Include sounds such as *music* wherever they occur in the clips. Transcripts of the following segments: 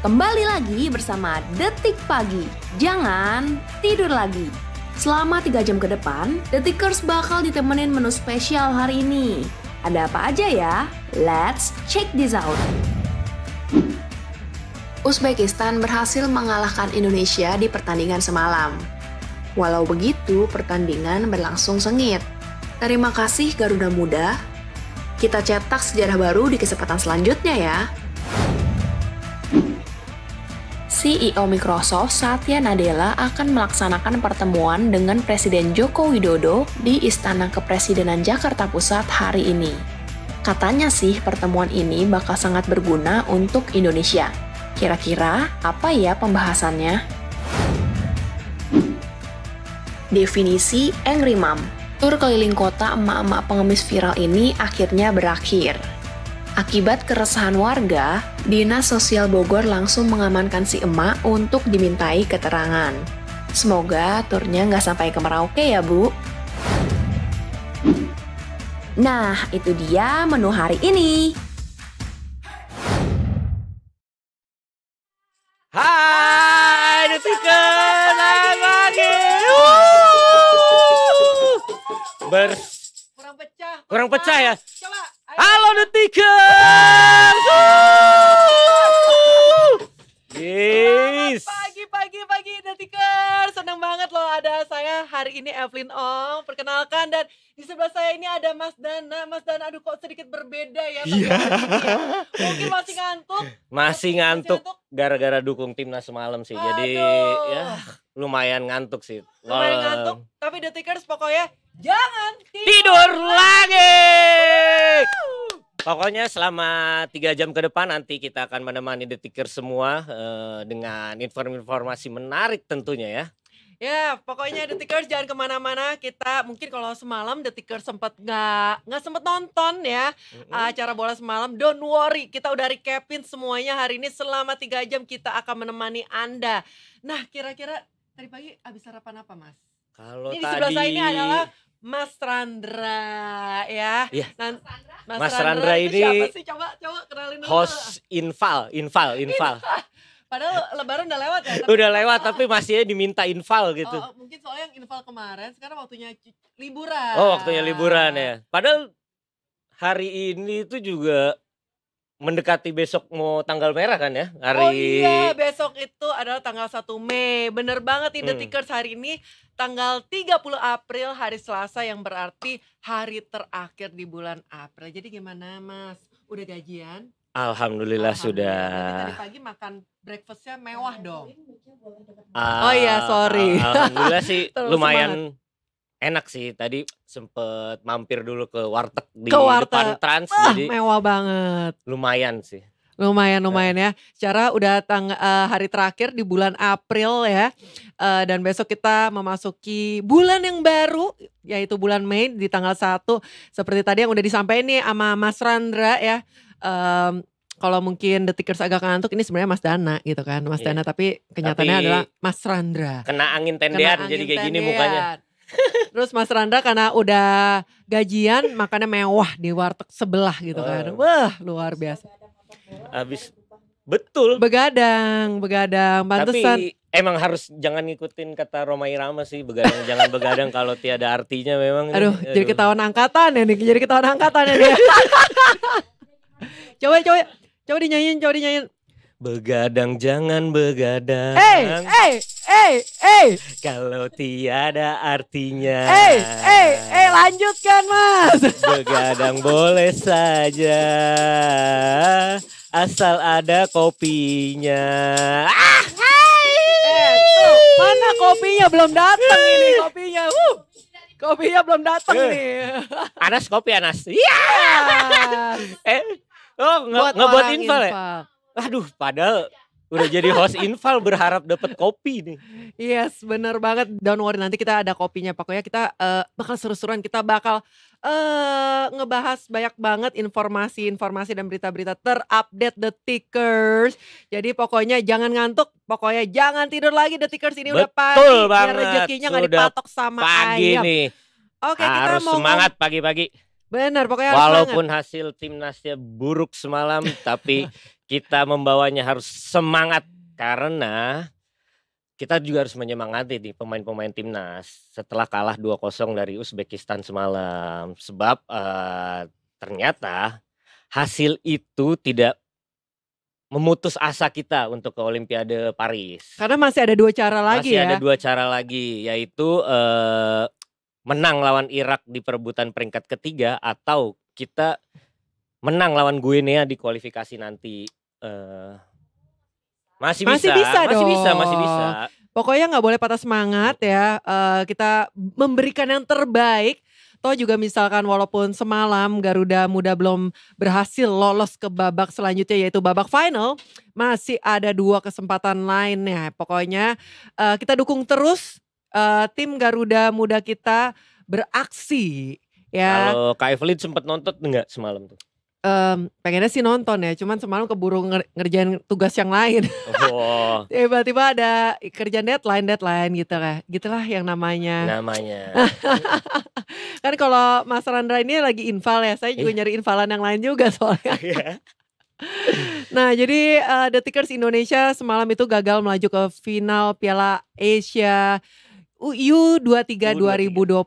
Kembali lagi bersama Detik Pagi. Jangan tidur lagi. Selama 3 jam ke depan, Detikers bakal ditemenin menu spesial hari ini. Ada apa aja ya? Let's check this out. Uzbekistan berhasil mengalahkan Indonesia di pertandingan semalam. Walau begitu, pertandingan berlangsung sengit. Terima kasih Garuda Muda. Kita cetak sejarah baru di kesempatan selanjutnya ya. CEO Microsoft Satya Nadella akan melaksanakan pertemuan dengan Presiden Joko Widodo di Istana Kepresidenan Jakarta Pusat hari ini. Katanya sih pertemuan ini bakal sangat berguna untuk Indonesia. Kira-kira apa ya pembahasannya? Definisi Angry Mom Tur keliling kota emak-emak pengemis viral ini akhirnya berakhir. Akibat keresahan warga, Dinas Sosial Bogor langsung mengamankan si emak untuk dimintai keterangan. Semoga turnya nggak sampai ke Merauke ya, Bu. Nah, itu dia menu hari ini. Hai, Netizen, Ber... Kurang pecah. Kurang pecah ya? Coba. Halo Detikers! Yes. Pagi, pagi, pagi Detikers. Senang banget loh ada saya hari ini Evelyn Ong. Perkenalkan dan di sebelah saya ini ada Mas Dana. Mas Dana, aduh kok sedikit berbeda ya. Iya. Yeah. Mungkin masih ngantuk. Masih ngantuk gara-gara dukung timnas semalam sih. Aduh. Jadi ya lumayan ngantuk sih. Lumayan ngantuk. Tapi The pokoknya jangan tidur, tidur lagi. Pokoknya selama tiga jam ke depan nanti kita akan menemani detiker semua uh, dengan informasi menarik tentunya ya. Ya, pokoknya Detikers jangan kemana-mana. Kita mungkin kalau semalam Detikers sempat nggak nggak sempat nonton ya mm-hmm. acara bola semalam. Don't worry, kita udah recapin semuanya hari ini selama tiga jam kita akan menemani anda. Nah, kira-kira tadi pagi habis sarapan apa, Mas? Kalau tadi di sebelah saya ini adalah Mas Randra ya. Iya. Mas, Mas Randra, Randra ini siapa sih? Coba coba kenalin dulu. Host Inval Inval Inval Padahal lebaran udah lewat ya. Tapi udah lewat tapi masih diminta Inval gitu. Oh, oh mungkin soalnya yang infal kemarin sekarang waktunya liburan. Oh, waktunya liburan ya. Padahal hari ini itu juga mendekati besok mau tanggal merah kan ya hari Oh iya besok itu adalah tanggal 1 Mei bener banget ide hmm. hari ini tanggal 30 April hari Selasa yang berarti hari terakhir di bulan April jadi gimana mas udah gajian Alhamdulillah, Alhamdulillah sudah tadi pagi makan breakfastnya mewah dong uh, Oh iya sorry Alhamdulillah sih *laughs* lumayan semangat enak sih tadi sempet mampir dulu ke warteg di ke warteg. depan trans Wah, jadi mewah banget lumayan sih lumayan lumayan ya. Cara udah tang uh, hari terakhir di bulan April ya. Uh, dan besok kita memasuki bulan yang baru yaitu bulan Mei di tanggal 1 seperti tadi yang udah disampaikan nih sama Mas Randra ya. Um, kalau mungkin detikers agak ngantuk ini sebenarnya Mas Dana gitu kan. Mas yeah. Dana tapi kenyataannya tapi, adalah Mas Randra. Kena angin tendean jadi kayak tendean. gini mukanya. Terus Mas Randa karena udah gajian makannya mewah di warteg sebelah gitu kan. Oh. Wah, luar biasa. Habis betul. Begadang, begadang. Pantesan. Tapi emang harus jangan ngikutin kata Roma Irama sih begadang jangan begadang kalau tiada artinya memang. Aduh, aduh. Ya, jadi ketahuan angkatan ya nih, jadi ketahuan angkatan ya Nih. coba coba coba dinyanyiin, coba dinyanyiin. Begadang jangan begadang. Hey, hey eh, eh. Kalau tiada artinya. Eh, eh, eh lanjutkan mas. Begadang boleh saja. Asal ada kopinya. Ah, hai. Eh, tuh, mana kopinya belum datang ini kopinya. Uh. Kopinya belum datang uh. nih. Anas kopi Anas. Iya. Yeah. eh, oh nge ngebuat info. ya. Aduh, padahal udah jadi host inval berharap dapat kopi nih. Yes, bener banget. Don't worry nanti kita ada kopinya pokoknya kita uh, bakal seru-seruan, kita bakal uh, ngebahas banyak banget informasi-informasi dan berita-berita terupdate The Tickers. Jadi pokoknya jangan ngantuk, pokoknya jangan tidur lagi The Tickers ini Betul udah pagi. Betul banget. Biar rezekinya gak dipatok sama pagi ayam. nih. Oke, Harus kita mau semangat pagi-pagi. Benar, pokoknya Walaupun hasil timnasnya buruk semalam, tapi *laughs* kita membawanya harus semangat karena kita juga harus menyemangati nih pemain-pemain timnas setelah kalah 2-0 dari Uzbekistan semalam sebab uh, ternyata hasil itu tidak memutus asa kita untuk ke Olimpiade Paris. Karena masih ada dua cara lagi masih ya. Masih ada dua cara lagi yaitu uh, menang lawan Irak di perebutan peringkat ketiga atau kita menang lawan Guinea di kualifikasi nanti masih eh, masih, masih bisa, masih bisa, masih bisa. Pokoknya nggak boleh patah semangat ya. Uh, kita memberikan yang terbaik. Toh juga misalkan walaupun semalam Garuda Muda belum berhasil lolos ke babak selanjutnya yaitu babak final, masih ada dua kesempatan lainnya. Pokoknya uh, kita dukung terus uh, tim Garuda Muda kita beraksi ya. Kalau Kak Evelyn sempat nonton enggak semalam tuh? um, pengennya sih nonton ya, cuman semalam keburu nger ngerjain tugas yang lain. tiba *laughs* oh. *laughs* Tiba-tiba ada kerjaan deadline, deadline gitu lah, gitulah yang namanya. Namanya. *laughs* kan kalau Mas Randra ini lagi infal ya, saya juga yeah. nyari infalan yang lain juga soalnya. Yeah. nah jadi uh, The Tickers Indonesia semalam itu gagal melaju ke final Piala Asia U23 2024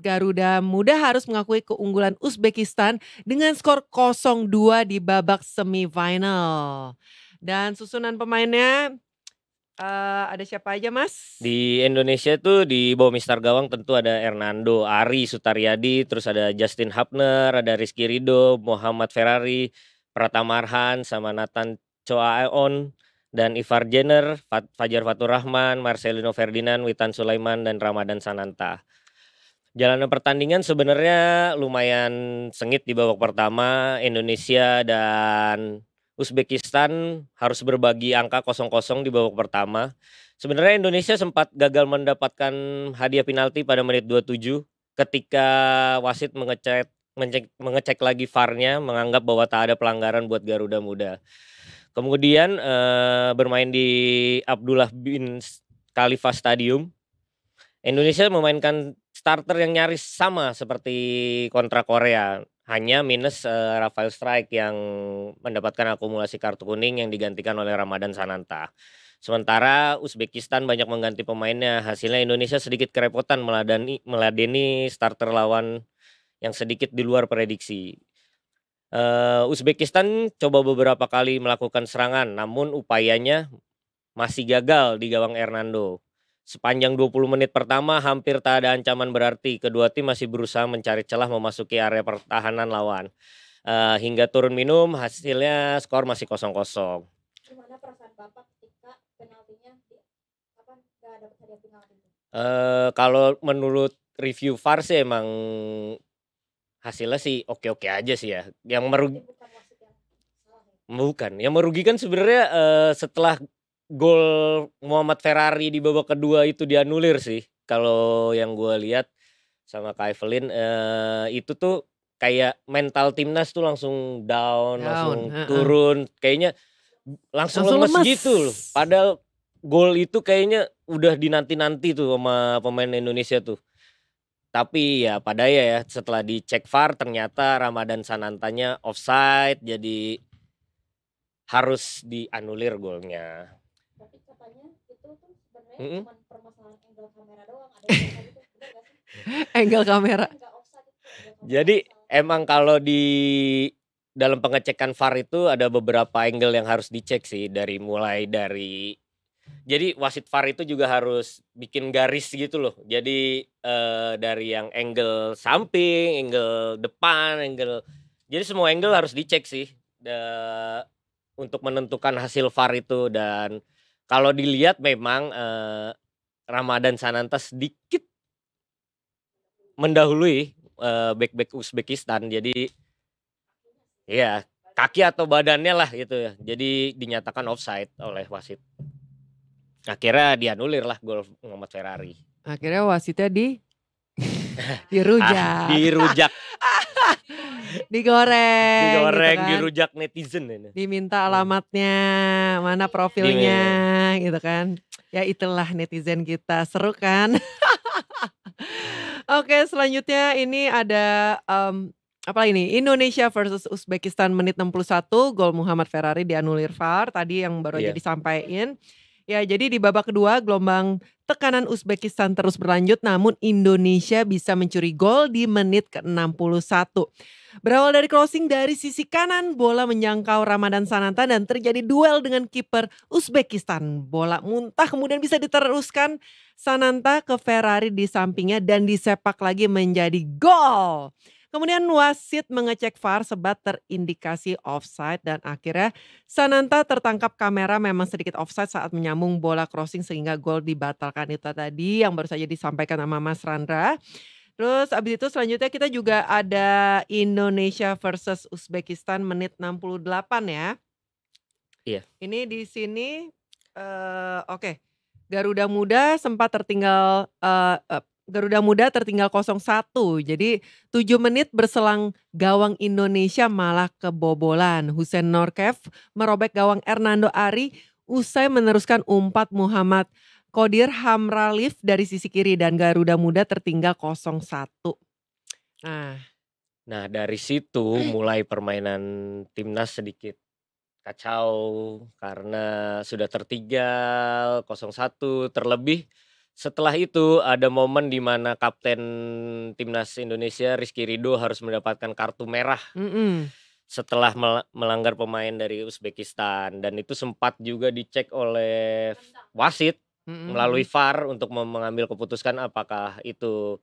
Garuda Muda harus mengakui keunggulan Uzbekistan dengan skor 0-2 di babak semifinal. Dan susunan pemainnya Uh, ada siapa aja mas? Di Indonesia tuh di bawah Mister Gawang tentu ada Hernando, Ari Sutaryadi, terus ada Justin Hapner, ada Rizky Rido, Muhammad Ferrari, Pratama sama Nathan Choaeon, dan Ivar Jenner, Fajar Fatur Rahman, Marcelino Ferdinand, Witan Sulaiman, dan Ramadan Sananta. Jalanan pertandingan sebenarnya lumayan sengit di babak pertama. Indonesia dan Uzbekistan harus berbagi angka 0-0 di babak pertama. Sebenarnya Indonesia sempat gagal mendapatkan hadiah penalti pada menit 27 ketika wasit mengecek mengecek, lagi VAR-nya menganggap bahwa tak ada pelanggaran buat Garuda Muda. Kemudian eh, bermain di Abdullah bin Khalifa Stadium. Indonesia memainkan starter yang nyaris sama seperti kontra Korea, hanya minus uh, Rafael Strike yang mendapatkan akumulasi kartu kuning yang digantikan oleh Ramadan Sananta. Sementara Uzbekistan banyak mengganti pemainnya, hasilnya Indonesia sedikit kerepotan meladani, meladeni starter lawan yang sedikit di luar prediksi. Uh, Uzbekistan coba beberapa kali melakukan serangan, namun upayanya masih gagal di gawang Hernando. Sepanjang 20 menit pertama hampir tak ada ancaman berarti. Kedua tim masih berusaha mencari celah memasuki area pertahanan lawan. Uh, hingga turun minum hasilnya skor masih kosong-kosong. Gimana perasaan Bapak ketika penaltinya di, apa nggak ada penalti? Uh, kalau menurut review VAR sih emang hasilnya sih oke-oke aja sih ya. Yang merugi bukan yang merugikan sebenarnya uh, setelah gol Muhammad Ferrari di babak kedua itu dianulir sih kalau yang gue lihat sama Kai Evelyn uh, itu tuh kayak mental timnas tuh langsung down, down langsung uh-uh. turun kayaknya langsung, langsung lemes, lemes gitu loh padahal gol itu kayaknya udah dinanti-nanti tuh sama pemain Indonesia tuh tapi ya pada ya, ya setelah dicek VAR ternyata Ramadan Sanantanya offside jadi harus dianulir golnya. Tapi katanya itu tuh sebenarnya -hmm. cuma permasalahan angle kamera doang ada gitu *laughs* angle kamera. Jadi emang kalau di dalam pengecekan VAR itu ada beberapa angle yang harus dicek sih dari mulai dari jadi wasit VAR itu juga harus bikin garis gitu loh. Jadi eh, dari yang angle samping, angle depan, angle jadi semua angle harus dicek sih the, eh, untuk menentukan hasil VAR itu dan kalau dilihat memang eh, Ramadan Sananta sedikit mendahului eh, back-back Uzbekistan. Jadi ya kaki atau badannya lah gitu ya. Jadi dinyatakan offside oleh wasit akhirnya dianulir lah gol Muhammad Ferrari akhirnya wasitnya di *laughs* dirujak ah, dirujak *laughs* digoreng digoreng gitu kan. dirujak netizen ini diminta hmm. alamatnya mana profilnya Dimin. gitu kan ya itulah netizen kita seru kan *laughs* oke selanjutnya ini ada um, apa ini Indonesia versus Uzbekistan menit 61 gol Muhammad Ferrari dianulir VAR tadi yang baru yeah. aja iya. disampaikan Ya, jadi di babak kedua gelombang tekanan Uzbekistan terus berlanjut namun Indonesia bisa mencuri gol di menit ke-61. Berawal dari crossing dari sisi kanan, bola menjangkau Ramadan Sananta dan terjadi duel dengan kiper Uzbekistan. Bola muntah kemudian bisa diteruskan Sananta ke Ferrari di sampingnya dan disepak lagi menjadi gol. Kemudian wasit mengecek VAR sebab terindikasi offside dan akhirnya Sananta tertangkap kamera memang sedikit offside saat menyambung bola crossing sehingga gol dibatalkan itu tadi yang baru saja disampaikan sama Mas Randra. Terus abis itu selanjutnya kita juga ada Indonesia versus Uzbekistan menit 68 ya. Iya. Ini di sini uh, oke. Okay. Garuda Muda sempat tertinggal uh, uh, Garuda Muda tertinggal 0-1. Jadi 7 menit berselang gawang Indonesia malah kebobolan. Hussein Norkev merobek gawang Hernando Ari usai meneruskan umpat Muhammad Kodir Hamralif dari sisi kiri dan Garuda Muda tertinggal 0-1. Nah, nah dari situ mulai permainan timnas sedikit kacau karena sudah tertinggal 0-1 terlebih setelah itu ada momen di mana kapten timnas Indonesia Rizky Rido harus mendapatkan kartu merah. Mm -mm. Setelah melanggar pemain dari Uzbekistan dan itu sempat juga dicek oleh wasit mm -mm. melalui VAR untuk mengambil keputusan apakah itu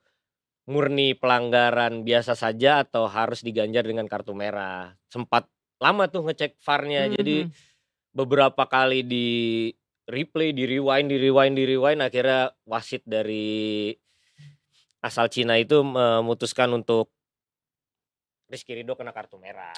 murni pelanggaran biasa saja atau harus diganjar dengan kartu merah. Sempat lama tuh ngecek VAR-nya. Mm -hmm. Jadi beberapa kali di replay di rewind di rewind di rewind akhirnya wasit dari asal Cina itu memutuskan untuk Rizky Ridho kena kartu merah.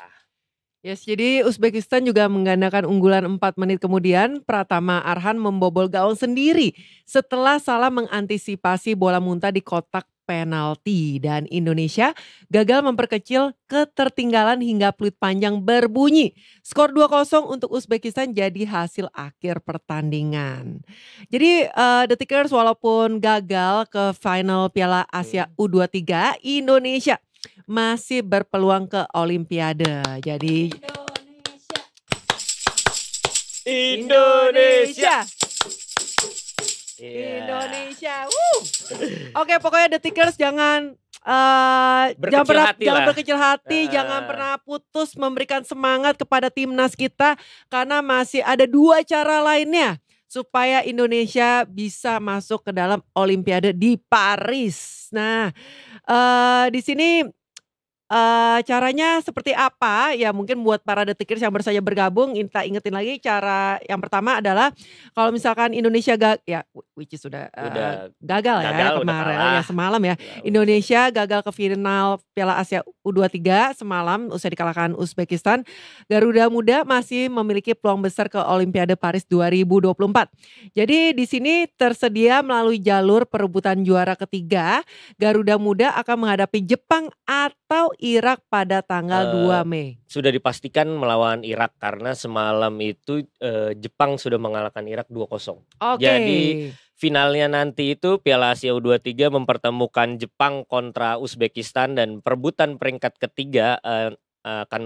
Yes, jadi Uzbekistan juga menggandakan unggulan 4 menit kemudian Pratama Arhan membobol gaung sendiri setelah salah mengantisipasi bola muntah di kotak penalti dan Indonesia gagal memperkecil ketertinggalan hingga peluit panjang berbunyi. Skor 2-0 untuk Uzbekistan jadi hasil akhir pertandingan. Jadi uh, The Tickers walaupun gagal ke final Piala Asia hmm. U23, Indonesia masih berpeluang ke Olimpiade. Jadi Indonesia. Indonesia. Yeah. Indonesia. Oke, okay, pokoknya The Tickers jangan uh, berkecil jangan pernah hati jangan berkecil hati, uh. jangan pernah putus memberikan semangat kepada timnas kita karena masih ada dua cara lainnya supaya Indonesia bisa masuk ke dalam Olimpiade di Paris. Nah, uh, di sini Uh, caranya seperti apa? Ya mungkin buat para detikir yang baru bergabung, kita ingetin lagi cara yang pertama adalah kalau misalkan Indonesia gag ya which is sudah, uh, gagal, gagal ya kemarin ya semalam ya. ya Indonesia gagal ke final Piala Asia U23 semalam usai dikalahkan Uzbekistan. Garuda Muda masih memiliki peluang besar ke Olimpiade Paris 2024. Jadi di sini tersedia melalui jalur perebutan juara ketiga, Garuda Muda akan menghadapi Jepang atau Irak pada tanggal uh, eh, 2 Mei? Sudah dipastikan melawan Irak karena semalam itu uh, Jepang sudah mengalahkan Irak 2-0. Okay. Jadi finalnya nanti itu Piala Asia U23 mempertemukan Jepang kontra Uzbekistan dan perebutan peringkat ketiga uh, akan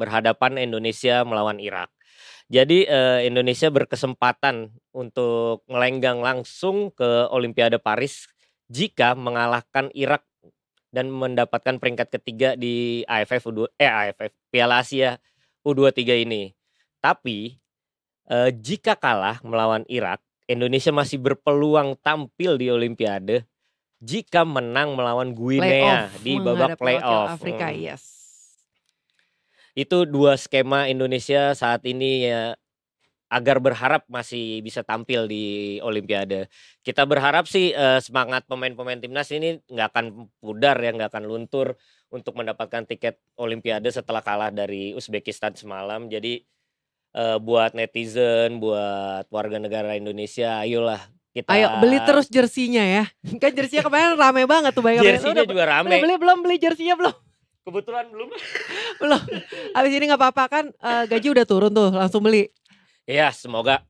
berhadapan Indonesia melawan Irak. Jadi uh, Indonesia berkesempatan untuk melenggang langsung ke Olimpiade Paris jika mengalahkan Irak dan mendapatkan peringkat ketiga di AFF U2 eh AFF Piala Asia U23 ini. Tapi eh, jika kalah melawan Irak, Indonesia masih berpeluang tampil di Olimpiade jika menang melawan Guinea di babak playoff. Afrika, hmm. yes. Itu dua skema Indonesia saat ini ya agar berharap masih bisa tampil di Olimpiade. Kita berharap sih eh, semangat pemain-pemain timnas ini nggak akan pudar ya, nggak akan luntur untuk mendapatkan tiket Olimpiade setelah kalah dari Uzbekistan semalam. Jadi eh, buat netizen, buat warga negara Indonesia, ayolah kita Ayo beli terus jersinya ya. *laughs* Kan jersinya kemarin rame banget tuh banyak. Jersinya juga rame. Beli, beli belum beli jersinya belum? Kebetulan belum. *laughs* belum. Abis ini nggak apa-apa kan uh, gaji udah turun tuh langsung beli. Iya, semoga,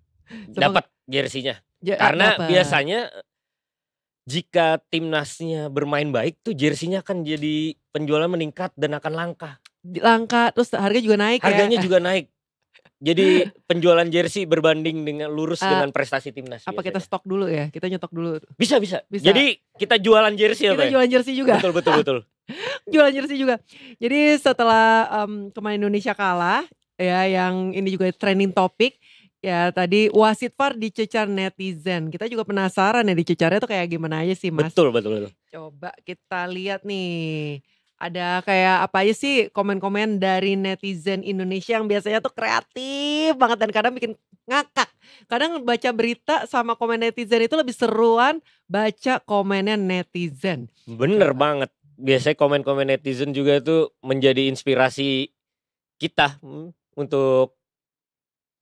semoga. dapat jersinya. Ya, Karena apa? biasanya eh, jika timnasnya bermain baik tuh jersinya akan jadi penjualan meningkat dan akan langka. Langka terus harga juga naik ya? Harganya ya. juga naik. Jadi *laughs* penjualan jersey berbanding dengan lurus uh, dengan prestasi timnas. Apa biasanya. kita stok dulu ya? Kita nyetok dulu. Bisa bisa. bisa. Jadi kita jualan jersey kita apa? Kita ya? jualan jersey juga. Betul betul betul. *laughs* jualan jersey juga. Jadi setelah um, kemarin Indonesia kalah ya yang ini juga trending topik Ya tadi wasit VAR dicecar netizen. Kita juga penasaran ya dicecarnya tuh kayak gimana aja sih mas? Betul betul betul. Coba kita lihat nih. Ada kayak apa aja sih komen-komen dari netizen Indonesia yang biasanya tuh kreatif banget dan kadang bikin ngakak. Kadang baca berita sama komen netizen itu lebih seruan baca komennya netizen. Bener Coba. banget. Biasanya komen-komen netizen juga itu menjadi inspirasi kita hmm, untuk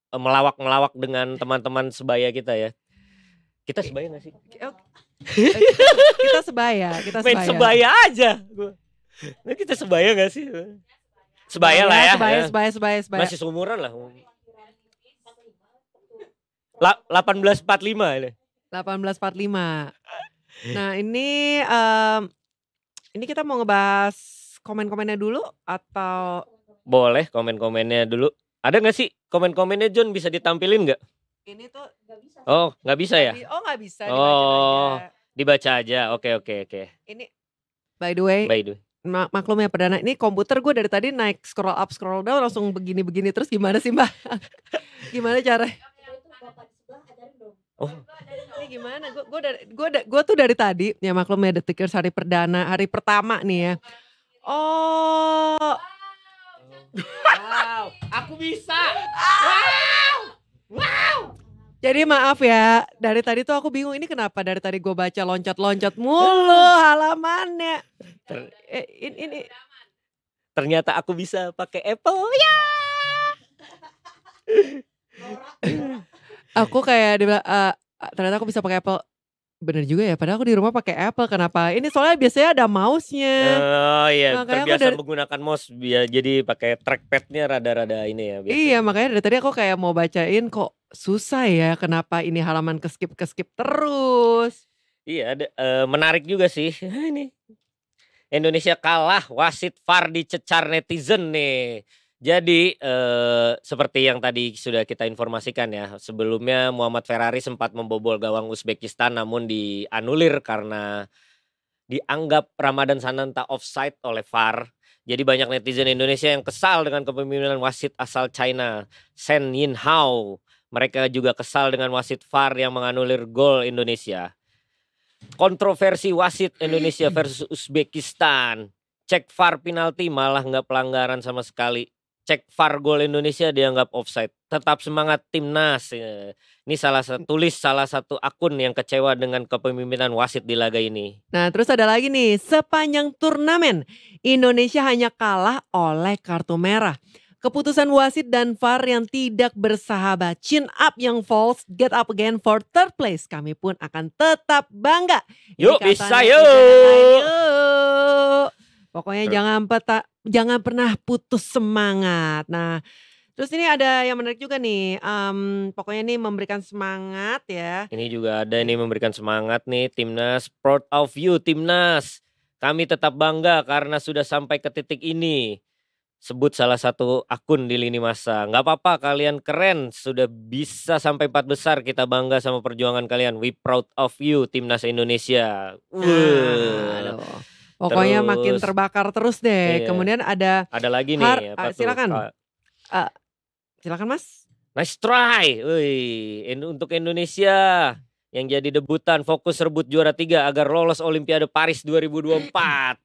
Eh, melawak-melawak dengan teman-teman sebaya kita ya. Kita sebaya gak sih? Eh, kita sebaya, kita sebaya. Main sebaya aja. Nah, kita sebaya gak sih? Sebaya lah ya. Sebaya, eh. sebaya, sebaya, sebaya. Masih seumuran lah. La 1845 ini. 1845. Nah ini um, ini kita mau ngebahas komen-komennya dulu atau boleh komen-komennya dulu. Ada gak sih komen-komennya John bisa ditampilin nggak? Ini tuh nggak bisa. Oh nggak bisa ya? Oh nggak bisa. Oh dibaca aja. Oke oke oke. Ini by the way. By the way. Mak maklum ya perdana ini komputer gue dari tadi naik scroll up scroll down langsung begini begini terus gimana sih mbak? *laughs* gimana cara? Oh. Ini gimana? Gue dari gue gue tuh dari tadi ya maklum ya detikers hari perdana hari pertama nih ya. Oh. Wow, aku bisa. Wow. Wow. Jadi maaf ya, dari tadi tuh aku bingung ini kenapa dari tadi gue baca loncat-loncat *laughs* mulu halamannya. Ter eh, ini, ini. Ternyata aku bisa pakai Apple oh, ya. *laughs* aku kayak uh, ternyata aku bisa pakai Apple Bener juga ya, padahal aku di rumah pakai Apple. Kenapa? Ini soalnya biasanya ada mouse-nya. Oh iya, nah, terbiasa dari... menggunakan mouse biar jadi pakai trackpadnya nya rada-rada ini ya. Biasanya. Iya, makanya dari tadi aku kayak mau bacain kok susah ya. Kenapa ini halaman ke skip ke skip terus? Iya, ada, e, menarik juga sih ini. Indonesia kalah wasit Far dicecar netizen nih. Jadi eh, seperti yang tadi sudah kita informasikan ya, sebelumnya Muhammad Ferrari sempat membobol gawang Uzbekistan namun dianulir karena dianggap Ramadan Sananta offside oleh VAR. Jadi banyak netizen Indonesia yang kesal dengan kepemimpinan wasit asal China, Shen Yin Hao. Mereka juga kesal dengan wasit VAR yang menganulir gol Indonesia. Kontroversi wasit Indonesia versus Uzbekistan. Cek VAR penalti malah nggak pelanggaran sama sekali cek VAR gol Indonesia dianggap offside. Tetap semangat timnas. Ya. Ini salah satu hmm. tulis salah satu akun yang kecewa dengan kepemimpinan wasit di laga ini. Nah, terus ada lagi nih, sepanjang turnamen Indonesia hanya kalah oleh kartu merah. Keputusan wasit dan VAR yang tidak bersahabat, chin up yang false, get up again for third place. Kami pun akan tetap bangga. Yuk bisa yuk. Pokoknya jangan peta, jangan pernah putus semangat. Nah, Terus ini ada yang menarik juga nih, um, pokoknya ini memberikan semangat ya. Ini juga ada ini memberikan semangat nih timnas, proud of you timnas. Kami tetap bangga karena sudah sampai ke titik ini. Sebut salah satu akun di lini masa. Gak apa-apa kalian keren sudah bisa sampai empat besar kita bangga sama perjuangan kalian. We proud of you timnas Indonesia. Nah, wow. uh. Pokoknya terus, makin terbakar terus deh. Iya. Kemudian ada ada lagi nih. Har, apa ah, silakan. Tuh? Ah, uh, silakan Mas. Nice try. Ui, untuk Indonesia yang jadi debutan fokus rebut juara tiga agar lolos Olimpiade Paris 2024.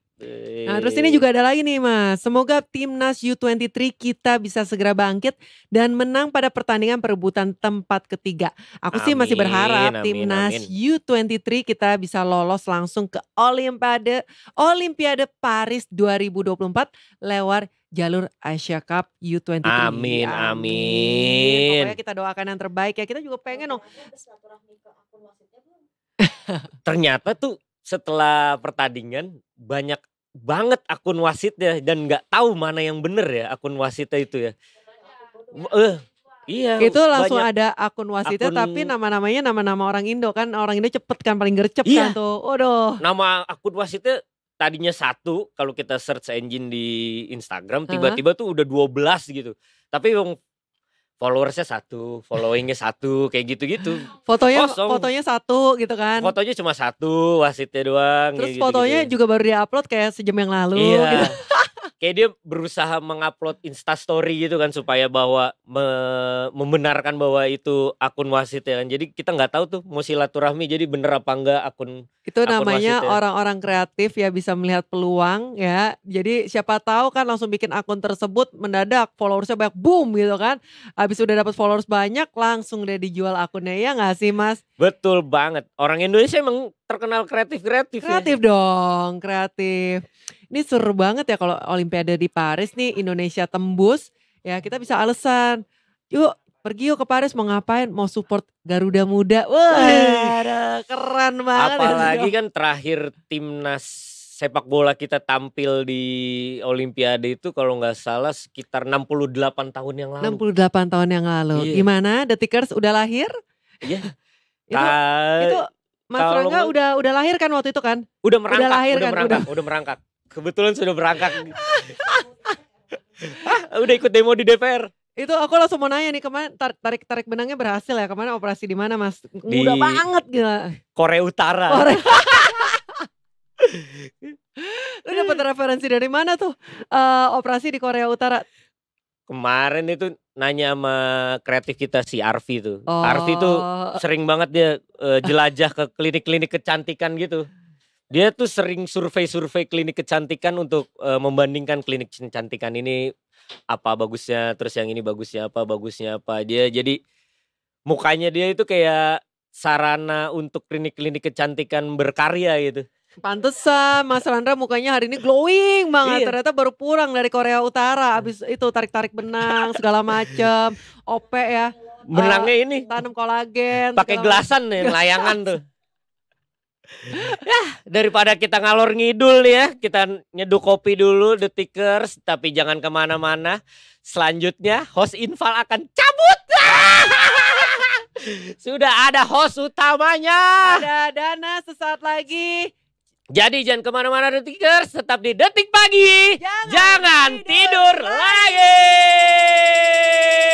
Nah, terus ini juga ada lagi nih, Mas. Semoga timnas U23 kita bisa segera bangkit dan menang pada pertandingan perebutan tempat ketiga. Aku amin, sih masih berharap amin, timnas U23 kita bisa lolos langsung ke Olimpiade Olimpiade Paris 2024 lewat jalur Asia Cup U23. Amin, amin. amin. Pokoknya kita doakan yang terbaik ya. Kita juga pengen dong. *laughs* Ternyata tuh setelah pertandingan banyak banget akun wasitnya dan nggak tahu mana yang bener ya akun wasitnya itu ya. Eh, uh, iya. Itu langsung ada akun wasitnya akun... tapi nama-namanya nama-nama orang Indo kan orang Indo cepet kan paling gercep iya. kan tuh. Waduh. Nama akun wasitnya tadinya satu kalau kita search engine di Instagram tiba-tiba uh -huh. tuh udah 12 gitu. Tapi yang followersnya satu, followingnya satu, kayak gitu-gitu. Fotonya Kosong. fotonya satu gitu kan? Fotonya cuma satu, wasitnya doang. Terus gitu, fotonya gitu. juga baru diupload kayak sejam yang lalu. Iya. Gitu. *laughs* kayak dia berusaha mengupload Insta Story gitu kan supaya bahwa me membenarkan bahwa itu akun wasit ya kan jadi kita nggak tahu tuh mau silaturahmi jadi bener apa enggak akun itu akun namanya orang-orang ya. kreatif ya bisa melihat peluang ya jadi siapa tahu kan langsung bikin akun tersebut mendadak followersnya banyak boom gitu kan habis udah dapat followers banyak langsung deh dijual akunnya ya nggak sih mas betul banget orang Indonesia emang terkenal ya. kreatif kreatif kreatif ya. dong kreatif ini seru banget ya kalau Olimpiade di Paris nih Indonesia tembus ya kita bisa alasan yuk pergi yuk ke Paris mau ngapain mau support Garuda Muda wah keren banget apalagi kan terakhir timnas sepak bola kita tampil di Olimpiade itu kalau nggak salah sekitar 68 tahun yang lalu. 68 tahun yang lalu. yeah. Gimana? The Tickers udah lahir? Iya. itu, itu Mas Rangga udah udah lahir kan waktu itu kan? Udah merangkak. Udah lahir udah kan? Merangkak, udah. udah merangkak kebetulan sudah berangkat. udah ikut demo di DPR. Itu aku langsung mau nanya nih kemarin tarik tarik benangnya berhasil ya kemarin operasi di mana mas? Mudah di banget gila. Korea Utara. Korea. *laughs* Lu dapat referensi dari mana tuh uh, operasi di Korea Utara? Kemarin itu nanya sama kreatif kita si Arfi tuh. Oh. Arfi tuh oh. sering banget dia uh, jelajah ke klinik-klinik kecantikan gitu dia tuh sering survei-survei klinik kecantikan untuk uh, membandingkan klinik kecantikan ini apa bagusnya terus yang ini bagusnya apa bagusnya apa dia jadi mukanya dia itu kayak sarana untuk klinik-klinik kecantikan berkarya gitu. Pantesan Mas Randra mukanya hari ini glowing banget. Iya. Ternyata baru pulang dari Korea Utara hmm. Abis itu tarik-tarik benang segala macem OP ya. Benangnya uh, ini tanam kolagen. Pakai gelasan nih ya, layangan tuh ya, daripada kita ngalor ngidul ya, kita nyeduh kopi dulu the detikers, tapi jangan kemana-mana. Selanjutnya host Infal akan cabut. *laughs* Sudah ada host utamanya. Ada Dana sesaat lagi. Jadi jangan kemana-mana the detikers, tetap di detik pagi. Jangan, jangan tidur, tidur lagi. lagi.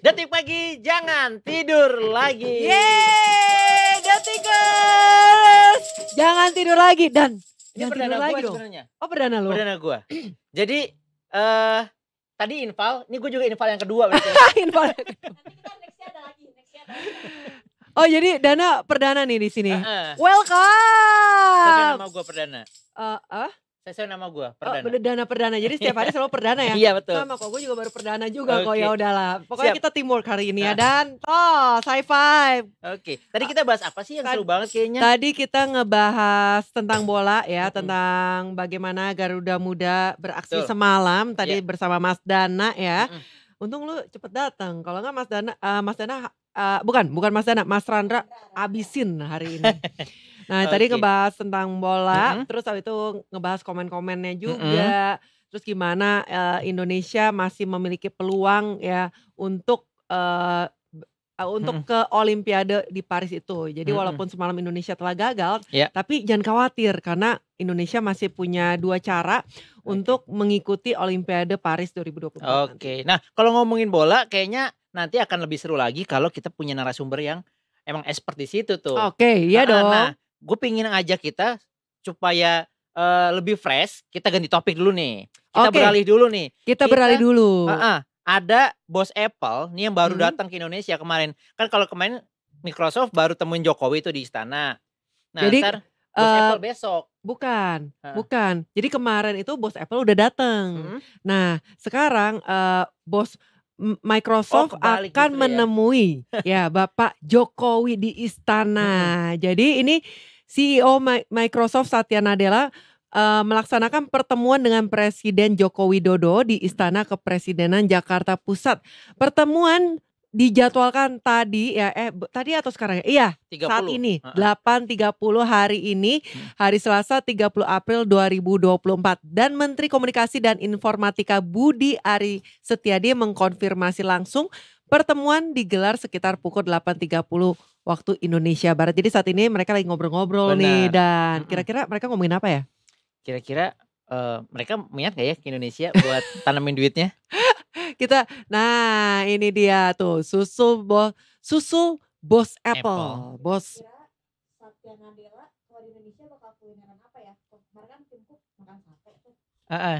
Detik pagi jangan tidur lagi. Yeay, Detikers. Jangan tidur lagi dan ini jangan tidur lagi dong. Sebenernya. Oh, perdana lu? Perdana gua. *clears throat* Jadi eh uh, tadi infal, ini gue juga infal yang kedua *laughs* infal. Oh jadi Dana perdana nih di sini. Uh -uh. Welcome. Tapi nama gue perdana. Uh, uh? sesuai nama gue oh, perdana. Oh, perdana perdana. Jadi setiap hari *laughs* selalu perdana ya. iya betul. Sama kok gue juga baru perdana juga okay. kok ya udahlah. Pokoknya Siap. kita teamwork hari ini ya nah. dan oh sci five. Oke. Okay. Tadi kita bahas apa sih yang Tad seru banget kayaknya? Tadi kita ngebahas tentang bola ya, tentang bagaimana Garuda Muda beraksi tuh. semalam tadi yeah. bersama Mas Dana ya. Untung lu cepet datang. Kalau nggak Mas Dana, uh, Mas Dana uh, bukan bukan Mas Dana, Mas Randra abisin hari ini. *laughs* Nah okay. tadi ngebahas tentang bola, mm -hmm. terus habis itu ngebahas komen-komennya juga. Mm -hmm. Terus gimana uh, Indonesia masih memiliki peluang ya untuk uh, untuk hmm. ke Olimpiade di Paris itu. Jadi hmm. walaupun semalam Indonesia telah gagal, yeah. tapi jangan khawatir karena Indonesia masih punya dua cara okay. untuk mengikuti Olimpiade Paris 2024. Oke. Okay. Nah, kalau ngomongin bola kayaknya nanti akan lebih seru lagi kalau kita punya narasumber yang emang expert di situ tuh. Oke, okay, iya nah, dong. Nah, gue pengen aja kita supaya uh, lebih fresh, kita ganti topik dulu nih. Kita okay. beralih dulu nih. Kita, kita beralih dulu. Uh -uh, ada bos Apple nih yang baru hmm. datang ke Indonesia kemarin. Kan kalau kemarin Microsoft baru temuin Jokowi itu di istana. Nah, Jadi, ntar bos uh, Apple besok. Bukan, uh. bukan. Jadi kemarin itu bos Apple udah datang. Hmm. Nah, sekarang uh, bos Microsoft oh, akan gitu ya. menemui ya. *laughs* ya Bapak Jokowi di istana. Jadi ini CEO Microsoft Satya Nadella uh, melaksanakan pertemuan dengan Presiden Joko Widodo di Istana Kepresidenan Jakarta Pusat. Pertemuan dijadwalkan tadi ya eh tadi atau sekarang ya? Iya, 30. saat ini uh -huh. 8.30 hari ini hmm. hari Selasa 30 April 2024 dan Menteri Komunikasi dan Informatika Budi Ari Setiadi mengkonfirmasi langsung pertemuan digelar sekitar pukul 8.30 waktu Indonesia Barat. Jadi saat ini mereka lagi ngobrol-ngobrol nih dan kira-kira mereka ngomongin apa ya? Kira-kira Uh, mereka minat gak ya ke Indonesia buat *laughs* tanamin duitnya? kita, nah ini dia tuh susu bos susu bos Apple, Apple. bos. Iya, Satya Nadella kalau di Indonesia bakal kulineran apa ya? Kemarin kan makan sate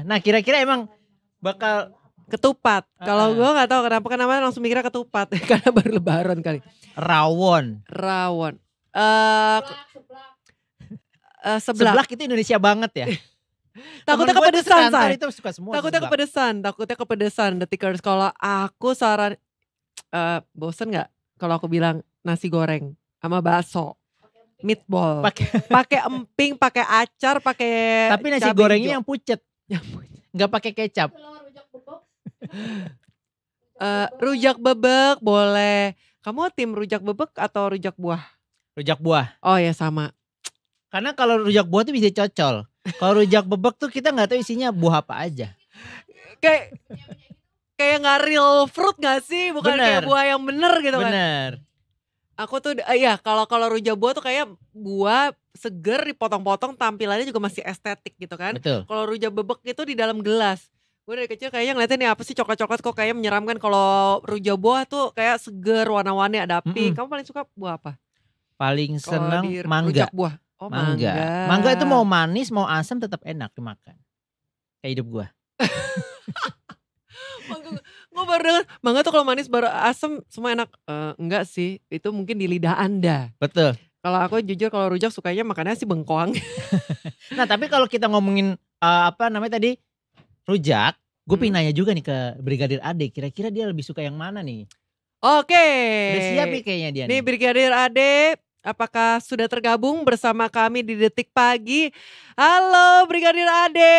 Nah kira-kira emang bakal ketupat. Kalau gue nggak tahu kenapa kenapa langsung mikirnya ketupat *laughs* karena baru lebaran kali. Rawon. Rawon. Eh uh, seblak, seblak. Uh, seblak. seblak itu Indonesia banget ya. *laughs* takutnya kepedesan say. takutnya kepedesan takutnya kepedesan the tickers kalau aku saran uh, bosen gak kalau aku bilang nasi goreng sama bakso ya? meatball *laughs* pakai emping pakai acar pakai tapi nasi gorengnya yang pucet *laughs* Gak pakai kecap uh, *laughs* rujak bebek boleh kamu tim rujak bebek atau rujak buah rujak buah oh ya sama karena kalau rujak buah tuh bisa cocol. Kalau rujak bebek tuh kita nggak tahu isinya buah apa aja. Kayak kayak nggak real fruit gak sih? Bukan bener. kayak buah yang bener gitu kan. Bener. Aku tuh uh, ya kalau kalau rujak buah tuh kayak buah seger dipotong-potong tampilannya juga masih estetik gitu kan. Kalau rujak bebek itu di dalam gelas gue dari kecil kayaknya ngeliatnya nih apa sih coklat-coklat kok kayak menyeramkan kalau rujak buah tuh kayak seger warna-warni ada api. Mm -hmm. Kamu paling suka buah apa? Paling seneng mangga. Rujak buah. Oh, mangga. mangga. itu mau manis, mau asam tetap enak dimakan. Kayak hidup gua. *laughs* mangga gue baru dengar mangga tuh kalau manis baru asam semua enak uh, enggak sih itu mungkin di lidah anda betul kalau aku jujur kalau rujak sukanya makannya sih bengkoang *laughs* nah tapi kalau kita ngomongin uh, apa namanya tadi rujak gue hmm. nanya juga nih ke brigadir Ade kira-kira dia lebih suka yang mana nih oke okay. udah siap nih kayaknya dia nih, nih brigadir Ade Apakah sudah tergabung bersama kami di Detik Pagi? Halo Brigadir Ade,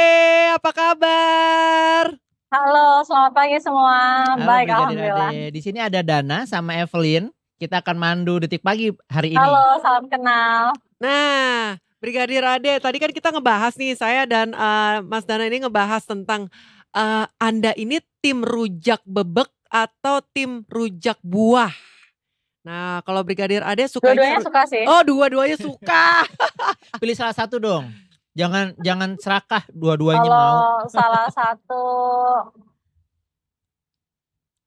apa kabar? Halo, selamat pagi semua. Halo, Baik, Brigadir Alhamdulillah. Ade. Di sini ada Dana sama Evelyn. Kita akan mandu Detik Pagi hari ini. Halo, salam kenal. Nah, Brigadir Ade, tadi kan kita ngebahas nih, saya dan uh, Mas Dana ini ngebahas tentang uh, Anda ini tim rujak bebek atau tim rujak buah? Nah, kalau Brigadir Ade suka Dua-duanya suka sih. Oh, dua-duanya suka. *laughs* Pilih salah satu dong. Jangan jangan serakah dua-duanya mau. Kalau salah *laughs* satu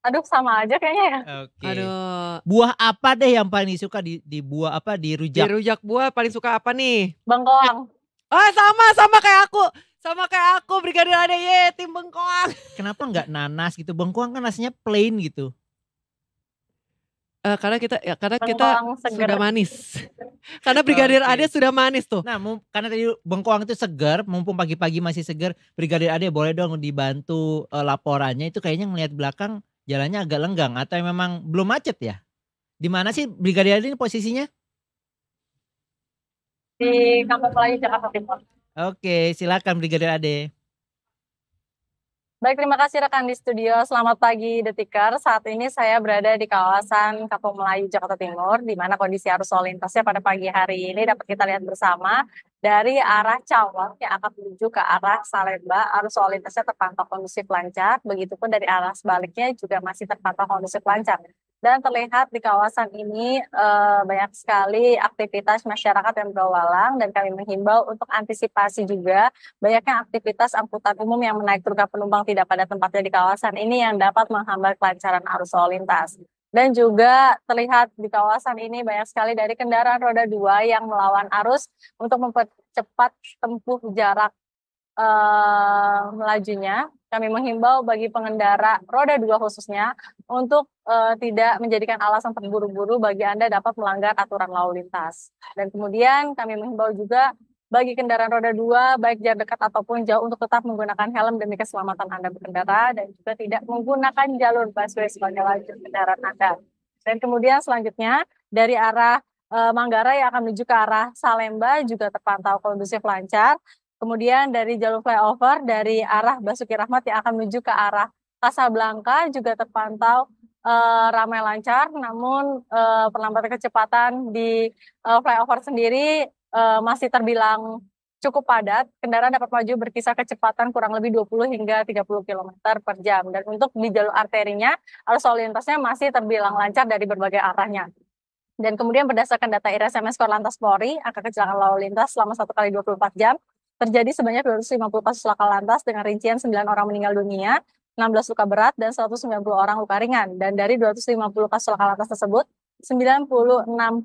Aduh sama aja kayaknya ya. Okay. Aduh. Buah apa deh yang paling suka di, di buah apa di rujak? Di rujak buah paling suka apa nih? Bengkoang. Oh sama sama kayak aku. Sama kayak aku Brigadir Ade ye tim bengkoang. Kenapa enggak nanas gitu? Bengkoang kan rasanya plain gitu. Uh, karena kita ya, karena bengkoang kita seger. sudah manis. *laughs* karena Brigadir okay. Ade sudah manis tuh. Nah, karena tadi bengkoang itu segar, mumpung pagi-pagi masih segar, Brigadir Ade boleh dong dibantu uh, laporannya itu kayaknya ngelihat belakang jalannya agak lenggang atau memang belum macet ya? Di mana sih Brigadir Ade ini posisinya? Di Kampung Melayu Jakarta Timur. Oke, okay, silakan Brigadir Ade. Baik, terima kasih rekan di studio. Selamat pagi Detiker. Saat ini saya berada di kawasan Kampung Melayu, Jakarta Timur, di mana kondisi arus lalu lintasnya pada pagi hari ini dapat kita lihat bersama dari arah Cawang yang akan menuju ke arah Salemba. Arus lalu lintasnya terpantau kondusif lancar, begitupun dari arah sebaliknya juga masih terpantau kondusif lancar dan terlihat di kawasan ini uh, banyak sekali aktivitas masyarakat yang berwalang dan kami menghimbau untuk antisipasi juga banyaknya aktivitas angkutan umum yang menaik turunkan penumpang tidak pada tempatnya di kawasan ini yang dapat menghambat kelancaran arus lalu lintas. Dan juga terlihat di kawasan ini banyak sekali dari kendaraan roda dua yang melawan arus untuk mempercepat tempuh jarak uh, melajunya kami menghimbau bagi pengendara roda dua khususnya untuk uh, tidak menjadikan alasan terburu-buru bagi Anda dapat melanggar aturan lalu lintas. Dan kemudian kami menghimbau juga bagi kendaraan roda dua, baik jarak dekat ataupun jauh untuk tetap menggunakan helm demi keselamatan Anda berkendara dan juga tidak menggunakan jalur busway sebagai lajur kendaraan Anda. Dan kemudian selanjutnya dari arah eh, Manggarai akan menuju ke arah Salemba juga terpantau kondusif lancar Kemudian dari jalur flyover dari arah Basuki Rahmat yang akan menuju ke arah Kasablanka juga terpantau uh, ramai lancar, namun uh, perlambatan kecepatan di uh, flyover sendiri uh, masih terbilang cukup padat. Kendaraan dapat maju berkisar kecepatan kurang lebih 20 hingga 30 km per jam. Dan untuk di jalur arterinya, arus lalu lintasnya masih terbilang lancar dari berbagai arahnya. Dan kemudian berdasarkan data IRSMS Korlantas Polri, angka kecelakaan lalu lintas selama 1 kali 24 jam Terjadi sebanyak 250 kasus laka lantas dengan rincian 9 orang meninggal dunia, 16 luka berat, dan 190 orang luka ringan. Dan dari 250 kasus laka lantas tersebut, 96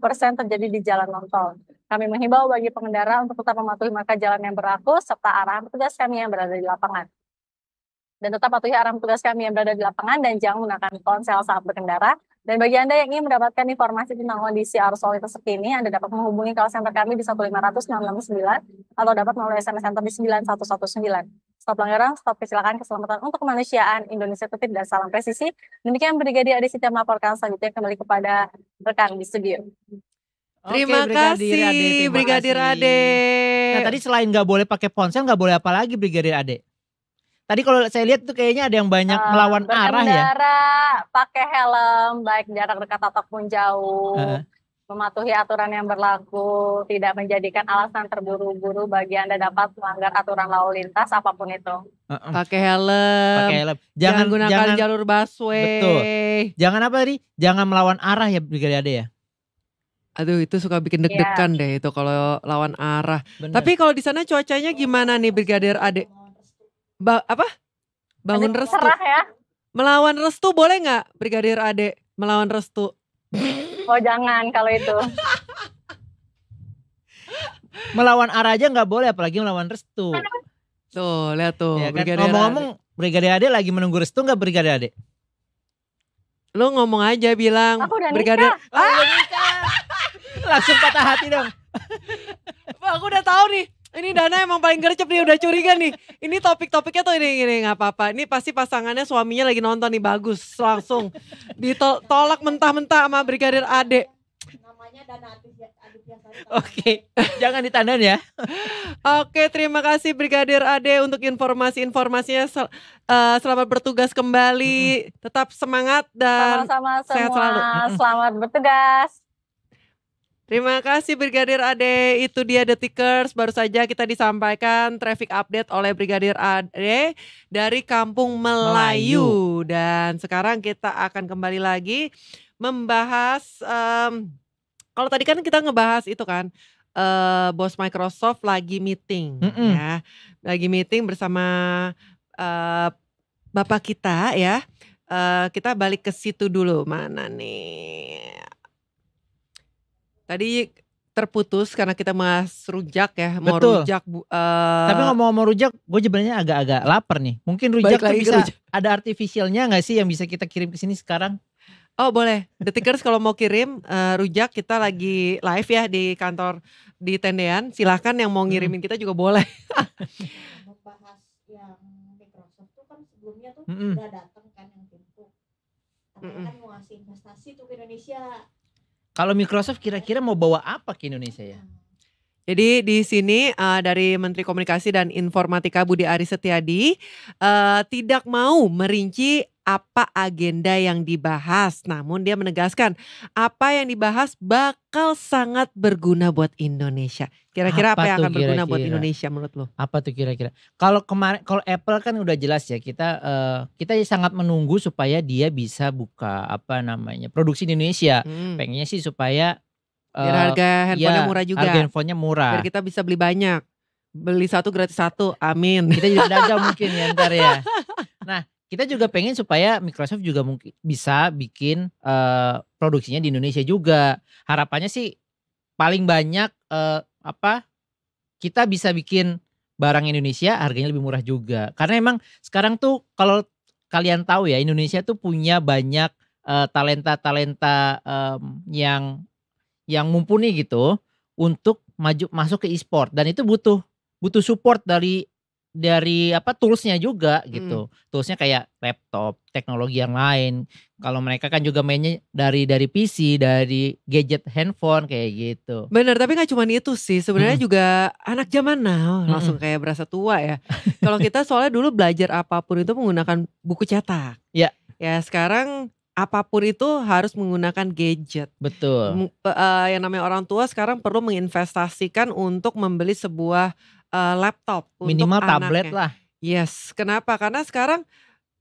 persen terjadi di jalan nonton. Kami menghimbau bagi pengendara untuk tetap mematuhi maka jalan yang berlaku serta arahan petugas kami yang berada di lapangan. Dan tetap patuhi arahan petugas kami yang berada di lapangan dan jangan menggunakan ponsel saat berkendara dan bagi Anda yang ingin mendapatkan informasi tentang kondisi arus lalu lintas terkini, Anda dapat menghubungi call center kami di 15669 atau dapat melalui SMS center di 9119. Stop pelanggaran, stop kecelakaan, keselamatan untuk kemanusiaan, Indonesia tetap dan salam presisi. Demikian Brigadir Adi Sita melaporkan selanjutnya kembali kepada rekan di studio. Terima Oke, kasih Brigadir Ade. Brigadir Ade. Nah tadi selain nggak boleh pakai ponsel, nggak boleh apa lagi Brigadir Ade? Tadi kalau saya lihat tuh kayaknya ada yang banyak uh, melawan arah ya. pakai helm baik jarak dekat ataupun jauh. Uh. Mematuhi aturan yang berlaku, tidak menjadikan alasan terburu-buru bagi Anda dapat melanggar aturan lalu lintas apapun itu. Uh Pakai helm. Pakai helm. Jangan, jangan gunakan jangan, jalur busway. Betul. Jangan apa tadi? Jangan melawan arah ya Brigade Ade ya. Aduh itu suka bikin deg-degan yeah. deh itu kalau lawan arah. Bener. Tapi kalau di sana cuacanya gimana nih Brigadir Ade? ba apa? Bangun Adek restu. Ya. Melawan restu boleh nggak Brigadir Ade melawan restu? Oh jangan kalau itu. *laughs* melawan arah aja nggak boleh apalagi melawan restu. Tuh lihat tuh. Ya, kan? Ngomong-ngomong Brigadir Ade lagi menunggu restu nggak Brigadir Ade? Lu ngomong aja bilang Aku Ah! *laughs* Langsung patah hati dong. aku udah tahu nih ini Dana emang paling gercep nih udah curiga nih. Ini topik-topiknya tuh ini ini nggak apa-apa. Ini pasti pasangannya suaminya lagi nonton nih bagus langsung ditolak mentah-mentah sama brigadir Ade. Namanya Dana Oke, okay. jangan ditandain ya. Oke, okay, terima kasih Brigadir Ade untuk informasi-informasinya. Sel uh, selamat bertugas kembali, mm -hmm. tetap semangat dan Sama -sama sehat semua. selalu. Selamat bertugas. Terima kasih Brigadir Ade. Itu dia Detikers. Baru saja kita disampaikan traffic update oleh Brigadir Ade dari Kampung Melayu. Melayu. Dan sekarang kita akan kembali lagi membahas. Um, kalau tadi kan kita ngebahas itu kan uh, bos Microsoft lagi meeting, mm -mm. ya, lagi meeting bersama uh, bapak kita ya. Uh, kita balik ke situ dulu mana nih Tadi terputus karena kita mas rujak ya mau Betul. rujak bu, uh, tapi ngomong mau rujak gue sebenarnya agak-agak lapar nih mungkin rujak tuh bisa rujak. ada artificialnya nggak sih yang bisa kita kirim ke sini sekarang oh boleh detikers kalau mau kirim uh, rujak kita lagi live ya di kantor di tendean silahkan yang mau ngirimin hmm. kita juga boleh bahas yang Microsoft tuh kan sebelumnya tuh mm -hmm. udah datang kan yang Timcook mm kan mau ngasih investasi tuh ke Indonesia kalau Microsoft kira-kira mau bawa apa ke Indonesia ya? Jadi di sini uh, dari Menteri Komunikasi dan Informatika Budi Aris Setiadi uh, tidak mau merinci apa agenda yang dibahas. Namun dia menegaskan apa yang dibahas bakal sangat berguna buat Indonesia. Kira-kira apa, apa yang akan kira-kira? berguna buat Indonesia menurut lo? Apa tuh kira-kira? Kalau kemarin kalau Apple kan udah jelas ya kita uh, kita sangat menunggu supaya dia bisa buka apa namanya produksi di Indonesia. Hmm. Pengennya sih supaya Biar eh, harga handphonenya ya, murah juga. Harga handphonenya murah. Biar kita bisa beli banyak. Beli satu gratis satu, amin. Kita juga *laughs* dagang mungkin ya ntar ya. Nah kita juga pengen supaya Microsoft juga mungkin bisa bikin uh, produksinya di Indonesia juga. Harapannya sih paling banyak uh, apa kita bisa bikin barang Indonesia harganya lebih murah juga. Karena emang sekarang tuh kalau kalian tahu ya Indonesia tuh punya banyak talenta-talenta uh, talenta -talenta, um, yang yang mumpuni gitu untuk maju masuk ke e-sport dan itu butuh butuh support dari dari apa toolsnya juga gitu hmm. toolsnya kayak laptop teknologi yang lain kalau mereka kan juga mainnya dari dari PC dari gadget handphone kayak gitu bener tapi nggak cuma itu sih sebenarnya hmm. juga anak zaman now nah, oh, hmm. langsung kayak berasa tua ya *laughs* kalau kita soalnya dulu belajar apapun itu menggunakan buku cetak ya ya sekarang apapun itu harus menggunakan gadget. Betul. Uh, yang namanya orang tua sekarang perlu menginvestasikan untuk membeli sebuah uh, laptop minimal untuk tablet anaknya. lah. Yes, kenapa? Karena sekarang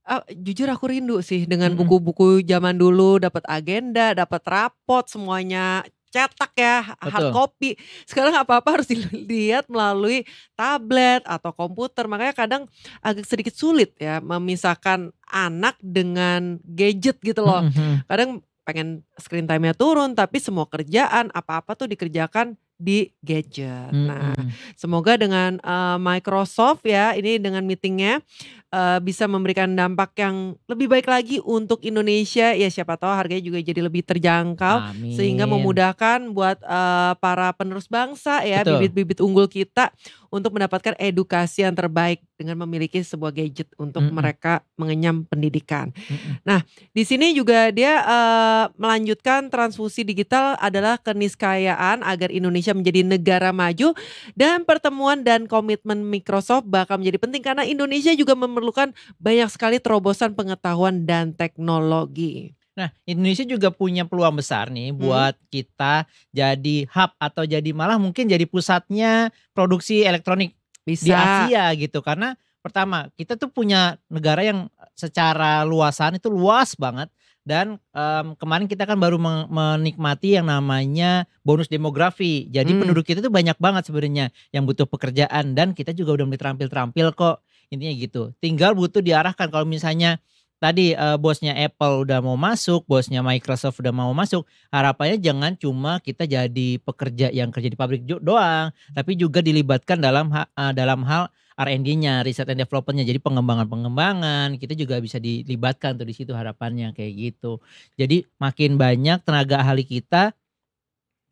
uh, jujur aku rindu sih dengan buku-buku zaman dulu dapat agenda, dapat rapot semuanya cetak ya, Betul. hard copy. Sekarang apa-apa harus dilihat melalui tablet atau komputer. Makanya kadang agak sedikit sulit ya memisahkan anak dengan gadget gitu loh. Mm-hmm. Kadang pengen screen time-nya turun tapi semua kerjaan apa-apa tuh dikerjakan di gadget. Hmm, nah, hmm. semoga dengan uh, Microsoft ya ini dengan meetingnya uh, bisa memberikan dampak yang lebih baik lagi untuk Indonesia. Ya siapa tahu harganya juga jadi lebih terjangkau Amin. sehingga memudahkan buat uh, para penerus bangsa ya bibit-bibit unggul kita untuk mendapatkan edukasi yang terbaik dengan memiliki sebuah gadget untuk mm -hmm. mereka mengenyam pendidikan. Mm -hmm. Nah, di sini juga dia uh, melanjutkan transfusi digital adalah keniscayaan agar Indonesia menjadi negara maju dan pertemuan dan komitmen Microsoft bakal menjadi penting karena Indonesia juga memerlukan banyak sekali terobosan pengetahuan dan teknologi. Nah, Indonesia juga punya peluang besar nih hmm. buat kita jadi hub atau jadi malah mungkin jadi pusatnya produksi elektronik Bisa. di Asia gitu karena pertama kita tuh punya negara yang eh, secara luasan itu luas banget dan um, kemarin kita kan baru menikmati yang namanya bonus demografi jadi hmm. penduduk kita tuh banyak banget sebenarnya yang butuh pekerjaan dan kita juga udah mulai terampil-terampil kok intinya gitu tinggal butuh diarahkan kalau misalnya tadi uh, bosnya Apple udah mau masuk, bosnya Microsoft udah mau masuk, harapannya jangan cuma kita jadi pekerja yang kerja di pabrik doang, tapi juga dilibatkan dalam ha eh, dalam hal R&D-nya, riset and development-nya. Jadi pengembangan-pengembangan kita juga bisa dilibatkan tuh di situ harapannya kayak gitu. Jadi makin banyak tenaga ahli kita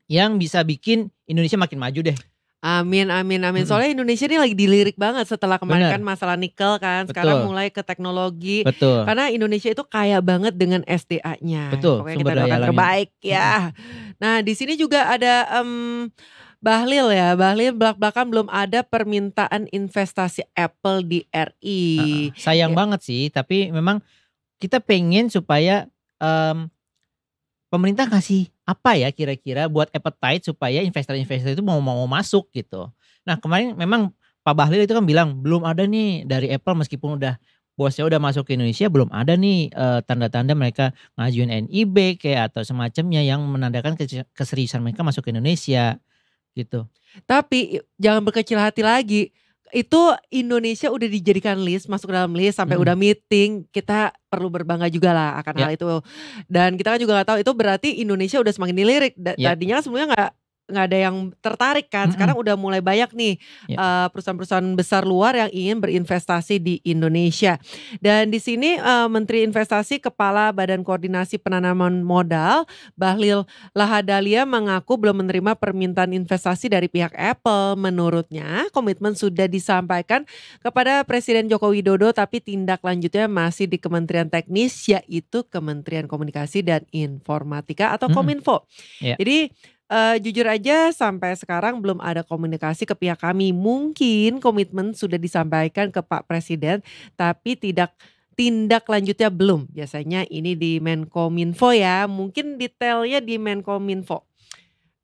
yang bisa bikin Indonesia makin maju deh. Amin, amin, amin. Hmm. Soalnya Indonesia ini lagi dilirik banget setelah kemarin Bener. kan masalah nikel kan, sekarang Betul. mulai ke teknologi. Betul. Karena Indonesia itu kaya banget dengan SDA-nya. Betul. Pokoknya Sumber kita doakan terbaik ya. Hmm. Nah, di sini juga ada um, Bahlil ya, Bahlil belak-belakan belum ada permintaan investasi Apple di RI. Uh, sayang ya. banget sih, tapi memang kita pengen supaya um, pemerintah kasih apa ya kira-kira buat appetite supaya investor-investor itu mau mau masuk gitu. Nah kemarin memang Pak Bahlil itu kan bilang belum ada nih dari Apple meskipun udah bosnya udah masuk ke Indonesia belum ada nih tanda eh, tanda-tanda mereka ngajuin NIB kayak atau semacamnya yang menandakan keseriusan mereka masuk ke Indonesia gitu. Tapi jangan berkecil hati lagi itu Indonesia udah dijadikan list masuk dalam list sampai hmm. udah meeting kita perlu berbangga juga lah akan yeah. hal ya. itu dan kita kan juga nggak tahu itu berarti Indonesia udah semakin dilirik yeah. tadinya kan semuanya nggak nggak ada yang tertarik kan. Sekarang mm -hmm. udah mulai banyak nih ya. eh, perusahaan-perusahaan besar luar yang ingin berinvestasi di Indonesia. Dan di sini uh, Menteri Investasi Kepala Badan Koordinasi Penanaman Modal Bahlil Lahadalia mengaku belum menerima permintaan investasi dari pihak Apple. Menurutnya komitmen sudah disampaikan kepada Presiden Joko Widodo tapi tindak lanjutnya masih di Kementerian Teknis yaitu Kementerian Komunikasi dan Informatika atau Kominfo. Mm -hmm. yeah. Jadi Uh, jujur aja sampai sekarang belum ada komunikasi ke pihak kami. Mungkin komitmen sudah disampaikan ke Pak Presiden tapi tidak tindak lanjutnya belum. Biasanya ini di Menkominfo ya. Mungkin detailnya di Menkominfo.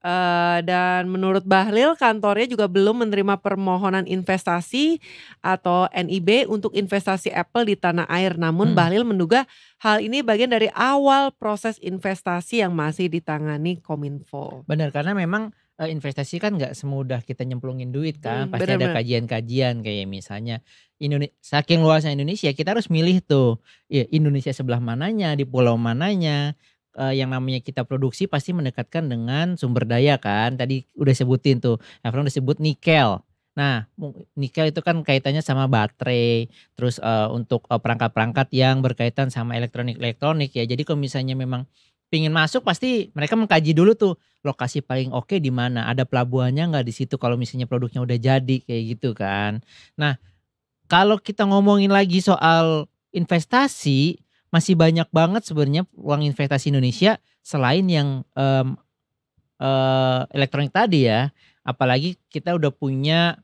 Uh, dan menurut Bahlil kantornya juga belum menerima permohonan investasi atau NIB untuk investasi Apple di tanah air. Namun hmm. Bahlil menduga hal ini bagian dari awal proses investasi yang masih ditangani Kominfo. Benar karena memang uh, investasi kan nggak semudah kita nyemplungin duit kan, hmm, pasti bener, ada kajian-kajian kayak misalnya Indonesia saking luasnya Indonesia kita harus milih tuh ya, Indonesia sebelah mananya, di pulau mananya, uh, yang namanya kita produksi pasti mendekatkan dengan sumber daya kan. Tadi udah sebutin tuh, Efron udah sebut nikel. Nah, nikel itu kan kaitannya sama baterai, terus uh, untuk perangkat eh, perangkat-perangkat yang berkaitan sama elektronik-elektronik ya. Jadi kalau misalnya memang pingin masuk pasti mereka mengkaji dulu tuh lokasi paling oke okay di mana, ada pelabuhannya nggak di situ kalau misalnya produknya udah jadi kayak gitu kan. Nah, kalau kita ngomongin lagi soal investasi, masih banyak banget sebenarnya uang investasi Indonesia selain yang um, uh, elektronik tadi ya. Apalagi kita udah punya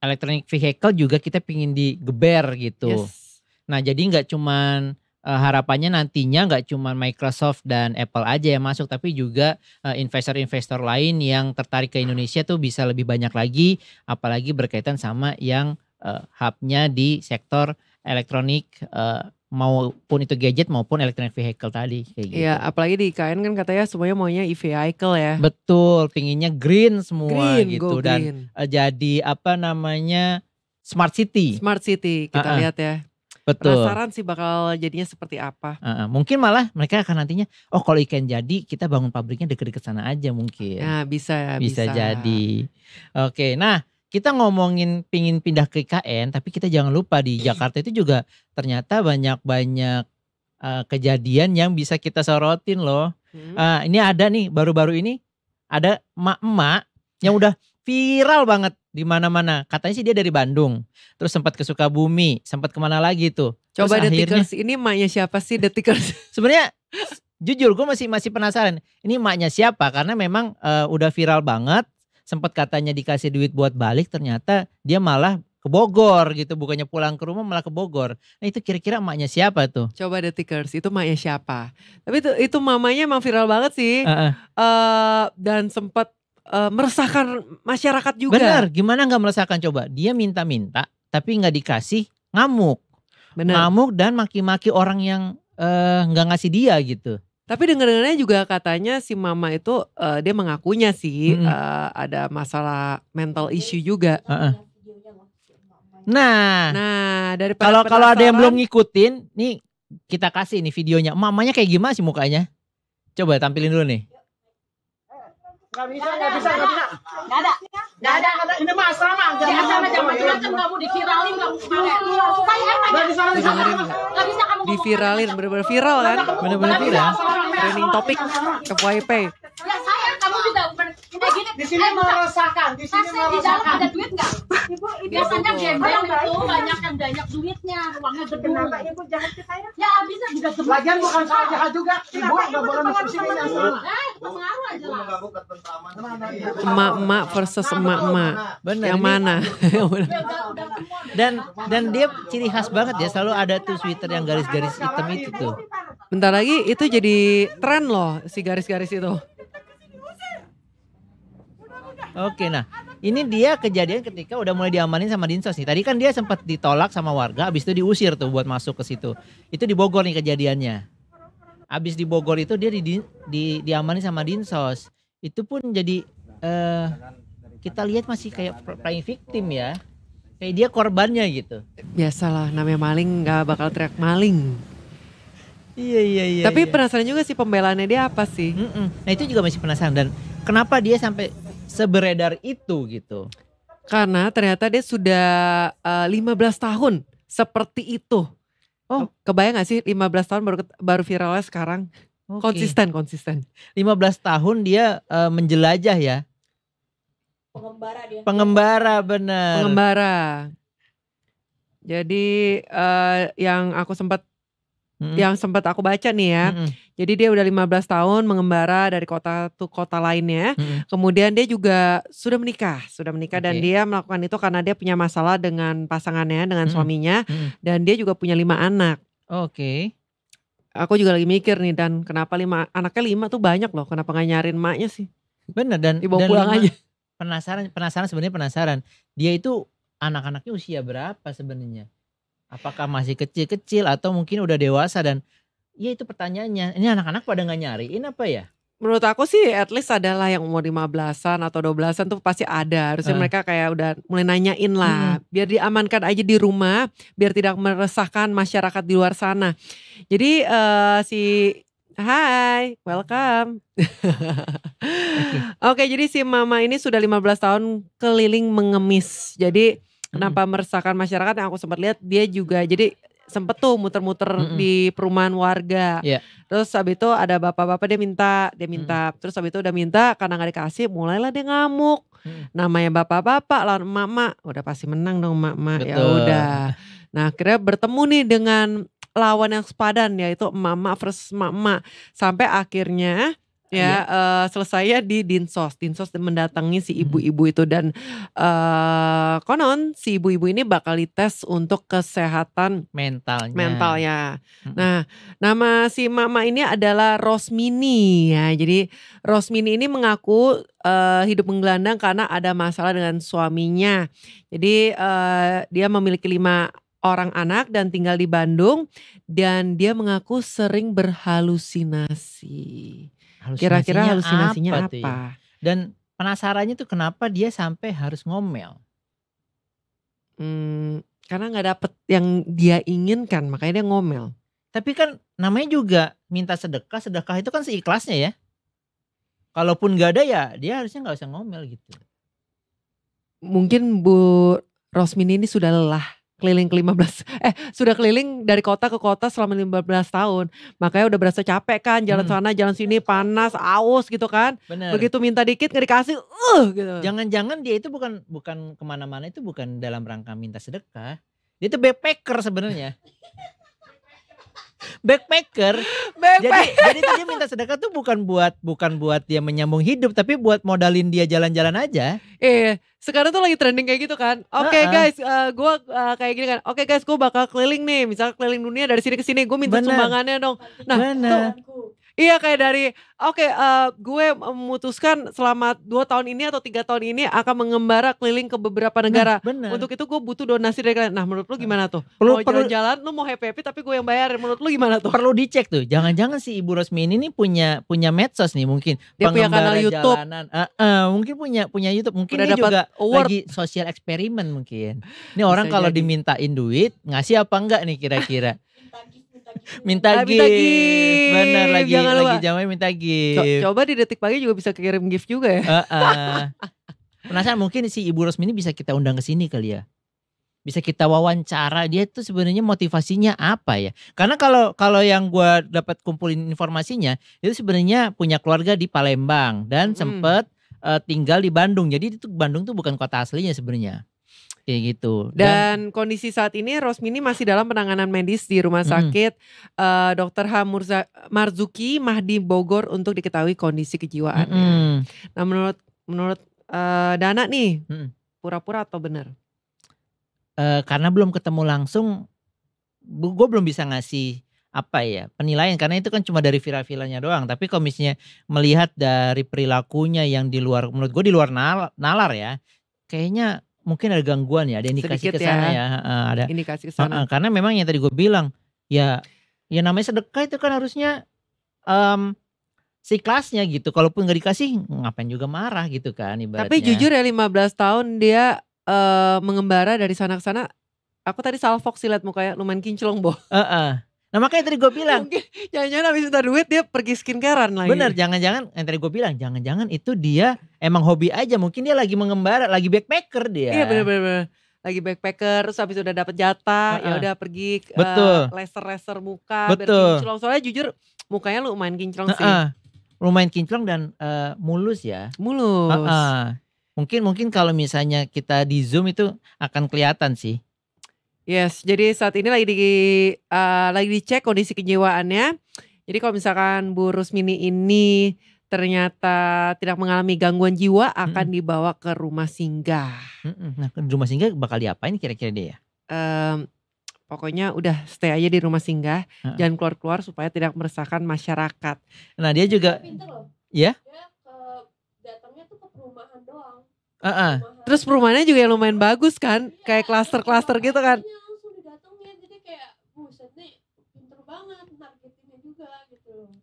elektronik vehicle juga kita pingin digeber gitu. Yes. Nah jadi nggak cuman uh, harapannya nantinya nggak cuman Microsoft dan Apple aja yang masuk tapi juga eh, investor-investor uh, lain yang tertarik ke Indonesia tuh bisa lebih banyak lagi apalagi berkaitan sama yang uh, hubnya di sektor elektronik uh, maupun itu gadget maupun electric vehicle tadi kayak iya, gitu. Iya, apalagi di IKN kan katanya semuanya maunya e-vehicle ya. Betul, pinginnya green semua green, gitu go dan uh, jadi apa namanya smart city. Smart city kita uh -uh. lihat ya. Betul. Penasaran sih bakal jadinya seperti apa. Uh, uh, mungkin malah mereka akan nantinya, oh kalau ikan jadi kita bangun pabriknya deket-deket sana aja mungkin. Nah bisa ya. Bisa, bisa. jadi. Oke, nah kita ngomongin pingin pindah ke IKN, tapi kita jangan lupa di hmm. Jakarta itu juga ternyata banyak-banyak uh, kejadian yang bisa kita sorotin loh. Hmm. Uh, ini ada nih baru-baru ini ada emak-emak yang udah viral banget di mana-mana. Katanya sih dia dari Bandung, terus sempat ke Sukabumi, sempat kemana lagi tuh. Coba terus Detikers akhirnya, ini emaknya siapa sih Detikers? *laughs* Sebenarnya jujur gue masih masih penasaran ini emaknya siapa karena memang uh, udah viral banget sempat katanya dikasih duit buat balik ternyata dia malah ke Bogor gitu bukannya pulang ke rumah malah ke Bogor nah itu kira-kira emaknya siapa tuh coba tickers itu emaknya siapa tapi itu itu mamanya emang viral banget sih uh -uh. Uh, dan sempat uh, eh, meresahkan masyarakat juga benar gimana nggak meresahkan coba dia minta-minta tapi nggak dikasih ngamuk bener. ngamuk dan maki-maki orang yang eh, nggak uh, ngasih dia gitu tapi dengar-dengarnya juga katanya si mama itu uh, dia mengakunya sih hmm. uh, ada masalah mental issue juga. Uh -uh. Nah, nah dari kalau kalau ada yang belum ngikutin, nih kita kasih nih videonya. Mamanya kayak gimana sih mukanya? Coba tampilin dulu nih. Gak bisa, gak bisa, gak bisa. Gak ada. Gak ada. Ini mah asrama. Di jangan macam kamu diviralin kamu pakai. Iya, iya, supaya bisa, Gak bisa, gak bisa kamu diviralin bener-bener viral kan bener-bener viral trending topik ke YP ya saya kamu juga maksudnya eh, gini di sini eh, merasakan, di sini merasakan di dalam ada duit nggak ibu, ibu biasanya gembel itu banyak yang banyak duitnya ruangnya berdua. kenapa ibu jahat ke saya ya bisa. juga teman lagian bukan saya jahat juga ibu nggak boleh sini yang salah pengaruh aja lah emak emak versus nah, emak emak nah, yang mana *laughs* dan dan dia ciri khas banget ya selalu ada tuh sweater yang garis-garis hitam itu tuh bentar lagi itu jadi tren loh si garis-garis itu Oke, nah ini dia kejadian ketika udah mulai diamanin sama dinsos nih. Tadi kan dia sempat ditolak sama warga, abis itu diusir tuh buat masuk ke situ. Itu di Bogor nih kejadiannya. Abis di Bogor itu dia di, di, di diamanin sama dinsos. Itu pun jadi uh, kita lihat masih kayak playing victim ya. Kayak dia korbannya gitu. Biasalah namanya maling gak bakal teriak maling. Iya iya iya. Tapi iya. penasaran juga sih pembelaannya dia apa sih? Mm -mm. Nah itu juga masih penasaran dan kenapa dia sampai seberedar itu gitu. Karena ternyata dia sudah uh, eh, 15 tahun seperti itu. Oh, kebayang gak sih 15 tahun baru baru viralnya sekarang? Okay. Konsisten, konsisten. 15 tahun dia uh, menjelajah ya. Pengembara dia. Pengembara benar. Pengembara. Jadi uh, yang aku sempat hmm. yang sempat aku baca nih ya. Hmm. Jadi dia udah 15 tahun mengembara dari kota ke kota lainnya. Hmm. Kemudian dia juga sudah menikah, sudah menikah okay. dan dia melakukan itu karena dia punya masalah dengan pasangannya, dengan hmm. suaminya hmm. dan dia juga punya lima anak. Oke. Okay. Aku juga lagi mikir nih dan kenapa lima anaknya lima tuh banyak loh. Kenapa nggak nyarin maknya sih? Bener dan ibu dan pulang aja. Penasaran, penasaran sebenarnya penasaran. Dia itu anak-anaknya usia berapa sebenarnya? Apakah masih kecil-kecil atau mungkin udah dewasa dan ya itu pertanyaannya. Ini anak-anak pada nggak ini apa ya? Menurut aku sih at least adalah yang umur 15-an atau 12-an tuh pasti ada. Harusnya uh. mereka kayak udah mulai nanyain lah. Hmm. Biar diamankan aja di rumah, biar tidak meresahkan masyarakat di luar sana. Jadi uh, si Hai, welcome. *laughs* Oke, okay, jadi si mama ini sudah 15 tahun keliling mengemis. Jadi kenapa meresahkan masyarakat yang aku sempat lihat dia juga jadi sempet tuh muter-muter mm -hmm. di perumahan warga. Yeah. Terus habis itu ada bapak-bapak dia minta, dia minta. Mm. Terus habis itu udah minta karena nggak dikasih, mulailah dia ngamuk. Mm. Namanya bapak-bapak lawan emak-emak, udah pasti menang dong emak-emak. Ya udah. *laughs* Nah, akhirnya bertemu nih dengan lawan yang sepadan yaitu emak-emak versus emak-emak. Sampai akhirnya Iya. ya uh, eh, selesai ya di dinsos dinsos mendatangi si hmm. ibu-ibu itu dan uh, konon si ibu-ibu ini bakal dites untuk kesehatan mentalnya mentalnya hmm. nah nama si mama ini adalah Rosmini ya jadi Rosmini ini mengaku uh, hidup menggelandang karena ada masalah dengan suaminya jadi uh, dia memiliki lima orang anak dan tinggal di Bandung dan dia mengaku sering berhalusinasi. Kira-kira halusinasinya apa? apa? Ya? Dan penasarannya tuh kenapa dia sampai harus ngomel? Hmm, karena nggak dapet yang dia inginkan, makanya dia ngomel. Tapi kan namanya juga minta sedekah, sedekah itu kan seikhlasnya ya. Kalaupun nggak ada ya dia harusnya nggak usah ngomel gitu. Mungkin Bu Rosmini ini sudah lelah keliling ke 15 *laughs* eh sudah keliling dari kota ke kota selama 15 tahun makanya udah berasa capek kan jalan hmm. sana jalan sini panas aus gitu kan Bener. begitu minta dikit nggak dikasih uh gitu jangan-jangan dia itu bukan bukan kemana-mana itu bukan dalam rangka minta sedekah dia itu backpacker sebenarnya *laughs* backpacker. backpacker. Jadi jadi dia minta sedekah tuh bukan buat bukan buat dia menyambung hidup tapi buat modalin dia jalan-jalan aja. Eh, sekarang tuh lagi trending kayak gitu kan. Oke okay, uh -uh. guys, uh, gua uh, kayak gini kan. Oke okay, guys, gua bakal keliling nih, misalnya keliling dunia dari sini ke sini, gua minta Bener. sumbangannya dong. Nah, Bener. tuh Iya kayak dari oke okay, uh, eh, gue memutuskan selama dua tahun ini atau tiga tahun ini akan mengembara keliling ke beberapa nah, negara. Bener. Untuk itu gue butuh donasi dari kalian. Nah menurut lu nah. gimana tuh? Perlu, mau jalan-jalan, lu mau happy happy tapi gue yang bayar. Menurut lu gimana tuh? Perlu dicek tuh. Jangan-jangan si Ibu Rosmi ini nih punya punya medsos nih mungkin. Dia punya kanal YouTube. Uh, uh, mungkin punya punya YouTube. Mungkin Udah dia juga award. lagi sosial eksperimen mungkin. Ini orang kalau dimintain duit ngasih apa enggak nih kira-kira? minta, gift. minta gift. lagi Jangan lagi zaman minta gift. coba di detik pagi juga bisa kirim gift juga ya. Uh -uh. *laughs* Penasaran mungkin si Ibu Rosmini bisa kita undang ke sini kali ya. Bisa kita wawancara dia itu sebenarnya motivasinya apa ya? Karena kalau kalau yang gua dapat kumpulin informasinya itu sebenarnya punya keluarga di Palembang dan hmm. sempet uh, tinggal di Bandung. Jadi itu Bandung tuh bukan kota aslinya sebenarnya. Kayak gitu. Dan, Dan kondisi saat ini Rosmini masih dalam penanganan medis di rumah sakit mm. uh, Dr. H. Murza, Marzuki Mahdi Bogor untuk diketahui kondisi kejiwaannya. Mm. Nah, menurut menurut uh, Dana nih, pura-pura mm. atau benar? Uh, karena belum ketemu langsung, gue belum bisa ngasih apa ya penilaian karena itu kan cuma dari viral-viralnya doang tapi komisinya melihat dari perilakunya yang di luar menurut gue di luar nalar ya kayaknya mungkin ada gangguan ya, ada indikasi ke sana ya. ya. Uh, ada indikasi ke sana. Uh, uh, karena memang yang tadi gue bilang, ya ya namanya sedekah itu kan harusnya um, kelasnya gitu. Kalaupun nggak dikasih, ngapain juga marah gitu kan ibaratnya. Tapi jujur ya 15 tahun dia uh, mengembara dari sana ke sana. Aku tadi salfok silat mukanya lumayan kinclong boh. Uh -uh. Nah makanya tadi gue bilang. Mungkin jangan-jangan habis minta duit dia pergi skincarean lagi. Bener, jangan-jangan yang tadi gue bilang, jangan-jangan itu dia emang hobi aja. Mungkin dia lagi mengembara, lagi backpacker dia. Iya bener-bener. Lagi backpacker, terus habis udah dapat jatah, uh -uh. ya udah pergi eh, Betul. Uh, laser-laser muka, Betul. kinclong. Soalnya jujur mukanya lu main kinclong uh -uh. sih. main kinclong dan uh, mulus ya. Mulus. Uh -uh. Mungkin mungkin kalau misalnya kita di zoom itu akan kelihatan sih Yes, jadi saat ini lagi di uh, lagi dicek kondisi kejiwaannya. Jadi kalau misalkan Bu Rusmini ini ternyata tidak mengalami gangguan jiwa akan mm dibawa ke rumah singgah. Mm -mm. Nah, rumah singgah bakal diapain kira-kira dia? Um, pokoknya udah stay aja di rumah singgah, mm -mm. jangan keluar-keluar supaya tidak meresahkan masyarakat. Nah, dia juga loh. Ya? uh, datangnya tuh ke perumahan doang. Uh Terus perumahannya juga yang lumayan bagus kan? Iya, kayak iya, klaster-klaster gitu kan. Iya.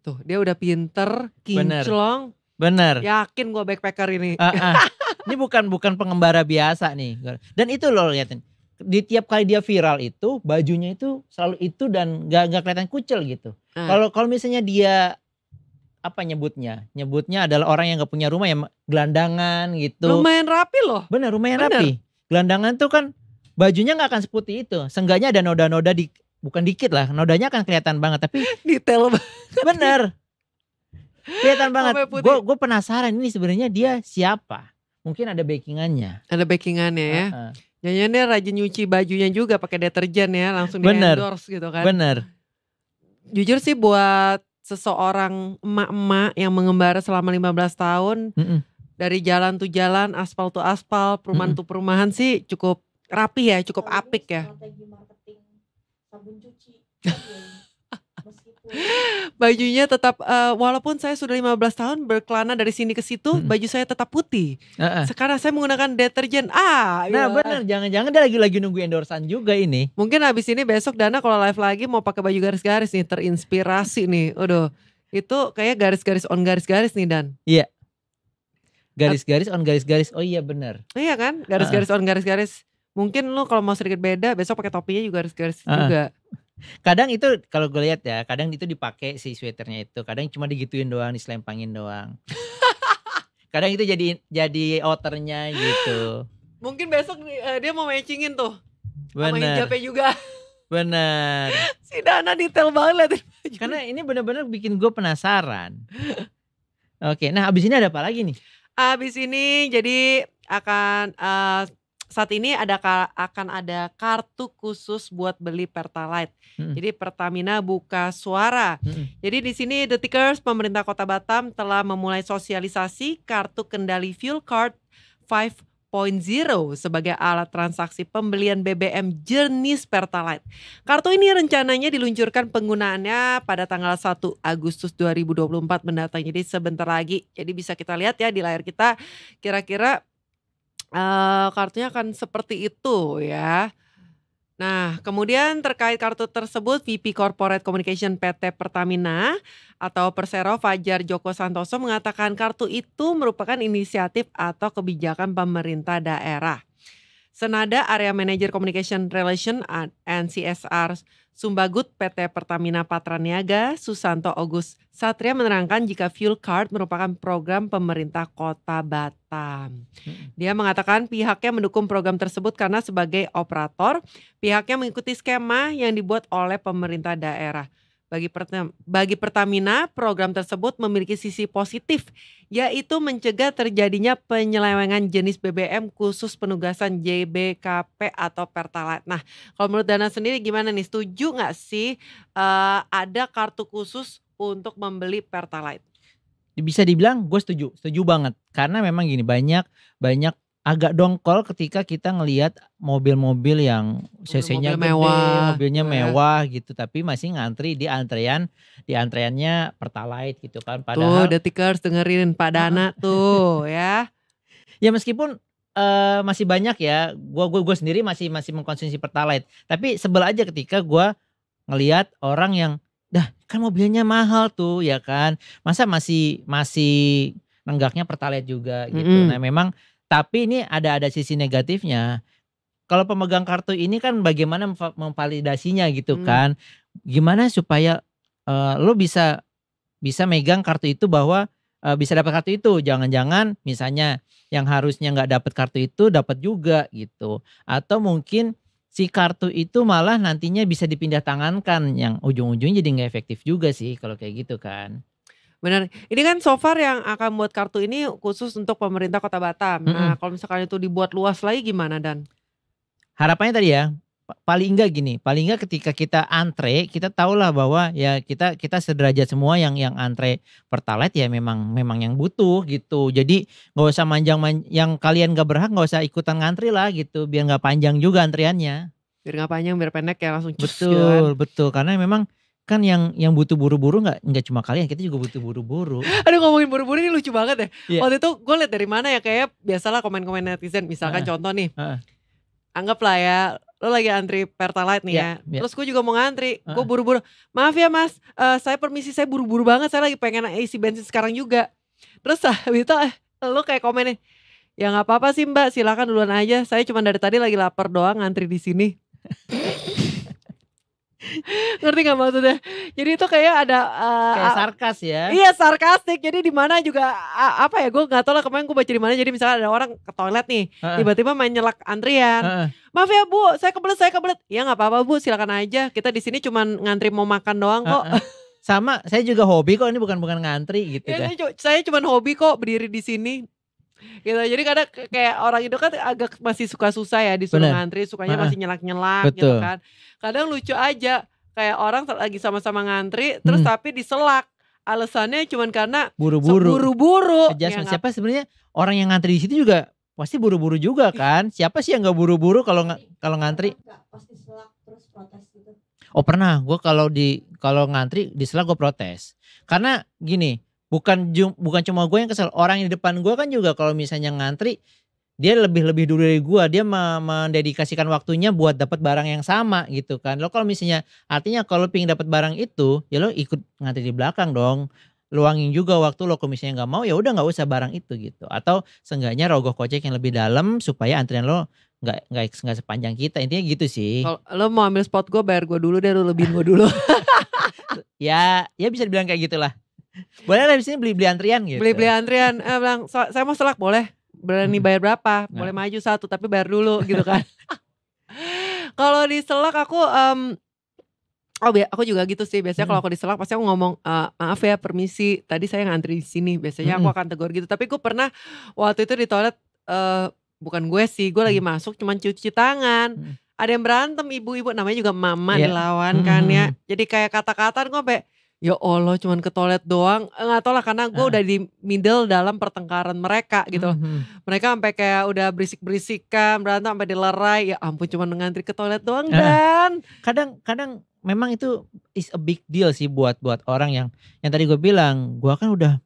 Tuh, dia udah pinter, kinclong. Bener. Yakin gue backpacker ini. Uh, uh. ini bukan bukan pengembara biasa nih. Dan itu loh liatin. Di tiap kali dia viral itu, bajunya itu selalu itu dan gak, gak kelihatan kucel gitu. Ah. Kalau uh. kalau misalnya dia apa nyebutnya? Nyebutnya adalah orang yang gak punya rumah yang gelandangan gitu. Lumayan rapi loh. Bener, lumayan Bener. rapi. Gelandangan tuh kan bajunya nggak akan seputih itu. Seenggaknya ada noda-noda di bukan dikit lah nodanya akan kelihatan banget tapi *laughs* detail banget bener kelihatan banget gue penasaran ini sebenarnya dia siapa mungkin ada backingannya ada backingannya ya uh -uh. nyanyiannya rajin nyuci bajunya juga pakai deterjen ya langsung di endorse gitu kan bener jujur sih buat seseorang emak-emak yang mengembara selama 15 tahun mm -mm. dari jalan tuh jalan aspal tuh aspal perumahan mm -mm. tuh perumahan sih cukup rapi ya cukup apik ya sabun cuci. *laughs* Bajunya tetap uh, walaupun saya sudah 15 tahun berkelana dari sini ke situ, hmm. baju saya tetap putih. Uh -uh. Sekarang saya menggunakan deterjen Ah, nah, iya. benar. Jangan-jangan dia lagi-lagi nunggu endorsan juga ini. Mungkin habis ini besok Dana kalau live lagi mau pakai baju garis-garis nih, terinspirasi nih. udah Itu kayak garis-garis on garis-garis nih Dan. Iya. Yeah. Garis-garis on garis-garis. Oh iya benar. Iya kan? Garis-garis uh -uh. on garis-garis mungkin lu kalau mau sedikit beda besok pakai topinya juga harus garis uh. juga kadang itu kalau gue lihat ya kadang itu dipakai si sweaternya itu kadang cuma digituin doang diselempangin doang *laughs* kadang itu jadi jadi outernya gitu mungkin besok uh, dia mau matchingin tuh bener. sama hijabnya juga *laughs* benar si Dana detail banget karena ini bener-bener bikin gue penasaran oke nah abis ini ada apa lagi nih abis ini jadi akan uh, saat ini ada akan ada kartu khusus buat beli Pertalite. Hmm. Jadi Pertamina buka suara. Hmm. Jadi di sini The Tickers pemerintah Kota Batam telah memulai sosialisasi kartu kendali fuel card 5.0 sebagai alat transaksi pembelian BBM jenis Pertalite. Kartu ini rencananya diluncurkan penggunaannya pada tanggal 1 Agustus 2024 mendatang. Jadi sebentar lagi. Jadi bisa kita lihat ya di layar kita kira-kira uh, kartunya akan seperti itu ya. Nah, kemudian terkait kartu tersebut, VP Corporate Communication PT Pertamina atau Persero Fajar Joko Santoso mengatakan kartu itu merupakan inisiatif atau kebijakan pemerintah daerah. Senada Area Manager Communication Relation and CSR Sumbagut PT Pertamina Patraniaga, Susanto Ogus Satria menerangkan jika Fuel Card merupakan program pemerintah kota Batam. Dia mengatakan pihaknya mendukung program tersebut karena sebagai operator, pihaknya mengikuti skema yang dibuat oleh pemerintah daerah. Bagi, bagi Pertamina, program tersebut memiliki sisi positif, yaitu mencegah terjadinya penyelewengan jenis BBM khusus penugasan JBKP atau Pertalite. Nah, kalau menurut Dana sendiri gimana nih? Setuju nggak sih uh, ada kartu khusus untuk membeli Pertalite? Bisa dibilang gue setuju, setuju banget. Karena memang gini, banyak banyak agak dongkol ketika kita ngelihat mobil-mobil yang CC-nya mobil mewah, mobilnya gitu ya. mewah gitu, tapi masih ngantri di antrean, di antreannya Pertalite gitu kan. Padahal tuh detikers dengerin Pak Dana *laughs* tuh ya. Ya meskipun uh, masih banyak ya, gua gua, gua sendiri masih masih mengkonsumsi Pertalite, tapi sebel aja ketika gua ngelihat orang yang dah kan mobilnya mahal tuh ya kan. Masa masih masih nenggaknya Pertalite juga gitu. Mm -hmm. Nah, memang tapi ini ada ada sisi negatifnya. Kalau pemegang kartu ini kan bagaimana memvalidasinya gitu hmm. kan? Gimana supaya uh, lo bisa bisa megang kartu itu bahwa uh, bisa dapat kartu itu. Jangan-jangan misalnya yang harusnya nggak dapat kartu itu dapat juga gitu. Atau mungkin si kartu itu malah nantinya bisa dipindah tangankan yang ujung-ujungnya jadi nggak efektif juga sih kalau kayak gitu kan. Benar. Ini kan so far yang akan buat kartu ini khusus untuk pemerintah Kota Batam. Mm -hmm. Nah, kalau misalkan itu dibuat luas lagi gimana Dan? Harapannya tadi ya, paling enggak gini, paling enggak ketika kita antre, kita tahulah bahwa ya kita kita sederajat semua yang yang antre pertalite ya memang memang yang butuh gitu. Jadi nggak usah manjang man, yang kalian gak berhak nggak usah ikutan ngantri lah gitu, biar nggak panjang juga antriannya. Biar nggak panjang, biar pendek ya langsung cus, Betul, kan? betul. Karena memang kan yang yang butuh buru-buru nggak -buru nggak cuma kalian kita juga butuh buru-buru. *laughs* Aduh ngomongin buru-buru ini lucu banget ya. Yeah. Waktu itu gue liat dari mana ya kayak biasalah komen-komen netizen misalkan uh, contoh nih. Uh, anggaplah ya lo lagi antri pertalite nih yeah, ya. Yeah. Terus gue juga mau ngantri, uh, gue buru-buru. Maaf ya mas, uh, saya permisi saya buru-buru banget, saya lagi pengen isi bensin sekarang juga. Terus lah itu eh, lo kayak komenin, ya nggak apa-apa sih mbak, silakan duluan aja. Saya cuma dari tadi lagi lapar doang ngantri di sini. *laughs* ngerti gak maksudnya jadi itu kayak ada uh, kayak sarkas ya iya sarkastik jadi di mana juga uh, apa ya gue nggak tahu lah kemarin gue baca di mana jadi misalnya ada orang ke toilet nih tiba-tiba main nyelak antrian uh-uh. maaf ya bu saya kebelet saya kebelet ya nggak apa-apa bu silakan aja kita di sini cuma ngantri mau makan doang kok uh-uh. sama saya juga hobi kok ini bukan bukan ngantri gitu ya, saya cuma hobi kok berdiri di sini gitu jadi kadang kayak orang itu kan agak masih suka susah ya di Bener. ngantri sukanya uh masih nyelak nyelak gitu kan kadang lucu aja kayak orang lagi sama-sama ngantri hmm. terus tapi diselak alasannya cuma karena buru-buru buru-buru ya, siapa sebenarnya orang yang ngantri di situ juga pasti buru-buru juga kan siapa sih yang nggak buru-buru kalau kalau ngantri pasti selak terus protes gitu oh pernah gue kalau di kalau ngantri diselak selak gue protes karena gini bukan bukan cuma gue yang kesel orang yang di depan gue kan juga kalau misalnya ngantri dia lebih lebih dulu dari gue dia mendedikasikan waktunya buat dapat barang yang sama gitu kan lo kalau misalnya artinya kalau ping dapat barang itu ya lo ikut ngantri di belakang dong luangin juga waktu lo kalau misalnya nggak mau ya udah nggak usah barang itu gitu atau seenggaknya rogoh kocek yang lebih dalam supaya antrian lo nggak nggak nggak sepanjang kita intinya gitu sih kalau lo mau ambil spot gue bayar gue dulu deh lo lebihin gue dulu *laughs* ya ya bisa dibilang kayak gitulah boleh lah sini beli beli antrian gitu beli beli antrian eh, bilang saya mau selak boleh berani hmm. bayar berapa nah. boleh nah. maju satu tapi bayar dulu gitu kan *laughs* kalau di selak aku um, Oh, aku juga gitu sih. Biasanya hmm. kalau aku di selak pasti aku ngomong uh, maaf ya, permisi. Tadi saya ngantri di sini. Biasanya hmm. aku akan tegur gitu. Tapi aku pernah waktu itu di toilet uh, bukan gue sih, gue hmm. lagi masuk cuman cuci tangan. Hmm. Ada yang berantem ibu-ibu namanya juga mama yeah. dilawan kan ya. Hmm. Jadi kayak kata-kata gue kayak Ya Allah cuman ke toilet doang eh, nggak tau lah karena gue uh. udah di middle dalam pertengkaran mereka gitu mm-hmm. Mereka sampai kayak udah berisik-berisikan berantem sampai dilerai ya ampun cuman ngantri ke toilet doang uh. dan Kadang-kadang memang itu is a big deal sih buat buat orang yang yang tadi gue bilang gue kan udah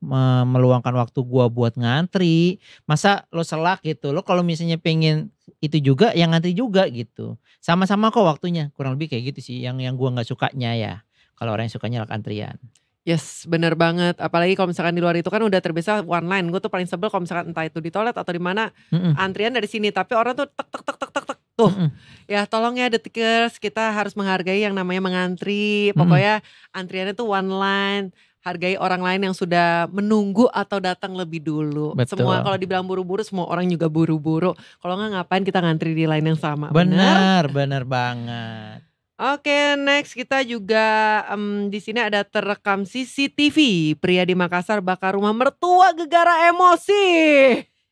meluangkan waktu gue buat ngantri masa lo selak gitu lo kalau misalnya pengen itu juga yang ngantri juga gitu sama-sama kok waktunya kurang lebih kayak gitu sih yang yang gue nggak sukanya ya kalau orang yang sukanya lak antrian. Yes, bener banget. Apalagi kalau misalkan di luar itu kan udah terbiasa one line. Gue tuh paling sebel kalau misalkan entah itu di toilet atau di mana mm -mm. antrian dari sini, tapi orang tuh tek tek tek tek tek tek tuh. Mm -mm. Ya tolong ya detikers, kita harus menghargai yang namanya mengantri. Pokoknya mm -mm. antriannya tuh one line. Hargai orang lain yang sudah menunggu atau datang lebih dulu. Betul. Semua kalau dibilang buru-buru, semua orang juga buru-buru. Kalau nggak ngapain kita ngantri di line yang sama. Benar, benar banget. Oke, next kita juga um, di sini ada terekam CCTV. Pria di Makassar bakar rumah mertua gegara emosi.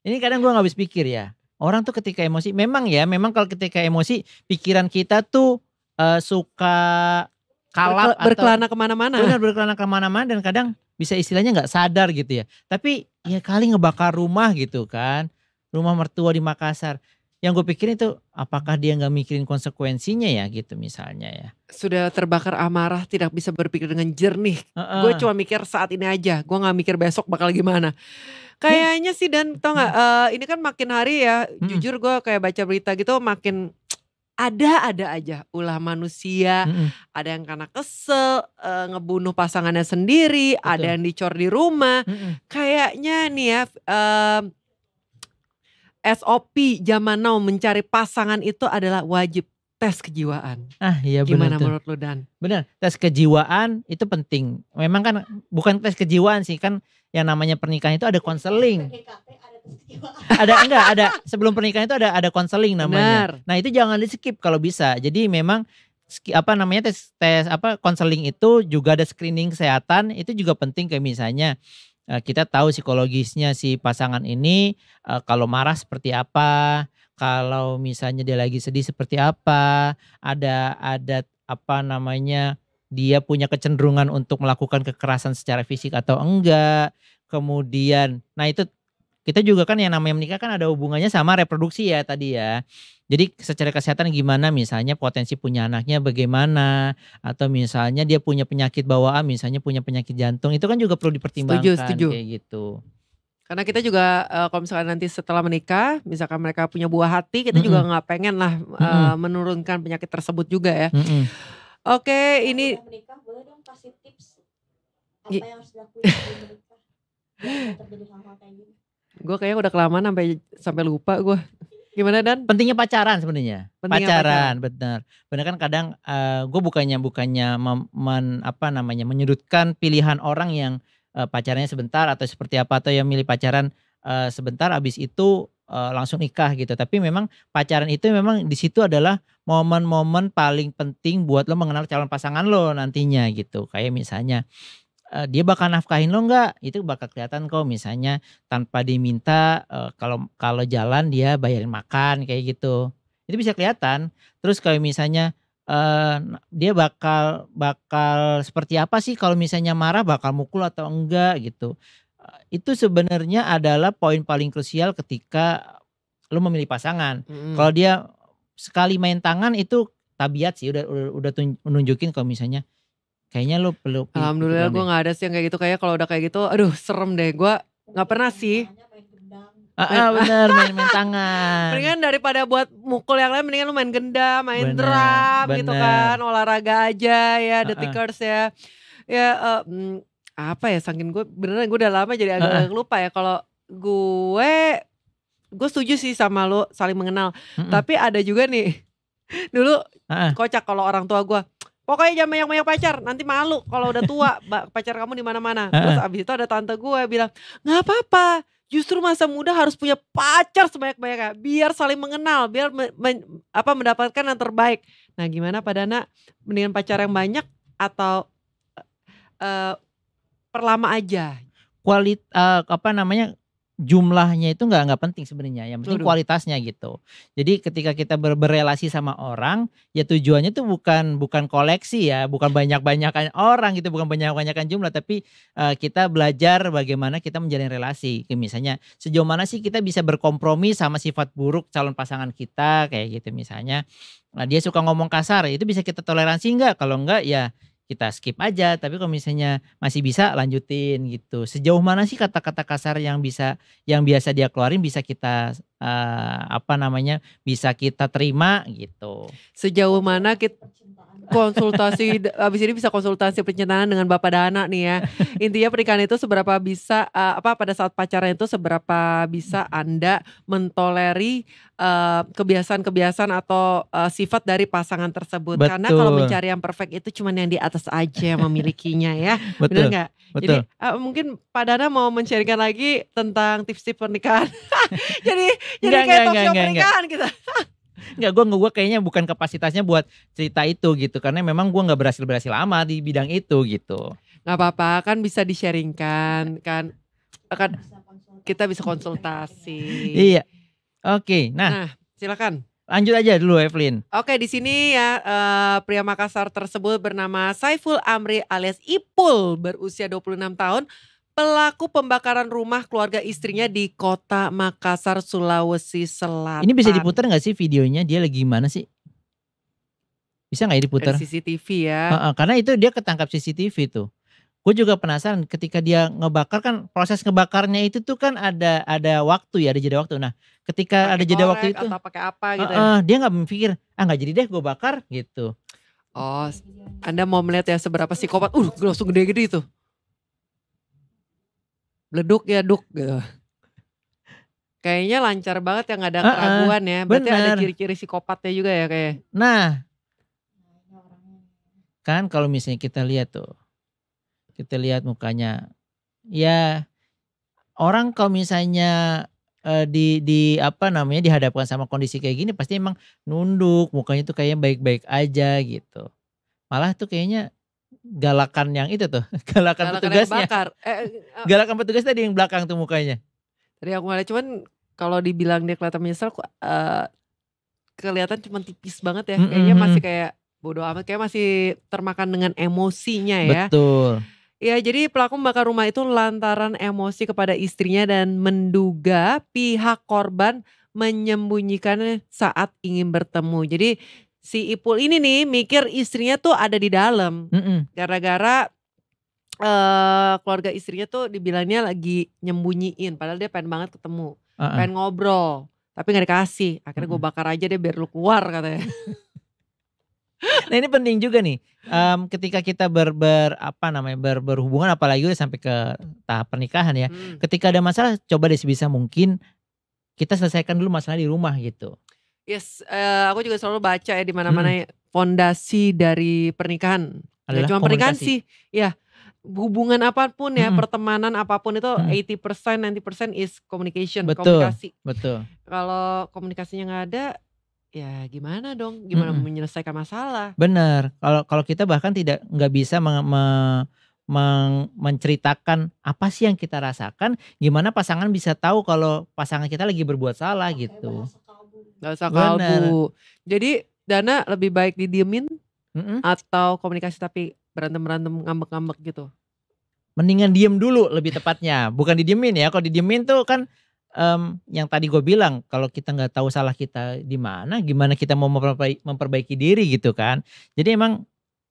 Ini kadang gua gak habis pikir ya. Orang tuh ketika emosi, memang ya, memang kalau ketika emosi pikiran kita tuh uh, suka kalap Berkel, berkelana kemana-mana. Benar berkelana kemana-mana dan kadang bisa istilahnya nggak sadar gitu ya. Tapi ya kali ngebakar rumah gitu kan, rumah mertua di Makassar yang gue pikirin itu apakah dia nggak mikirin konsekuensinya ya gitu misalnya ya sudah terbakar amarah tidak bisa berpikir dengan jernih uh -uh. gue cuma mikir saat ini aja gue nggak mikir besok bakal gimana kayaknya sih dan tau nggak hmm. uh, ini kan makin hari ya hmm. jujur gue kayak baca berita gitu makin ada-ada aja ulah manusia, -hmm. ada yang karena kesel uh, ngebunuh pasangannya sendiri, Betul. ada yang dicor di rumah. -hmm. Kayaknya nih ya uh, SOP zaman now mencari pasangan itu adalah wajib tes kejiwaan. Ah iya benar. Gimana menurut lu Dan? Benar, tes kejiwaan itu penting. Memang kan bukan tes kejiwaan sih kan yang namanya pernikahan itu ada konseling. ada enggak ada sebelum pernikahan itu ada ada konseling namanya. Benar. Nah, itu jangan di skip kalau bisa. Jadi memang apa namanya tes tes apa konseling itu juga ada screening kesehatan itu juga penting kayak misalnya Eh, kita tahu psikologisnya si pasangan ini eh, kalau marah seperti apa, kalau misalnya dia lagi sedih seperti apa, ada ada apa namanya dia punya kecenderungan untuk melakukan kekerasan secara fisik atau enggak. Kemudian nah itu kita juga kan yang namanya menikah kan ada hubungannya sama reproduksi ya tadi ya. Jadi secara kesehatan gimana misalnya potensi punya anaknya bagaimana atau misalnya dia punya penyakit bawaan misalnya punya penyakit jantung itu kan juga perlu dipertimbangkan setuju, setuju. kayak gitu. Karena kita juga eh, kalau misalkan nanti setelah menikah, misalkan mereka punya buah hati, kita mm -hmm. juga nggak pengen lah mm -hmm. menurunkan penyakit tersebut juga ya. Mm -hmm. Oke, ini menikah boleh dong kasih tips apa yang harus dilakukan Gue kayaknya udah kelamaan sampai sampai lupa gue. Gimana Dan? Pentingnya pacaran sebenarnya. Pacaran, pacaran, bener bener kan kadang uh, eh, gue bukannya bukannya mem, men, apa namanya menyudutkan pilihan orang yang uh, pacarnya sebentar atau seperti apa atau yang milih pacaran uh, sebentar abis itu uh, langsung nikah gitu. Tapi memang pacaran itu memang di situ adalah momen-momen paling penting buat lo mengenal calon pasangan lo nantinya gitu. Kayak misalnya Eh, dia bakal nafkahin lo nggak itu bakal kelihatan kok misalnya tanpa diminta uh, kalau kalau jalan dia bayarin makan kayak gitu itu bisa kelihatan terus kalau misalnya uh, dia bakal bakal seperti apa sih kalau misalnya marah bakal mukul atau enggak gitu itu sebenarnya adalah poin paling krusial ketika lo memilih pasangan mm. kalau dia sekali main tangan itu tabiat sih udah udah, udah tunjukin kalau misalnya Kayaknya lu perlu. Alhamdulillah gue gak ada sih yang kayak gitu. Kayak kalau udah kayak gitu, aduh serem deh. Gue nggak pernah sih. Ah, ah bener *laughs* main, main tangan. Mendingan daripada buat mukul yang lain mendingan lu main gendam, main bener, drum gitu bener. gitu kan, olahraga aja ya, detikers ah, ah. uh ya. Ya uh, apa ya saking gue beneran gue udah lama jadi ah, agak, -agak lupa ya kalau gue gue setuju sih sama lu saling mengenal. uh -uh. Tapi ada juga nih *laughs* dulu kocak kalau orang tua gue Pokoknya jangan banyak-banyak pacar, nanti malu kalau udah tua *laughs* pacar kamu di mana-mana. Terus abis itu ada tante gue bilang, nggak apa-apa, justru masa muda harus punya pacar sebanyak-banyaknya, biar saling mengenal, biar me men, apa mendapatkan yang terbaik. Nah gimana pada anak, mendingan pacar yang banyak atau uh, perlama aja? Kualit uh, apa namanya jumlahnya itu nggak nggak penting sebenarnya yang penting kualitasnya gitu jadi ketika kita ber, berrelasi sama orang ya tujuannya tuh bukan bukan koleksi ya bukan banyak banyakan orang gitu bukan banyak banyakan jumlah tapi uh, kita belajar bagaimana kita menjalin relasi misalnya sejauh mana sih kita bisa berkompromi sama sifat buruk calon pasangan kita kayak gitu misalnya Nah, dia suka ngomong kasar, itu bisa kita toleransi nggak? Kalau nggak, ya kita skip aja tapi kalau misalnya masih bisa lanjutin gitu sejauh mana sih kata-kata kasar yang bisa yang biasa dia keluarin bisa kita uh, apa namanya bisa kita terima gitu sejauh mana kita konsultasi habis ini bisa konsultasi perencanaan dengan Bapak dan anak nih ya. Intinya pernikahan itu seberapa bisa uh, apa pada saat pacaran itu seberapa bisa Anda mentoleri kebiasaan eh, kebiasaan-kebiasaan atau uh, sifat dari pasangan tersebut. Betul. Karena kalau mencari yang perfect itu cuma yang di atas aja yang memilikinya ya. *laughs* Betul. Benar Betul. Jadi uh, mungkin Pak Dana mau mencarikan lagi tentang tips-tips pernikahan. *laughs* jadi jadi kayak enggak, show pernikahan enggak. kita. *laughs* nggak gue gue kayaknya bukan kapasitasnya buat cerita itu gitu karena memang gue nggak berhasil berhasil lama di bidang itu gitu nggak apa-apa kan bisa disharingkan kan akan kita bisa konsultasi iya oke okay, nah, nah silakan Lanjut aja dulu Evelyn. Oke, di sini ya uh, pria Makassar tersebut bernama Saiful Amri alias Ipul berusia 26 tahun pelaku pembakaran rumah keluarga istrinya di kota Makassar, Sulawesi Selatan. Ini bisa diputar gak sih videonya? Dia lagi mana sih? Bisa gak ya diputar? CCTV ya. Uh -uh, karena itu dia ketangkap CCTV tuh. Gue juga penasaran ketika dia ngebakar kan proses ngebakarnya itu tuh kan ada ada waktu ya ada jeda waktu. Nah ketika pake ada jeda waktu itu atau pakai apa gitu? Uh ya. Dia nggak mikir ah nggak jadi deh gue bakar gitu. Oh, Anda mau melihat ya seberapa sih psikopat? Uh, langsung gede-gede itu. Bleduk ya duk gitu. Kayaknya lancar banget yang ada keraguan ya. Berarti bener. ada ciri-ciri psikopatnya juga ya kayak. Nah, kan kalau misalnya kita lihat tuh, kita lihat mukanya, ya orang kalau misalnya uh, di di apa namanya dihadapkan sama kondisi kayak gini pasti emang nunduk mukanya tuh kayaknya baik-baik aja gitu malah tuh kayaknya galakan yang itu tuh, *laughs* galakan, galakan petugasnya. Yang bakar. Eh, uh, galakan petugas tadi yang belakang tuh mukanya. Tadi aku ngeliat cuman kalau dibilang dia kelihatan menyesal uh, kelihatan cuma tipis banget ya. Mm -hmm. Kayaknya masih kayak bodoh amat, kayak masih termakan dengan emosinya ya. Betul. Ya, jadi pelaku membakar rumah itu lantaran emosi kepada istrinya dan menduga pihak korban menyembunyikannya saat ingin bertemu. Jadi si Ipul ini nih mikir istrinya tuh ada di dalam. mm Gara-gara uh, keluarga istrinya tuh dibilangnya lagi nyembunyiin padahal dia pengen banget ketemu, uh-uh. pengen ngobrol, tapi gak dikasih. Akhirnya gue bakar aja deh biar lu keluar katanya. *laughs* nah ini penting juga nih um, ketika kita ber, ber apa namanya ber, berhubungan apalagi udah sampai ke tahap pernikahan ya hmm. ketika ada masalah coba deh sebisa mungkin kita selesaikan dulu masalah di rumah gitu Yes, uh, aku juga selalu baca ya di mana-mana hmm. Ya, fondasi dari pernikahan. Ya, Adalah cuma pernikahan sih, ya hubungan apapun ya, hmm. pertemanan apapun itu hmm. 80% 90% is communication, betul, komunikasi. Betul. Kalau komunikasinya nggak ada, ya gimana dong? Gimana hmm. menyelesaikan masalah? Bener. Kalau kalau kita bahkan tidak nggak bisa meng, me, meng, menceritakan apa sih yang kita rasakan, gimana pasangan bisa tahu kalau pasangan kita lagi berbuat salah gitu. Gak usah kalbu. Bener. Jadi Dana lebih baik didiemin mm hmm atau komunikasi tapi berantem-berantem ngambek-ngambek gitu? Mendingan diem dulu lebih tepatnya. Bukan didiemin ya. Kalau didiemin tuh kan um, yang tadi gue bilang kalau kita nggak tahu salah kita di mana, gimana kita mau memperbaiki, memperbaiki diri gitu kan. Jadi emang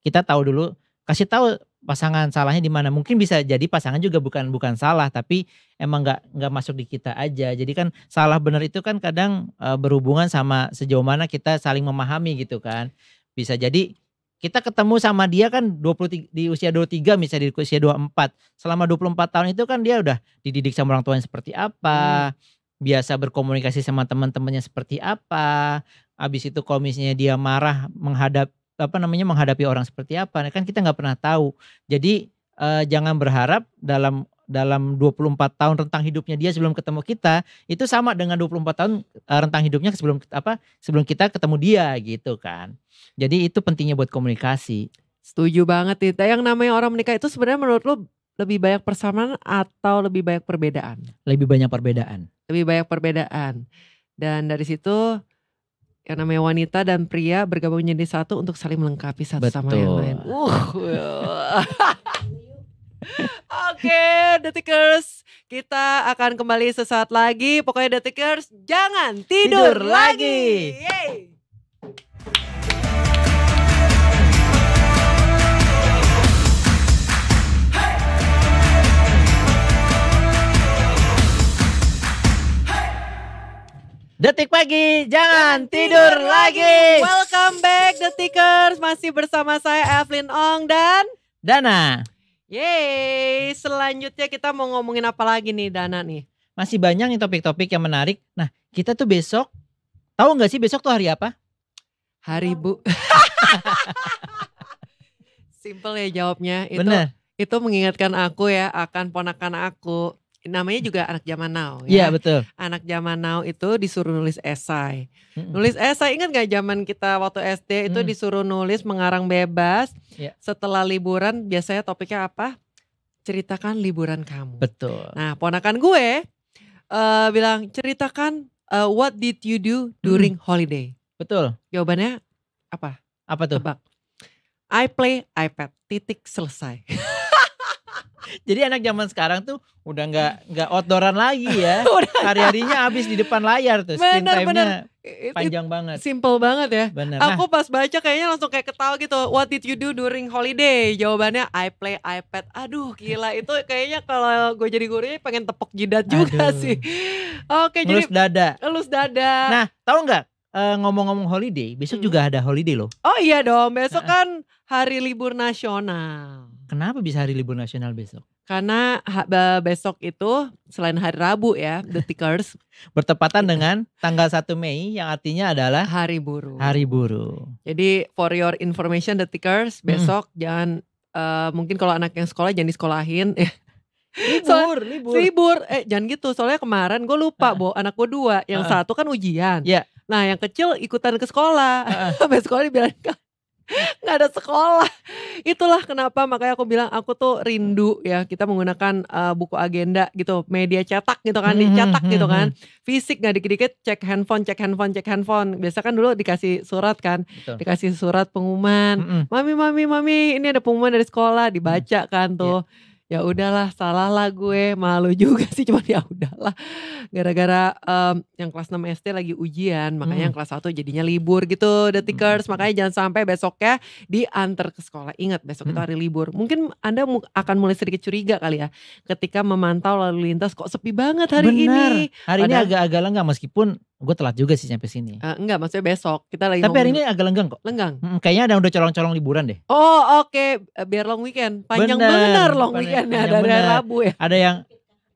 kita tahu dulu kasih tahu pasangan salahnya di mana mungkin bisa jadi pasangan juga bukan bukan salah tapi emang nggak nggak masuk di kita aja jadi kan salah benar itu kan kadang e, berhubungan sama sejauh mana kita saling memahami gitu kan bisa jadi kita ketemu sama dia kan 23 di usia 23 misalnya di usia 24 selama 24 tahun itu kan dia udah dididik sama orang tuanya seperti apa hmm. biasa berkomunikasi sama teman-temannya seperti apa habis itu komisinya dia marah menghadap apa namanya menghadapi orang seperti apa kan kita nggak pernah tahu jadi eh, jangan berharap dalam dalam 24 tahun rentang hidupnya dia sebelum ketemu kita itu sama dengan 24 tahun eh, rentang hidupnya sebelum apa sebelum kita ketemu dia gitu kan. Jadi itu pentingnya buat komunikasi. Setuju banget itu. Yang namanya orang menikah itu sebenarnya menurut lo lebih banyak persamaan atau lebih banyak perbedaan? Lebih banyak perbedaan. Lebih banyak perbedaan. Dan dari situ yang namanya wanita dan pria bergabung menjadi satu untuk saling melengkapi satu Betul. sama yang lain. Uh. *laughs* Oke, okay, Detikers, kita akan kembali sesaat lagi. Pokoknya Detikers, jangan tidur, tidur lagi. lagi. Yeay. Detik pagi, jangan tidur, tidur lagi. Welcome back Detikers, masih bersama saya Evelyn Ong dan Dana. Yeay, selanjutnya kita mau ngomongin apa lagi nih Dana nih? Masih banyak nih topik-topik yang menarik. Nah, kita tuh besok, tahu nggak sih besok tuh hari apa? Hari Bu. *laughs* Simple ya jawabnya. Itu, Bener. Itu mengingatkan aku ya akan ponakan aku namanya juga anak zaman now ya. Iya betul. Anak zaman now itu disuruh nulis esai. Mm-hmm. Nulis esai ingat gak zaman kita waktu SD itu mm. disuruh nulis mengarang bebas. Yeah. Setelah liburan biasanya topiknya apa? Ceritakan liburan kamu. Betul. Nah, ponakan gue uh, bilang ceritakan uh, what did you do mm. during mm. holiday? Betul. Jawabannya apa? Apa tuh? Tebak. I play iPad. Titik selesai. *laughs* Jadi anak zaman sekarang tuh udah nggak nggak outdooran lagi ya. *laughs* Hari-harinya habis di depan layar tuh. Screen time-nya panjang it, it, banget. Simple banget ya. Bener. Aku nah, pas baca kayaknya langsung kayak ketawa gitu. What did you do during holiday? Jawabannya I play iPad. Aduh gila *laughs* itu kayaknya kalau gue jadi gurunya pengen tepok jidat juga sih. Oke jadi. Lulus dada. Lulus dada. Nah tahu nggak eh, ngomong-ngomong holiday, besok hmm. juga ada holiday loh. Oh iya dong, besok kan hari libur nasional. Kenapa bisa hari libur nasional besok? Karena besok itu selain hari Rabu ya, The Tickers. *laughs* Bertepatan itu. Iya. dengan tanggal 1 Mei yang artinya adalah Hari Buruh. Hari Buruh. Jadi for your information The Tickers, hmm. besok hmm. jangan uh, mungkin kalau anak yang sekolah jangan disekolahin. *laughs* libur, so, libur. Libur. Eh jangan gitu, soalnya kemarin gue lupa, uh anak gue dua, yang uh satu kan ujian. Yeah. Nah yang kecil ikutan ke sekolah, -uh. Ah. sampai *laughs* sekolah dibilang *laughs* nggak ada sekolah. Itulah kenapa makanya aku bilang aku tuh rindu ya kita menggunakan uh, buku agenda gitu, media cetak gitu kan, hmm, hmm, dicetak gitu hmm, kan. Fisik nggak dikit-dikit cek handphone, cek handphone, cek handphone. Biasa kan dulu dikasih surat kan, Betul. dikasih surat pengumuman. Mami, mami, mami, ini ada pengumuman dari sekolah, dibaca kan iya. tuh. Yeah ya udahlah salah lah gue malu *laughs* juga sih Cuman ya udahlah gara-gara um, yang kelas 6 SD lagi ujian makanya hmm. yang kelas 1 jadinya libur gitu the hmm. tickers hmm. makanya jangan sampai besoknya diantar ke sekolah ingat besok hmm. itu hari libur mungkin anda akan mulai sedikit curiga kali ya ketika memantau lalu lintas kok sepi banget hari Bener. ini hari Padahal, ini agak-agak lenggang meskipun Gue telat juga sih sampai sini. Uh, enggak, maksudnya besok. Kita lagi Tapi hari ini agak lenggang kok. Lenggang. Hmm, kayaknya ada udah colong-colong liburan deh. Oh, oke. Okay. Eh, biar long weekend. Panjang bener, bener long weekend ya. Ada bener. Rabu ya. Ada yang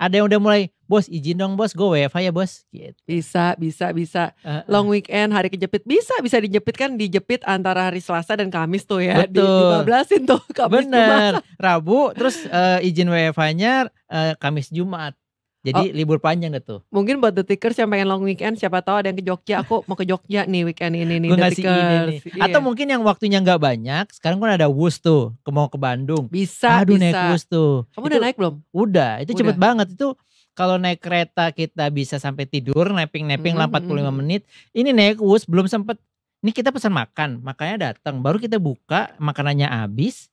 ada yang udah mulai, "Bos, izin dong, Bos. Gue WFH ya, Bos." Gitu. Bisa, bisa, bisa. Uh, Long weekend, hari kejepit bisa, bisa dijepit kan dijepit antara hari Selasa dan Kamis tuh ya. Betul. Di, dibablasin tuh Kamis Bener. Jumat. Rabu terus uh, izin WFH-nya uh, Kamis Jumat jadi oh, libur panjang deh tuh. Mungkin buat The Tickers yang pengen long weekend, siapa tahu ada yang ke Jogja. Aku mau ke Jogja nih weekend ini nih. Gue ngasih ini nih. Iya. Atau mungkin yang waktunya nggak banyak, sekarang kan ada Wus tuh, ke mau ke Bandung. Bisa, Aduh, bisa. naik Wus tuh. Kamu itu, udah naik belum? Udah, itu cepet banget. Itu kalau naik kereta kita bisa sampai tidur, napping-napping mm -hmm. 45 hmm. menit. Ini naik Wus belum sempet. Ini kita pesan makan, makanya datang. Baru kita buka, makanannya habis,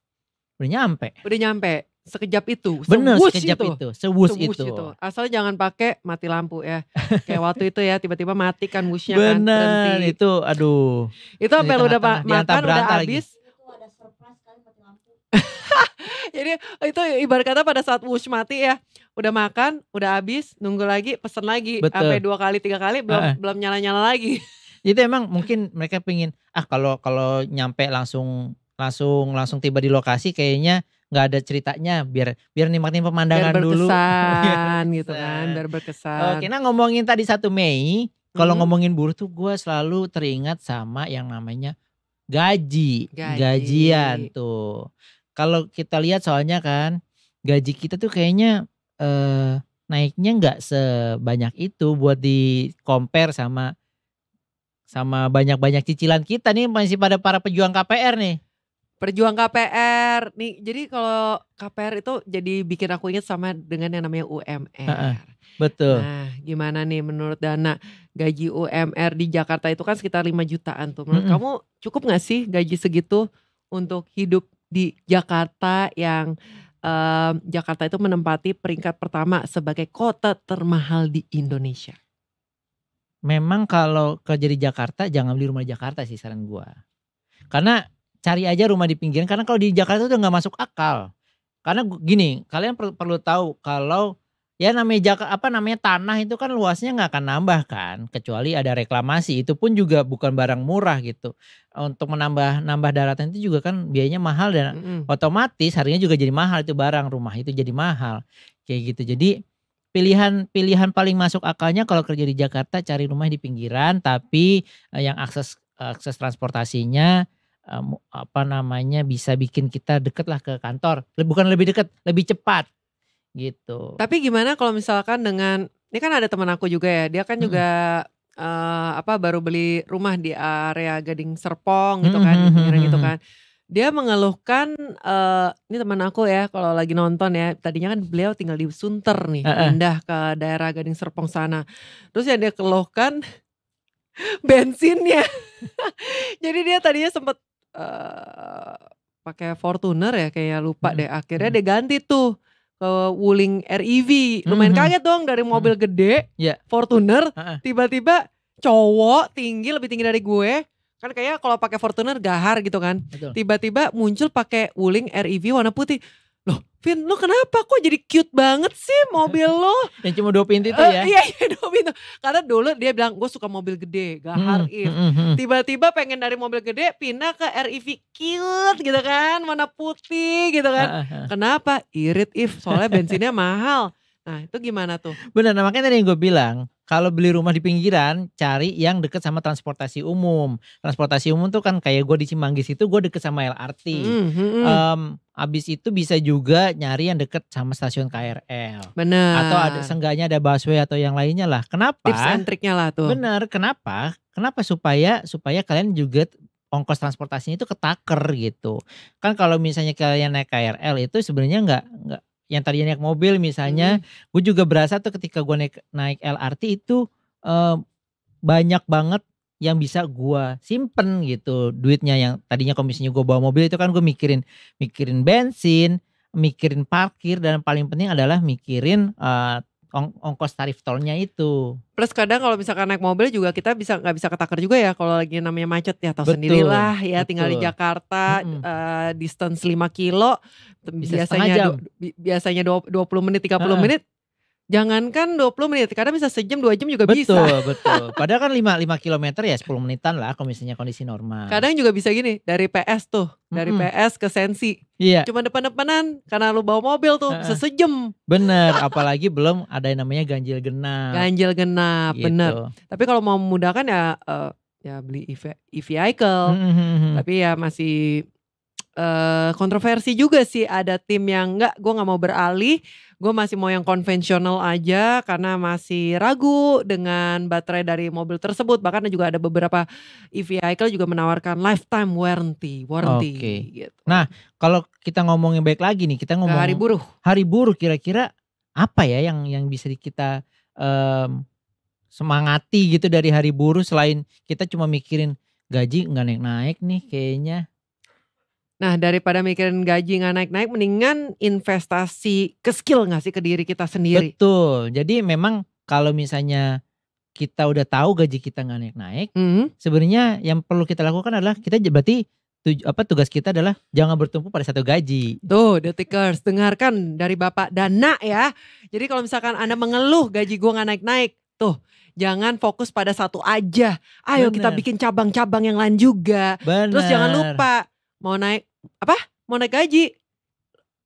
udah nyampe. Udah nyampe sekejap itu. Bener, sewus sekejap itu. itu. Sewus, sewus itu. itu. Asal jangan pakai mati lampu ya. Kayak waktu itu ya tiba-tiba mati kan wusnya kan. Bener, itu aduh. Itu apa lu udah makan udah habis. *laughs* Jadi itu ibarat kata pada saat wush mati ya, udah makan, udah habis, nunggu lagi, pesen lagi, sampai dua kali tiga kali belum uh belum nyala nyala lagi. *laughs* Jadi emang mungkin mereka pingin ah kalau kalau nyampe langsung langsung langsung tiba di lokasi kayaknya nggak ada ceritanya biar biar nikmatin pemandangan biar berkesan, *laughs* gitu kan, nah. biar berkesan. Oke, nah ngomongin tadi satu Mei, kalau hmm. ngomongin buruh tuh gue selalu teringat sama yang namanya gaji, gaji. gajian tuh. Kalau kita lihat soalnya kan gaji kita tuh kayaknya eh, naiknya nggak sebanyak itu buat di compare sama sama banyak-banyak cicilan kita nih masih pada para pejuang KPR nih. Perjuang KPR nih. Jadi kalau KPR itu jadi bikin aku ingat sama dengan yang namanya UMR. Uh-uh, betul. Nah, gimana nih menurut Dana gaji UMR di Jakarta itu kan sekitar 5 jutaan tuh. Menurut -hmm. kamu cukup gak sih gaji segitu untuk hidup di Jakarta yang um, Jakarta itu menempati peringkat pertama sebagai kota termahal di Indonesia? Memang kalau kerja di Jakarta jangan beli rumah di Jakarta sih saran gua. Karena cari aja rumah di pinggiran karena kalau di Jakarta udah nggak masuk akal. Karena gini, kalian per perlu tahu kalau ya namanya Jak apa namanya tanah itu kan luasnya nggak akan nambah kan, kecuali ada reklamasi itu pun juga bukan barang murah gitu. Untuk menambah nambah daratan itu juga kan biayanya mahal dan mm -hmm. otomatis harganya juga jadi mahal itu barang rumah itu jadi mahal kayak gitu. Jadi pilihan pilihan paling masuk akalnya kalau kerja di Jakarta cari rumah di pinggiran tapi eh, yang akses akses transportasinya um, apa namanya bisa bikin kita deket lah ke kantor. Bukan lebih deket, lebih cepat gitu. Tapi gimana kalau misalkan dengan ini kan ada teman aku juga ya, dia kan hmm. juga uh, apa baru beli rumah di area Gading Serpong gitu kan, hmm, hmm, gitu kan. Dia mengeluhkan uh, ini teman aku ya kalau lagi nonton ya, tadinya kan beliau tinggal di Sunter nih, uh -uh. ke daerah Gading Serpong sana. Terus yang dia keluhkan *laughs* bensinnya. *laughs* Jadi dia tadinya sempat Eh, pakai Fortuner ya kayaknya lupa hmm, deh akhirnya hmm. dia ganti tuh ke Wuling REV lumayan hmm, hmm, hmm. kaget dong dari mobil hmm. gede yeah. Fortuner tiba-tiba uh -uh. cowok tinggi lebih tinggi dari gue kan kayaknya kalau pakai Fortuner gahar gitu kan tiba-tiba muncul pakai Wuling REV warna putih Vin, lo kenapa kok jadi cute banget sih mobil lo? *laughs* Yang cuma dua pintu itu eh, ya? iya, iya dua pintu. Karena dulu dia bilang, gue suka mobil gede, gak hmm, hmm, if. Hmm, hmm. Tiba-tiba pengen dari mobil gede pindah ke RIV e cute gitu kan, warna putih gitu kan. Ah, ah. Kenapa? Irit if, soalnya bensinnya mahal. Nah itu gimana tuh? Bener, nah makanya tadi yang gue bilang, kalau beli rumah di pinggiran, cari yang deket sama transportasi umum. Transportasi umum tuh kan kayak gue di Cimanggis itu gue deket sama LRT. Mm -hmm. um, abis itu bisa juga nyari yang deket sama stasiun KRL. Bener. Atau ada sengganya ada busway atau yang lainnya lah. Kenapa? Tips and triknya lah tuh. Bener. Kenapa? Kenapa supaya supaya kalian juga ongkos transportasinya itu ketaker gitu. Kan kalau misalnya kalian naik KRL itu sebenarnya nggak nggak yang tadinya naik mobil misalnya, hmm. gue juga berasa tuh ketika gue naik naik LRT itu eh, banyak banget yang bisa gue simpen gitu duitnya yang tadinya komisinya gue bawa mobil itu kan gue mikirin mikirin bensin, mikirin parkir dan paling penting adalah mikirin uh, ong ongkos tarif tolnya itu. Plus kadang kalau misalkan naik mobil juga kita bisa nggak bisa ketakar juga ya kalau lagi namanya macet ya tahu sendirilah ya betul. tinggal di Jakarta mm -hmm. uh, distance 5 kilo bisa biasanya jam. biasanya 20 menit 30 uh -uh. menit Jangankan 20 menit, kadang bisa sejam, dua jam juga betul, bisa. Betul, *laughs* betul. Padahal kan 5, 5 kilometer ya 10 menitan lah komisinya kondisi normal. Kadang juga bisa gini, dari PS tuh, mm-hmm. dari PS ke Sensi. Iya. Cuma depan-depanan, karena lu bawa mobil tuh, uh-uh. sesejam. Bener, apalagi belum ada yang namanya ganjil genap. Ganjil genap, gitu. bener. Tapi kalau mau memudahkan ya, uh, ya beli e-vehicle. E mm-hmm. Tapi ya masih uh, kontroversi juga sih ada tim yang nggak gue nggak mau beralih gue masih mau yang konvensional aja karena masih ragu dengan baterai dari mobil tersebut bahkan juga ada beberapa EV vehicle juga menawarkan lifetime warranty warranty okay. gitu. nah kalau kita ngomongin baik lagi nih kita ngomong hari buruh hari buruh kira-kira apa ya yang yang bisa kita um, semangati gitu dari hari buruh selain kita cuma mikirin gaji nggak naik-naik nih kayaknya Nah daripada mikirin gaji gak naik-naik mendingan investasi ke skill gak sih ke diri kita sendiri. Betul. Jadi memang kalau misalnya kita udah tahu gaji kita gak naik-naik, mm -hmm. sebenarnya yang perlu kita lakukan adalah kita berarti tuj apa tugas kita adalah jangan bertumpu pada satu gaji. Tuh, detikers, dengarkan dari Bapak Dana ya. Jadi kalau misalkan Anda mengeluh gaji gua gak naik-naik, tuh jangan fokus pada satu aja. Ayo Bener. kita bikin cabang-cabang yang lain juga. Bener. Terus jangan lupa mau naik apa mau naik gaji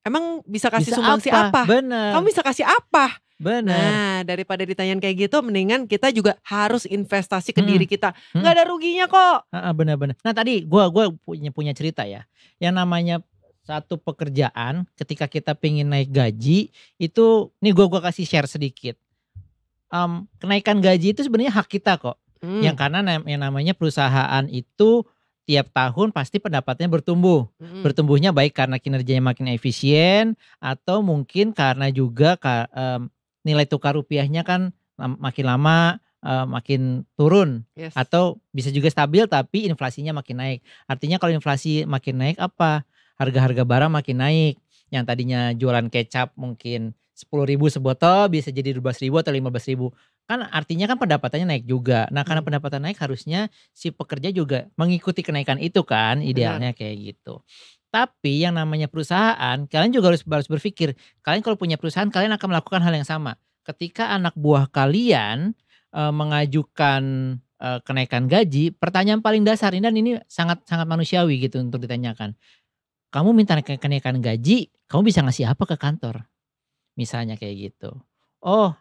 emang bisa kasih bisa sumbangsi apa? apa? Bener. Kamu bisa kasih apa? Bener. Nah, daripada ditanyain kayak gitu, mendingan kita juga harus investasi ke hmm. diri kita. Hmm. ada ruginya kok. Bener-bener. Nah tadi gue gua punya punya cerita ya, yang namanya satu pekerjaan ketika kita pengen naik gaji itu, nih gue gua kasih share sedikit. Um, kenaikan gaji itu sebenarnya hak kita kok. Hmm. Yang karena yang namanya perusahaan itu tiap tahun pasti pendapatnya bertumbuh. Mm-hmm. Bertumbuhnya baik karena kinerjanya makin efisien atau mungkin karena juga um, nilai tukar rupiahnya kan makin lama uh, makin turun yes. atau bisa juga stabil tapi inflasinya makin naik. Artinya kalau inflasi makin naik apa? Harga-harga barang makin naik. Yang tadinya jualan kecap mungkin sepuluh ribu sebotol bisa jadi dua belas ribu atau lima belas ribu kan artinya kan pendapatannya naik juga. Nah karena hmm. pendapatan naik harusnya si pekerja juga mengikuti kenaikan itu kan idealnya Benar. kayak gitu. Tapi yang namanya perusahaan kalian juga harus harus berpikir kalian kalau punya perusahaan kalian akan melakukan hal yang sama. Ketika anak buah kalian e, mengajukan e, kenaikan gaji, pertanyaan paling dasar ini dan ini sangat sangat manusiawi gitu untuk ditanyakan. Kamu minta kenaikan gaji, kamu bisa ngasih apa ke kantor? Misalnya kayak gitu. Oh,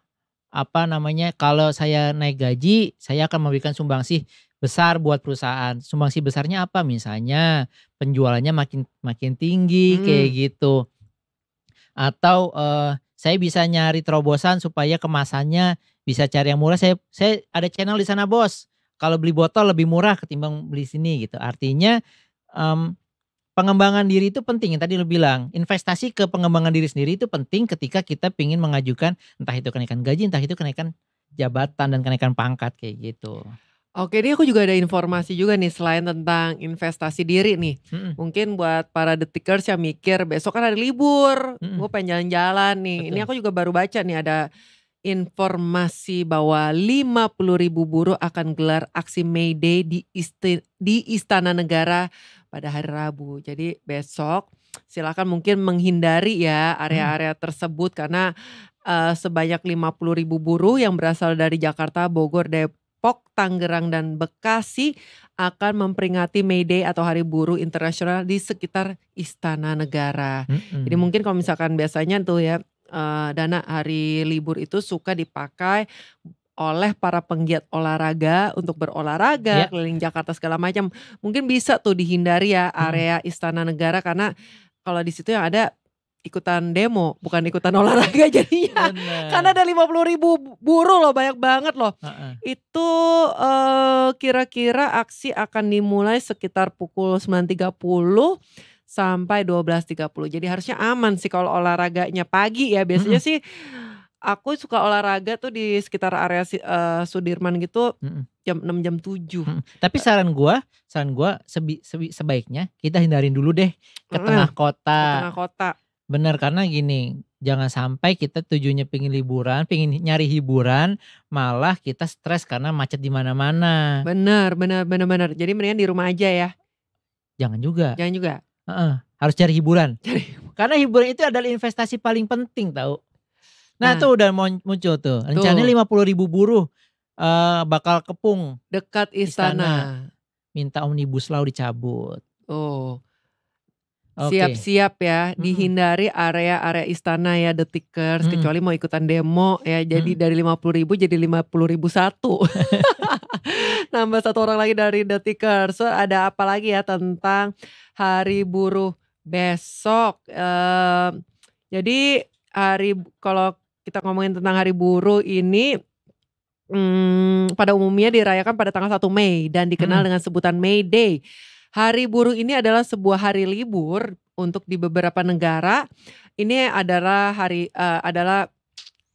apa namanya kalau saya naik gaji saya akan memberikan sumbangsih besar buat perusahaan. sumbangsih besarnya apa? Misalnya penjualannya makin makin tinggi hmm. kayak gitu. Atau uh, saya bisa nyari terobosan supaya kemasannya bisa cari yang murah. Saya saya ada channel di sana, Bos. Kalau beli botol lebih murah ketimbang beli sini gitu. Artinya um, pengembangan diri itu penting yang tadi lo bilang investasi ke pengembangan diri sendiri itu penting ketika kita ingin mengajukan entah itu kenaikan gaji entah itu kenaikan jabatan dan kenaikan pangkat kayak gitu Oke, ini aku juga ada informasi juga nih selain tentang investasi diri nih. Mm-mm. Mungkin buat para detikers yang mikir besok kan ada libur, Mm-mm. gue pengen jalan-jalan nih. Betul. Ini aku juga baru baca nih ada informasi bahwa 50 ribu buruh akan gelar aksi May Day di, isti- di Istana Negara pada hari Rabu. Jadi besok silakan mungkin menghindari ya hmm. area-area tersebut karena uh, sebanyak 50 ribu buruh yang berasal dari Jakarta, Bogor, Depok, Tangerang, dan Bekasi akan memperingati May Day atau Hari Buruh Internasional di sekitar Istana Negara. Mm -hmm. Jadi mungkin kalau misalkan biasanya tuh ya uh, dana hari libur itu suka dipakai oleh para penggiat olahraga untuk berolahraga yeah. keliling Jakarta segala macam. Mungkin bisa tuh dihindari ya hmm. area hmm. Istana Negara karena kalau di situ yang ada ikutan demo bukan ikutan *laughs* olahraga jadinya Bener. karena ada lima puluh ribu buruh loh banyak banget loh uh -uh. itu eh, kira-kira uh, aksi akan dimulai sekitar pukul sembilan tiga puluh sampai dua belas tiga puluh jadi harusnya aman sih kalau olahraganya pagi ya biasanya hmm. sih aku suka olahraga tuh di sekitar area uh, Sudirman gitu mm jam enam jam tujuh. Mm Tapi saran gua, saran gua sebi, sebi, sebaiknya kita hindarin dulu deh ke mm tengah kota. Ke tengah kota. Bener karena gini, jangan sampai kita tujuannya pengin liburan, pengin nyari hiburan, malah kita stres karena macet di mana-mana. Bener, bener, bener. benar. Jadi mendingan di rumah aja ya. Jangan juga. Jangan juga. Uh -uh, harus cari hiburan. Cari. Karena hiburan itu adalah investasi paling penting, tahu. Nah, nah itu udah muncul tuh. Rencananya lima puluh ribu buruh uh, bakal kepung dekat istana. istana. Minta omnibus law dicabut. Oh. Siap-siap okay. ya, -hmm. dihindari area-area istana ya, detikers, tickers -hmm. kecuali mau ikutan demo ya. Jadi -hmm. dari lima puluh ribu jadi lima puluh ribu satu. *laughs* *laughs* Nambah satu orang lagi dari the detikers. So, ada apa lagi ya tentang Hari Buruh besok? Uh, jadi hari kalau kita ngomongin tentang Hari Buruh ini hmm, pada umumnya dirayakan pada tanggal 1 Mei dan dikenal hmm. dengan sebutan May Day. Hari buruh ini adalah sebuah hari libur untuk di beberapa negara. Ini adalah hari uh, adalah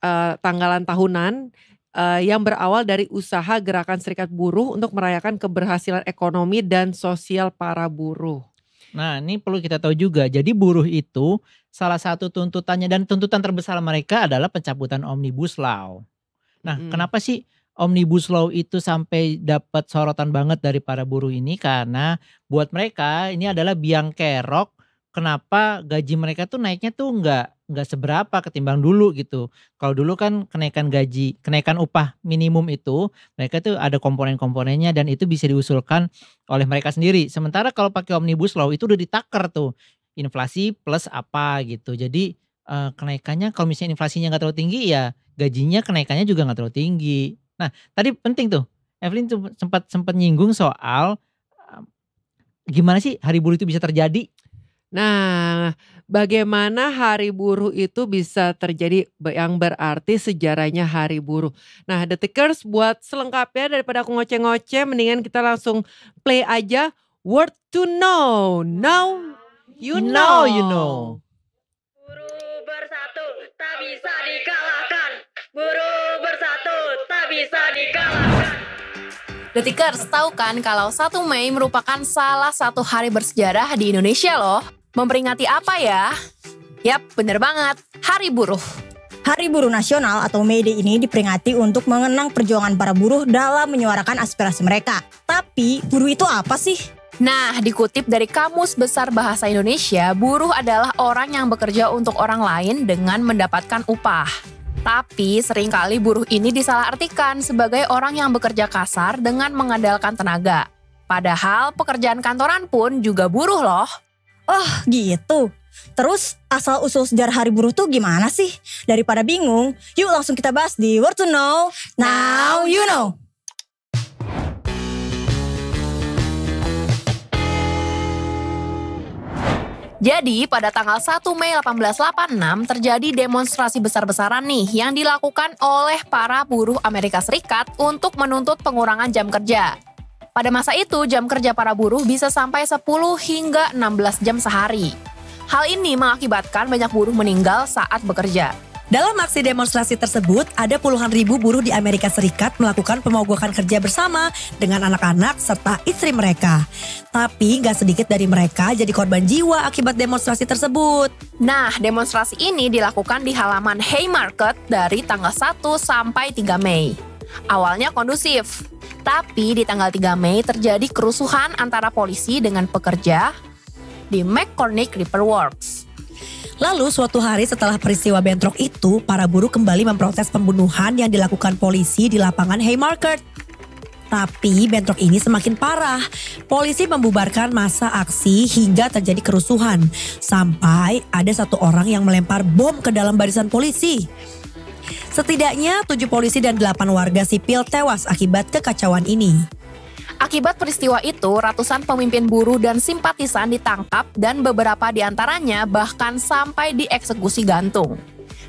uh, tanggalan tahunan uh, yang berawal dari usaha gerakan serikat buruh untuk merayakan keberhasilan ekonomi dan sosial para buruh. Nah, ini perlu kita tahu juga. Jadi buruh itu salah satu tuntutannya dan tuntutan terbesar mereka adalah pencabutan omnibus law. Nah, hmm. kenapa sih omnibus law itu sampai dapat sorotan banget dari para buruh ini? Karena buat mereka ini adalah biang kerok kenapa gaji mereka tuh naiknya tuh enggak nggak seberapa ketimbang dulu gitu. Kalau dulu kan kenaikan gaji, kenaikan upah minimum itu mereka tuh ada komponen-komponennya dan itu bisa diusulkan oleh mereka sendiri. Sementara kalau pakai omnibus law itu udah ditaker tuh inflasi plus apa gitu. Jadi uh, kenaikannya kalau misalnya inflasinya nggak terlalu tinggi ya gajinya kenaikannya juga nggak terlalu tinggi. Nah tadi penting tuh Evelyn sempat sempat nyinggung soal uh, gimana sih hari buruh itu bisa terjadi. Nah, bagaimana hari buruh itu bisa terjadi yang berarti sejarahnya hari buruh. Nah, detikers buat selengkapnya daripada aku ngoceh-ngoceh, mendingan kita langsung play aja Word to Know. Now You know, you know. Guru bersatu tak bisa dikalahkan. Guru bersatu tak bisa dikalahkan. Detikers, tahu kan kalau 1 Mei merupakan salah satu hari bersejarah di Indonesia loh. Memperingati apa ya? Yap, bener banget. Hari Buruh. Hari Buruh Nasional atau May Day ini diperingati untuk mengenang perjuangan para buruh dalam menyuarakan aspirasi mereka. Tapi, buruh itu apa sih? Nah, dikutip dari Kamus Besar Bahasa Indonesia, buruh adalah orang yang bekerja untuk orang lain dengan mendapatkan upah. Tapi seringkali buruh ini disalahartikan sebagai orang yang bekerja kasar dengan mengandalkan tenaga. Padahal pekerjaan kantoran pun juga buruh loh. Oh gitu. Terus asal-usul sejarah hari buruh tuh gimana sih? Daripada bingung, yuk langsung kita bahas di Word to Know. Now you know. Jadi pada tanggal 1 Mei 1886 terjadi demonstrasi besar-besaran nih yang dilakukan oleh para buruh Amerika Serikat untuk menuntut pengurangan jam kerja. Pada masa itu jam kerja para buruh bisa sampai 10 hingga 16 jam sehari. Hal ini mengakibatkan banyak buruh meninggal saat bekerja. Dalam aksi demonstrasi tersebut, ada puluhan ribu buruh di Amerika Serikat melakukan pemogokan kerja bersama dengan anak-anak serta istri mereka. Tapi nggak sedikit dari mereka jadi korban jiwa akibat demonstrasi tersebut. Nah, demonstrasi ini dilakukan di halaman Haymarket dari tanggal 1 sampai 3 Mei. Awalnya kondusif, tapi di tanggal 3 Mei terjadi kerusuhan antara polisi dengan pekerja di McCormick River Works. Lalu suatu hari setelah peristiwa bentrok itu, para buruh kembali memprotes pembunuhan yang dilakukan polisi di lapangan Haymarket. Tapi bentrok ini semakin parah. Polisi membubarkan masa aksi hingga terjadi kerusuhan. Sampai ada satu orang yang melempar bom ke dalam barisan polisi. Setidaknya tujuh polisi dan delapan warga sipil tewas akibat kekacauan ini. Akibat peristiwa itu, ratusan pemimpin buruh dan simpatisan ditangkap dan beberapa di antaranya bahkan sampai dieksekusi gantung.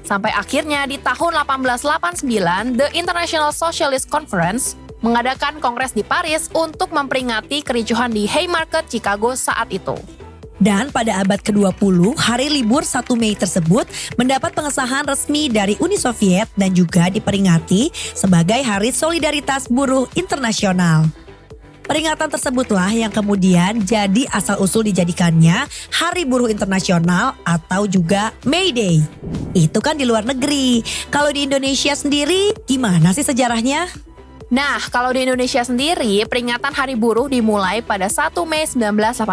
Sampai akhirnya di tahun 1889, The International Socialist Conference mengadakan kongres di Paris untuk memperingati kericuhan di Haymarket, Chicago saat itu. Dan pada abad ke-20, hari libur 1 Mei tersebut mendapat pengesahan resmi dari Uni Soviet dan juga diperingati sebagai Hari Solidaritas Buruh Internasional. Peringatan tersebutlah yang kemudian jadi asal-usul dijadikannya Hari Buruh Internasional atau juga May Day. Itu kan di luar negeri. Kalau di Indonesia sendiri gimana sih sejarahnya? Nah, kalau di Indonesia sendiri, peringatan Hari Buruh dimulai pada 1 Mei 1918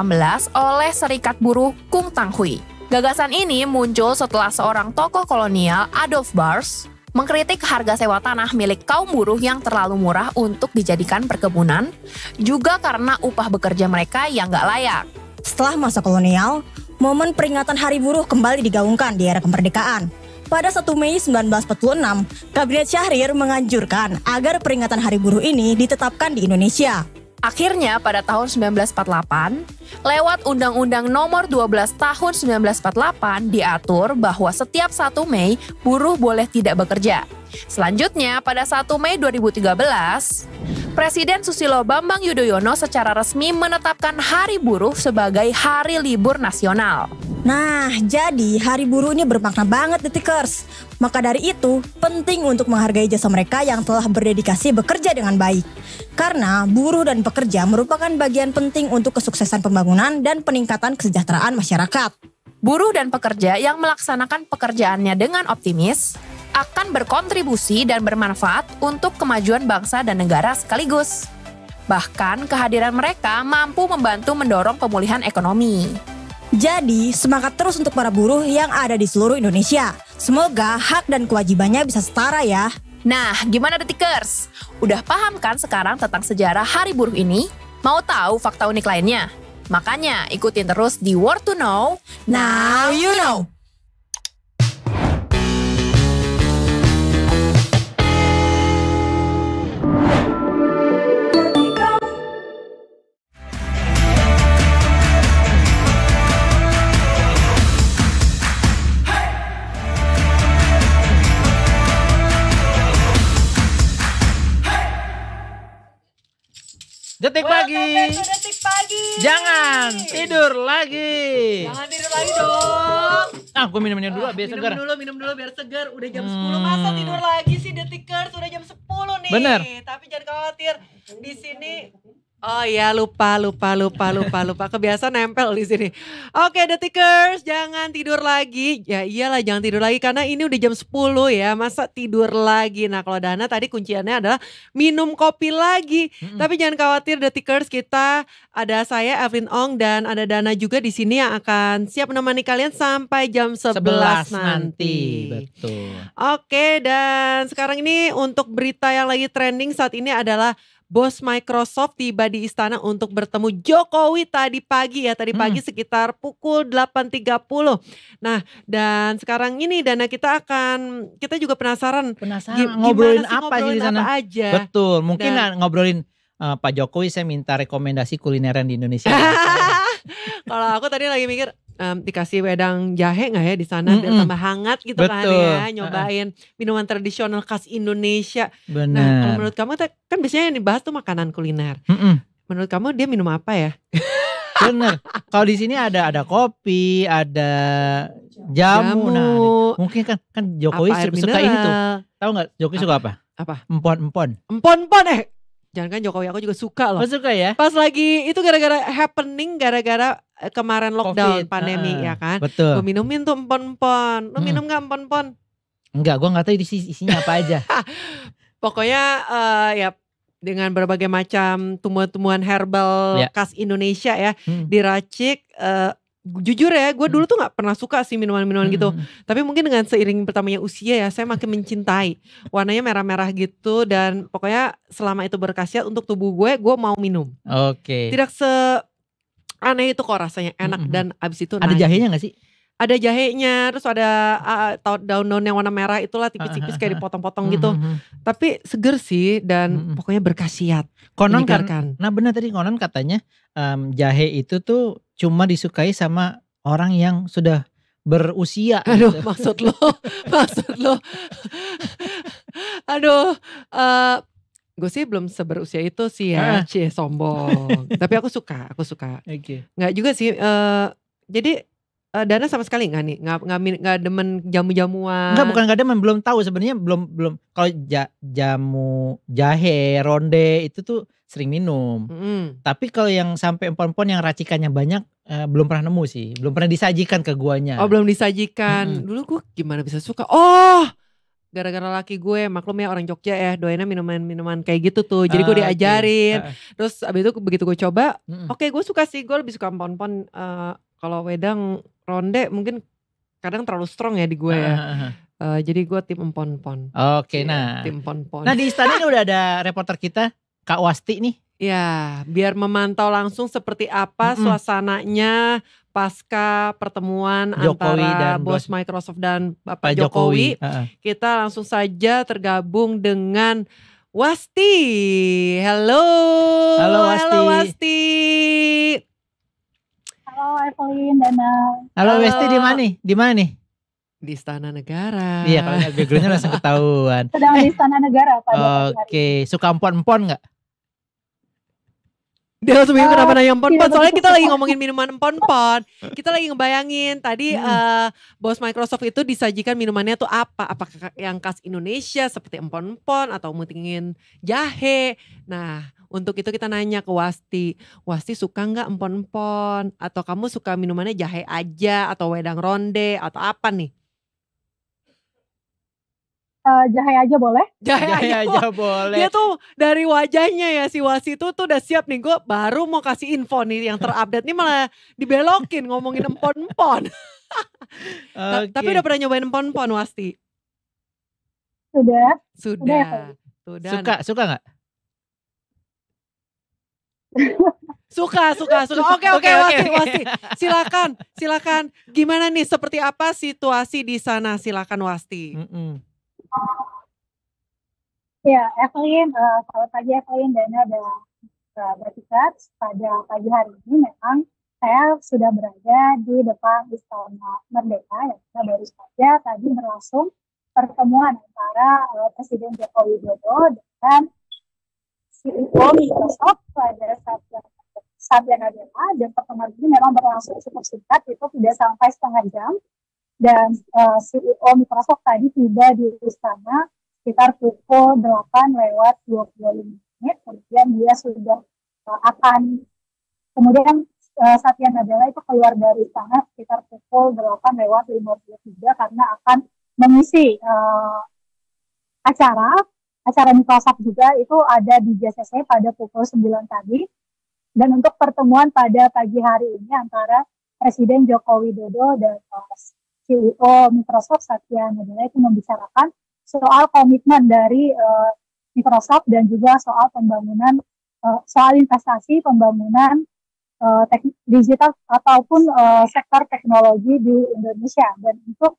oleh Serikat Buruh Kung Tang Hui. Gagasan ini muncul setelah seorang tokoh kolonial Adolf Bars mengkritik harga sewa tanah milik kaum buruh yang terlalu murah untuk dijadikan perkebunan, juga karena upah bekerja mereka yang nggak layak. Setelah masa kolonial, momen peringatan Hari Buruh kembali digaungkan di era kemerdekaan. Pada 1 Mei 1946, Kabinet Syahrir menganjurkan agar peringatan Hari Buruh ini ditetapkan di Indonesia. Akhirnya pada tahun 1948, lewat Undang-Undang Nomor 12 Tahun 1948 diatur bahwa setiap 1 Mei buruh boleh tidak bekerja. Selanjutnya, pada 1 Mei 2013, Presiden Susilo Bambang Yudhoyono secara resmi menetapkan Hari Buruh sebagai hari libur nasional. Nah, jadi Hari Buruh ini bermakna banget detikers. Maka dari itu, penting untuk menghargai jasa mereka yang telah berdedikasi bekerja dengan baik. Karena buruh dan pekerja merupakan bagian penting untuk kesuksesan pembangunan dan peningkatan kesejahteraan masyarakat. Buruh dan pekerja yang melaksanakan pekerjaannya dengan optimis akan berkontribusi dan bermanfaat untuk kemajuan bangsa dan negara sekaligus. Bahkan kehadiran mereka mampu membantu mendorong pemulihan ekonomi. Jadi, semangat terus untuk para buruh yang ada di seluruh Indonesia. Semoga hak dan kewajibannya bisa setara ya. Nah, gimana Detikers? Udah paham kan sekarang tentang sejarah Hari Buruh ini? Mau tahu fakta unik lainnya? Makanya ikutin terus di World to Know. Now you know. Detik pagi. Detik pagi. Jangan tidur lagi. Jangan tidur lagi dong. Ah, gue minum minum dulu ah, biar segar. Minum dulu, minum dulu biar segar. Udah jam hmm. 10 masa tidur lagi sih Detikers, udah jam 10 nih. Bener. Tapi jangan khawatir. Di sini Oh iya lupa lupa lupa lupa lupa kebiasaan nempel di sini. Oke okay, detikers jangan tidur lagi. Ya iyalah jangan tidur lagi karena ini udah jam 10 ya. Masa tidur lagi. Nah kalau Dana tadi kunciannya adalah minum kopi lagi. Mm -hmm. Tapi jangan khawatir the detikers kita ada saya Evelyn Ong dan ada Dana juga di sini yang akan siap menemani kalian sampai jam 11, 11 nanti. nanti. Betul. Oke okay, dan sekarang ini untuk berita yang lagi trending saat ini adalah bos Microsoft tiba di istana untuk bertemu Jokowi tadi pagi ya, tadi hmm. pagi hmm. sekitar pukul 8.30. Nah, dan sekarang ini Dana kita akan kita juga penasaran penasaran ngobrolin sih, apa ngobrolin sih di Apa aja. Betul, mungkin dan, ngobrolin uh, Pak Jokowi saya minta rekomendasi kulineran di Indonesia. *laughs* Kalau aku tadi lagi mikir um, dikasih wedang jahe nggak ya di sana mm -mm. tambah hangat gitu kan Betul. kan ya nyobain uh. minuman tradisional khas Indonesia. Bener. Nah, kalau menurut kamu kan biasanya yang dibahas tuh makanan kuliner. Mm -mm. Menurut kamu dia minum apa ya? *laughs* Bener. Kalau di sini ada ada kopi, ada jamu. jamu. Nah, mungkin kan kan Jokowi apa suka mineral. ini tuh. Tahu nggak Jokowi apa? suka apa? Apa? Empon empon. Empon empon eh Jangan kan Jokowi aku juga suka loh. Oh, suka ya. Pas lagi itu gara-gara happening gara-gara kemarin lockdown COVID. pandemi uh, ya kan. Betul. Gue minumin tuh empon-empon. Lu hmm. minum gak empon-empon? Enggak, gue nggak tahu isi isinya apa aja. *laughs* Pokoknya uh, ya dengan berbagai macam tumbuhan-tumbuhan herbal ya. khas Indonesia ya hmm. diracik uh, jujur ya gue dulu hmm. tuh nggak pernah suka sih minuman-minuman gitu. hmm. gitu tapi mungkin dengan seiring pertamanya usia ya saya makin mencintai warnanya merah-merah gitu dan pokoknya selama itu berkhasiat untuk tubuh gue gue mau minum oke okay. tidak se aneh itu kok rasanya enak hmm. dan abis itu ada naik. jahenya gak sih ada jahenya terus ada uh, daun-daun yang warna merah itulah tipis-tipis kayak *laughs* dipotong-potong gitu hmm, hmm, tapi seger sih dan pokoknya berkhasiat konon kan nah benar tadi konon katanya um, jahe itu tuh cuma disukai sama orang yang sudah berusia. Aduh, gitu. maksud lo, *laughs* maksud lo. Aduh, uh, eh, gue sih belum seberusia itu sih ya, ah. cie sombong. *laughs* Tapi aku suka, aku suka. Okay. Nggak juga sih. Uh, jadi uh, Dana sama sekali nggak nih, nggak nggak, nggak demen jamu-jamuan. Nggak, bukan nggak demen, belum tahu sebenarnya belum belum. Kalau ja, jamu jahe, ronde itu tuh sering minum. Mm. Tapi kalau yang sampai empon-empon yang racikannya banyak eh, belum pernah nemu sih, belum pernah disajikan ke guanya. Oh, belum disajikan. Mm. Dulu gue gimana bisa suka? Oh, gara-gara laki gue maklum ya orang Jogja ya doainnya minuman-minuman kayak gitu tuh jadi gue ah, diajarin okay. Ah. terus abis itu begitu gue coba -uh. oke okay, gue suka sih gue lebih suka pon-pon uh, eh, kalau wedang ronde mungkin kadang terlalu strong ya di gue ya uh, jadi gue tim empon-pon oke okay, iya, nah tim empon-pon nah di istana ini udah ada reporter kita Kak Wasti nih? Ya, biar memantau langsung seperti apa mm -hmm. suasananya pasca pertemuan Jokowi antara dan bos Microsoft dan Bapak Pak Jokowi. Jokowi. Uh -uh. Kita langsung saja tergabung dengan Wasti. Halo. Halo Wasti. Halo Wasti. Halo Evelyn dan Halo Wasti di mana nih? Di mana nih? di Istana Negara. Iya, kalau backgroundnya langsung ketahuan. Sedang eh. di Istana Negara Oke, okay. suka empon-empon nggak? -empon dia langsung bingung kenapa ah, nanya empon-pon. Iya, Soalnya kita lagi ngomongin minuman empon-pon. *laughs* Kita lagi ngebayangin tadi uh, bos Microsoft itu disajikan minumannya tuh apa? Apakah yang khas Indonesia seperti empon-empon atau mutingin jahe? Nah, untuk itu kita nanya ke Wasti. Wasti suka nggak empon-empon? Atau kamu suka minumannya jahe aja atau wedang ronde atau apa nih? Eh, jahe aja boleh? Jahe, jahe aja, aja boleh. Dia tuh dari wajahnya ya si Wasi itu tuh udah siap nih gue baru mau kasih info nih yang terupdate nih malah dibelokin ngomongin empon-empon. *laughs* okay. Tapi udah pernah nyobain empon-empon Wasti? Sudah. Sudah. Sudah. Suka, ya? Suka suka nggak? suka suka suka *laughs* oke oke oke wasi silakan silakan gimana nih seperti apa situasi di sana silakan wasti mm -mm. Ya, Evelyn, uh, selamat pagi Evelyn, Dana dan uh, eh, Batika. Pada pagi hari ini memang saya sudah berada di depan Istana Merdeka yang kita baru saja tadi berlangsung pertemuan antara uh, Presiden Joko Widodo dengan CEO Microsoft pada Satya Satya dan pertemuan ini memang berlangsung cukup singkat itu tidak sampai setengah jam dan uh, eh, CEO Microsoft tadi tiba di istana sekitar pukul 8 lewat 25 menit. Kemudian dia sudah uh, akan kemudian uh, Satya Nadella itu keluar dari istana sekitar pukul 8 lewat 53 karena akan mengisi uh, acara acara Microsoft juga itu ada di JCC pada pukul 9 tadi dan untuk pertemuan pada pagi hari ini antara Presiden Joko Widodo dan uh, CEO Microsoft Satya Nadella itu membicarakan soal komitmen dari uh, Microsoft dan juga soal pembangunan uh, soal investasi pembangunan uh, digital ataupun uh, sektor teknologi di Indonesia dan untuk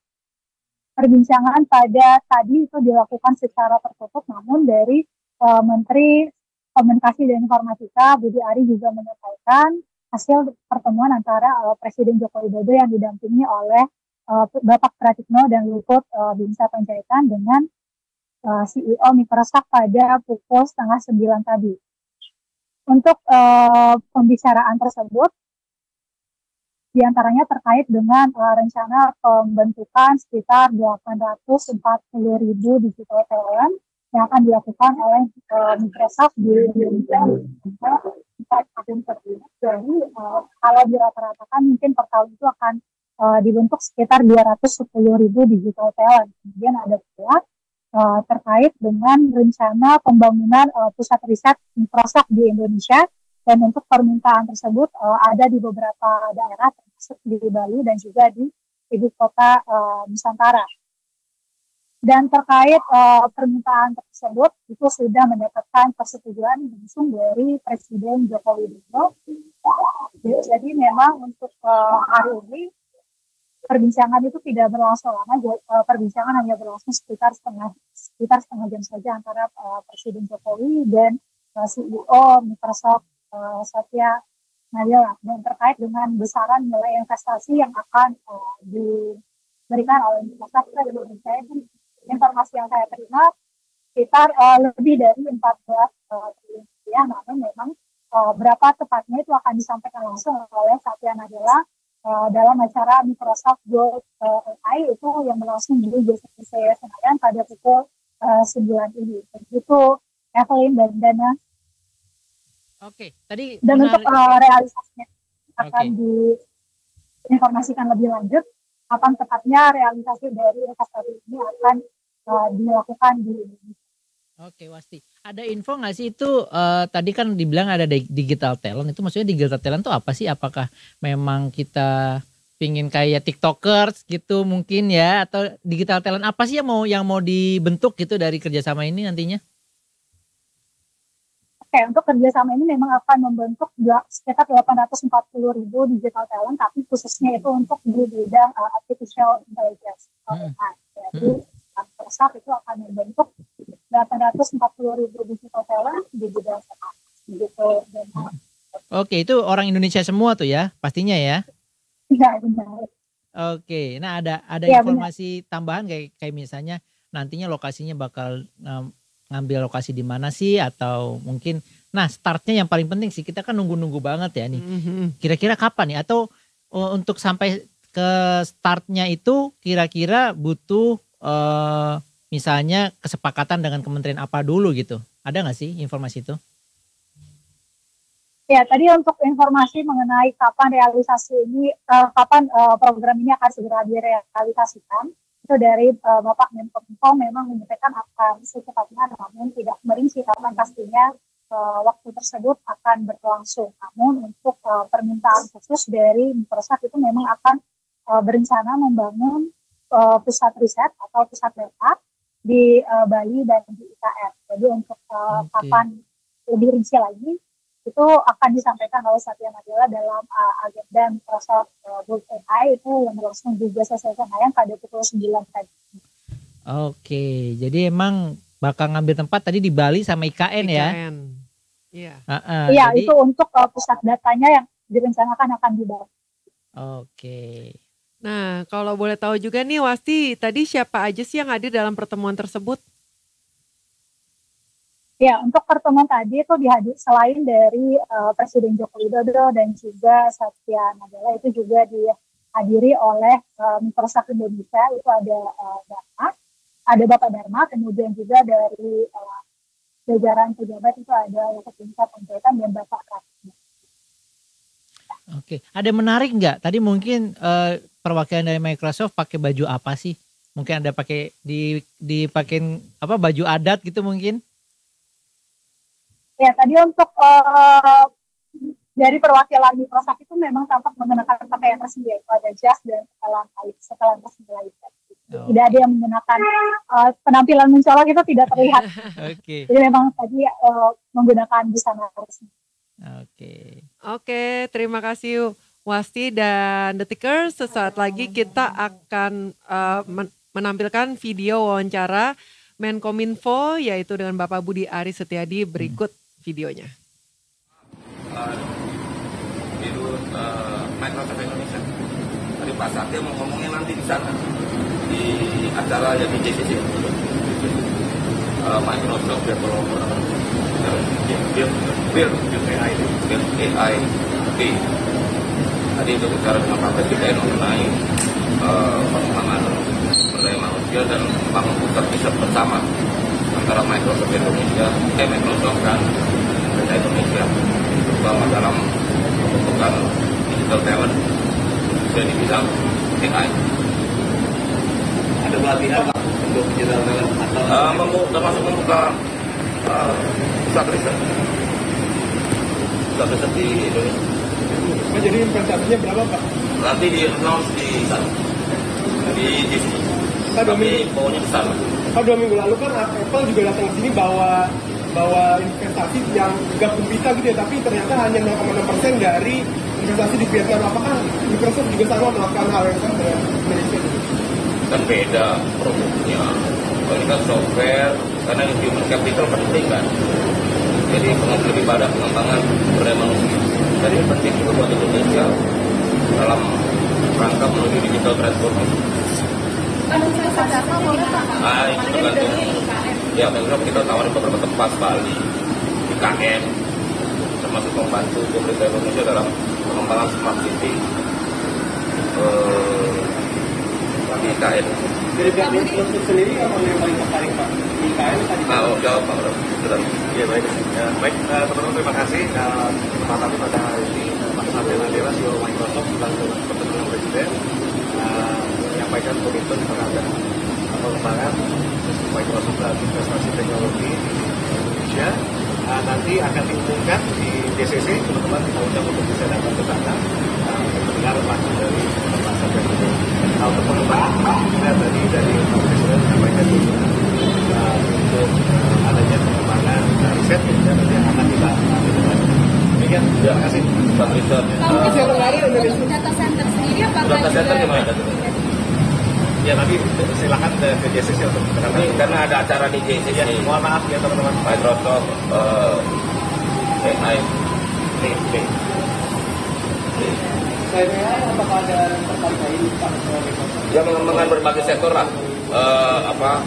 perbincangan pada tadi itu dilakukan secara tertutup namun dari uh, Menteri Komunikasi dan Informatika Budi Ari juga menyampaikan hasil pertemuan antara uh, Presiden Joko Widodo yang didampingi oleh uh, Bapak Pratikno dan Luput uh, eh, Binsa Panjaitan dengan uh, eh, CEO Microsoft pada pukul setengah sembilan tadi. Untuk uh, pembicaraan tersebut, diantaranya terkait dengan uh, rencana pembentukan sekitar 840 ribu digital talent yang akan dilakukan oleh uh, Microsoft di Indonesia empat tahun uh, kalau dirata-ratakan mungkin per tahun itu akan uh, dibentuk sekitar 210.000 digital talent. Kemudian ada pula uh, terkait dengan rencana pembangunan uh, pusat riset infrastruktur di Indonesia dan untuk permintaan tersebut uh, ada di beberapa daerah termasuk di Bali dan juga di ibu kota uh, Nusantara. Dan terkait uh, permintaan tersebut itu sudah mendapatkan persetujuan langsung dari Presiden Joko Widodo. Jadi memang untuk uh, hari ini perbincangan itu tidak berlangsung lama, eh, perbincangan hanya berlangsung sekitar setengah sekitar setengah jam saja antara eh, Presiden Jokowi dan eh, CEO Microsoft uh, Satya Nadella dan terkait dengan besaran nilai investasi yang akan diberikan oleh Microsoft ke Indonesia informasi yang saya terima sekitar lebih dari 14 uh, triliun rupiah namun memang uh, berapa tepatnya itu akan disampaikan langsung oleh Satya Nadella Eh, dalam acara Microsoft Gold uh, eh, AI itu yang berlangsung di saya Senayan pada pukul uh, eh, 9 ini. Begitu Evelyn dan Dana. Oke, okay. tadi dan menarik. untuk uh, realisasinya akan diinformasikan lebih lanjut kapan tepatnya realisasi dari investasi ini akan uh, dilakukan di Indonesia. Oke pasti. Ada info nggak sih itu uh, tadi kan dibilang ada digital talent itu maksudnya digital talent itu apa sih? Apakah memang kita pingin kayak tiktokers gitu mungkin ya atau digital talent apa sih yang mau yang mau dibentuk gitu dari kerjasama ini nantinya? Oke untuk kerjasama ini memang akan membentuk sekitar 840 ribu digital talent tapi khususnya itu untuk di bidang uh, artificial intelligence. Hmm. Jadi hmm besar itu akan membentuk 840 ribu bisnis hotelan di bidang gitu. Dan, Oke, itu orang Indonesia semua tuh ya, pastinya ya? Iya, benar. Oke, nah ada ada ya, informasi benar. tambahan kayak kayak misalnya nantinya lokasinya bakal ngambil lokasi di mana sih atau mungkin nah startnya yang paling penting sih kita kan nunggu-nunggu banget ya nih. Mhm. Kira-kira mm -hmm. kapan nih atau e, untuk sampai ke startnya itu kira-kira butuh uh, misalnya kesepakatan dengan kementerian apa dulu gitu. Ada nggak sih informasi itu? Ya, tadi untuk informasi mengenai kapan realisasi ini, uh, kapan uh, program ini akan segera direalisasikan, itu dari uh, Bapak Menko memang menyampaikan akan secepatnya, namun tidak merinci kapan pastinya uh, waktu tersebut akan berlangsung. Namun untuk uh, permintaan khusus dari Microsoft itu memang akan uh, berencana membangun uh, pusat riset atau pusat data di uh, Bali dan di IKN. Jadi untuk uh, eh, okay. kapan lebih rinci lagi itu akan disampaikan oleh Satya Nadella dalam uh, agenda Microsoft uh, AI itu yang berlangsung juga selesai kemarin pada pukul 9 tadi. Oke, jadi emang bakal ngambil tempat tadi di Bali sama IKN, IKN. ya? Iya. Uh, uh, iya, jadi... itu untuk uh, pusat datanya yang direncanakan akan di Bali. Oke. Nah, kalau boleh tahu juga nih Wasti, tadi siapa aja sih yang hadir dalam pertemuan tersebut? Ya, untuk pertemuan tadi itu dihadir selain dari uh, Presiden Joko Widodo dan juga Satya Nadella itu juga dihadiri oleh um, eh, sakti Indonesia itu ada uh, Dharma, ada Bapak Dharma, kemudian juga dari uh, jajaran pejabat itu ada Wakil Tingkat dan Bapak kasih. Oke, ada yang menarik nggak? Tadi mungkin uh, perwakilan dari Microsoft pakai baju apa sih? Mungkin ada pakai di dipakein apa baju adat gitu mungkin? Ya tadi untuk uh, dari perwakilan Microsoft itu memang tampak mengenakan pakaian resmi yaitu ada jas dan setelan kain setelan resmi lainnya. Oh. Tidak ada yang menggunakan uh, penampilan mencolok itu tidak terlihat. *laughs* Oke. Okay. Jadi memang tadi uh, menggunakan busana resmi. Oke. Okay. Oke, okay, terima kasih Wasti dan Detikers. Sesaat lagi kita akan uh, menampilkan video wawancara Menkominfo yaitu dengan Bapak Budi Ari Setiadi berikut hmm. videonya. Uh, eh, itu uh, eh, Microsoft Indonesia Tadi Pak Satya mau ngomongnya nanti di sana di acara yang di JCC uh, Microsoft Developer build, build, AI, AI Tadi itu bicara dengan Pak Presiden mengenai uh, pengembangan berdaya manusia dan bangun pusat riset bersama antara Microsoft Indonesia, eh, Microsoft dan Beta Indonesia terutama dalam pembentukan digital talent dan di AI. Ada pelatihan untuk digital talent atau eh, termasuk membuka eh, nggak kelihatan nggak di Indonesia oh, jadi investasinya berapa pak nanti di announce di sana di di sini. Kami pokoknya besar Pak kan dua minggu lalu kan Apple juga datang ke sini bawa bawa investasi yang gak kumpita gitu ya, tapi ternyata hanya 0,6 persen dari investasi di Vietnam. Apakah Microsoft juga sama melakukan hal yang sama dengan Indonesia? Kan beda produknya kualitas software karena human capital penting kan jadi lebih pada pengembangan sumber manusia jadi penting juga buat Indonesia dalam rangka menuju digital transformasi. Kan ah, itu tergantung. Ya, memang kita tawarin beberapa tempat Bali, di KM termasuk membantu pemerintah Indonesia dalam pengembangan smart city. Eh, di IKN. Dari pihak sendiri yang paling tertarik Pak di tadi? oh, jawab Pak Rob. Iya baik. Ya, baik eh, teman-teman terima kasih kesempatan eh, pada hari ini Pak Satya Nadella CEO Microsoft dan bertemu Presiden eh, menyampaikan komitmen terhadap pengembangan Microsoft dalam investasi teknologi Indonesia uh, nanti akan diumumkan di DCC teman-teman kita undang untuk bisa datang ke sana uh, mendengar langsung dari Pak ataupun nah, kita tadi dari Pak Presiden sampaikan juga uh, untuk uh, adanya pengembangan riset dan nanti akan kita lanjutkan. Demikian, terima ya, kasih. Pak Rizal. Uh, untuk data center sendiri apakah data center gimana? Ya nanti silakan ke JCC untuk ini karena ada acara di JCC. Ya, mohon maaf ya teman-teman. Microsoft, uh, AI, Saya apakah ada pertanyaan ini? ya mengembangkan berbagai sektor lah e, apa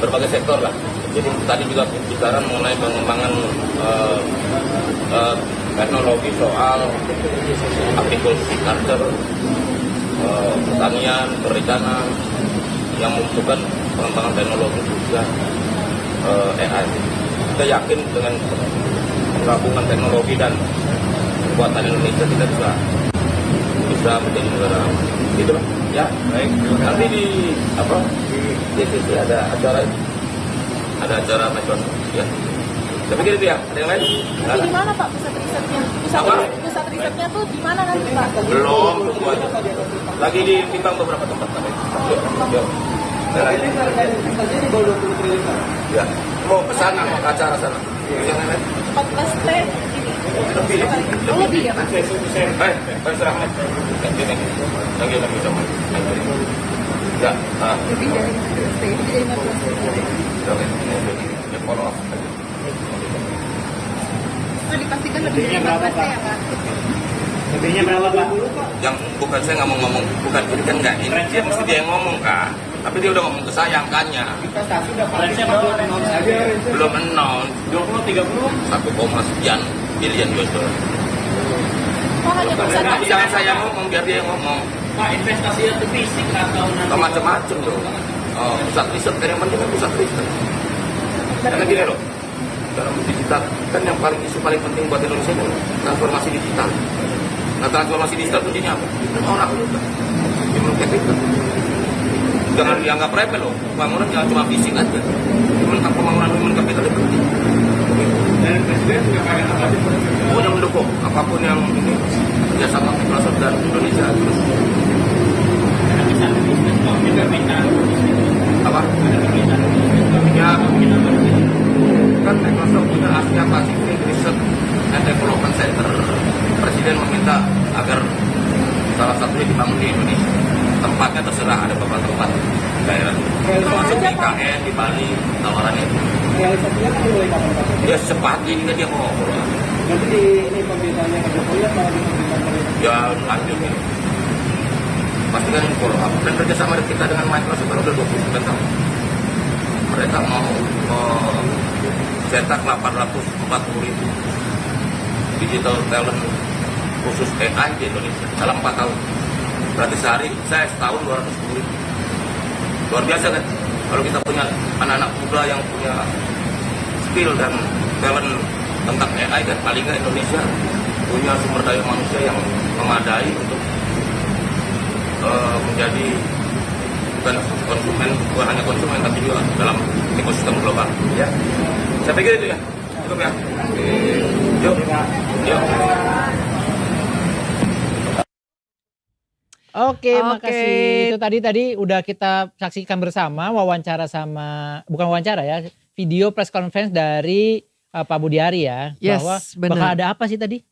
berbagai sektor lah jadi tadi juga bicara mengenai pengembangan e, e, teknologi soal agriculture, e, pertanian perikanan yang membutuhkan pengembangan teknologi juga e, AI kita yakin dengan gabungan teknologi dan kekuatan Indonesia kita bisa sudah menjadi juara gitu lah ya baik nanti di apa di DTC ada acara ada acara macam ya tapi pikir itu ya ada yang lain nanti di mana pak pusat risetnya pusat, apa? pusat risetnya tuh di mana nanti pak belum tunggu aja lagi di timbang beberapa tempat kan ya, ya. Nah, ini harganya di bawah 20 triliun. Ya. Mau pesan acara sana. Yang lain-lain. 14 T. Lebihnya berapa, Pak? Yang bukan saya nggak mau ngomong, bukan ini kan nggak ini dia mesti dia yang ngomong kak. Tapi dia udah ngomong ke saya angkanya. belum udah dua belum tiga Belum satu koma sekian billion US dollar. Oh, hanya perusahaan nah, Jangan saya ngomong, biar dia ngomong. Pak, investasi itu fisik atau nanti? Macam-macam loh. Oh, pusat riset, yang penting kan pusat riset. Karena gini loh, dalam digital kan yang paling isu paling penting buat Indonesia itu kan transformasi digital. Nah transformasi digital kuncinya apa? Kan orang juga, human capital. Jangan dianggap remeh loh, bangunan jangan cuma fisik aja, cuman pembangunan human capital itu penting dari presiden kepada apa Oh, yang mendukung apapun yang ini kerjasama Microsoft dan Indonesia terus. Apa? Ya, kan Microsoft punya Asia Pacific Research and Development Center. Presiden meminta agar salah satunya dibangun di Indonesia. Tempatnya terserah ada beberapa tempat daerah. Termasuk KN di Bali tawarannya itu realisasinya kan mulai kapan-kapan? Ya secepatnya juga dia ngobrol. Nanti di ini pembedaannya ke Jokowi atau di pembedaannya? Ya lanjut ya. Pastikan follow up dan kerjasama kita dengan Microsoft kan udah 29 tahun. Mereka mau uh, cetak 840 ribu digital talent khusus AI di Indonesia dalam 4 tahun. Berarti sehari saya setahun 210 ribu. Luar biasa kan? kalau kita punya anak-anak muda yang punya skill dan talent tentang AI dan paling nggak Indonesia punya sumber daya manusia yang memadai untuk uh, menjadi bukan konsumen bukan hanya konsumen tapi juga dalam ekosistem global ya saya pikir itu ya cukup ya Oke. yuk yuk Oke, okay, okay. makasih. Itu tadi tadi udah kita saksikan bersama wawancara sama bukan wawancara ya, video press conference dari uh, Pak Ari ya yes, bahwa bener. bakal ada apa sih tadi?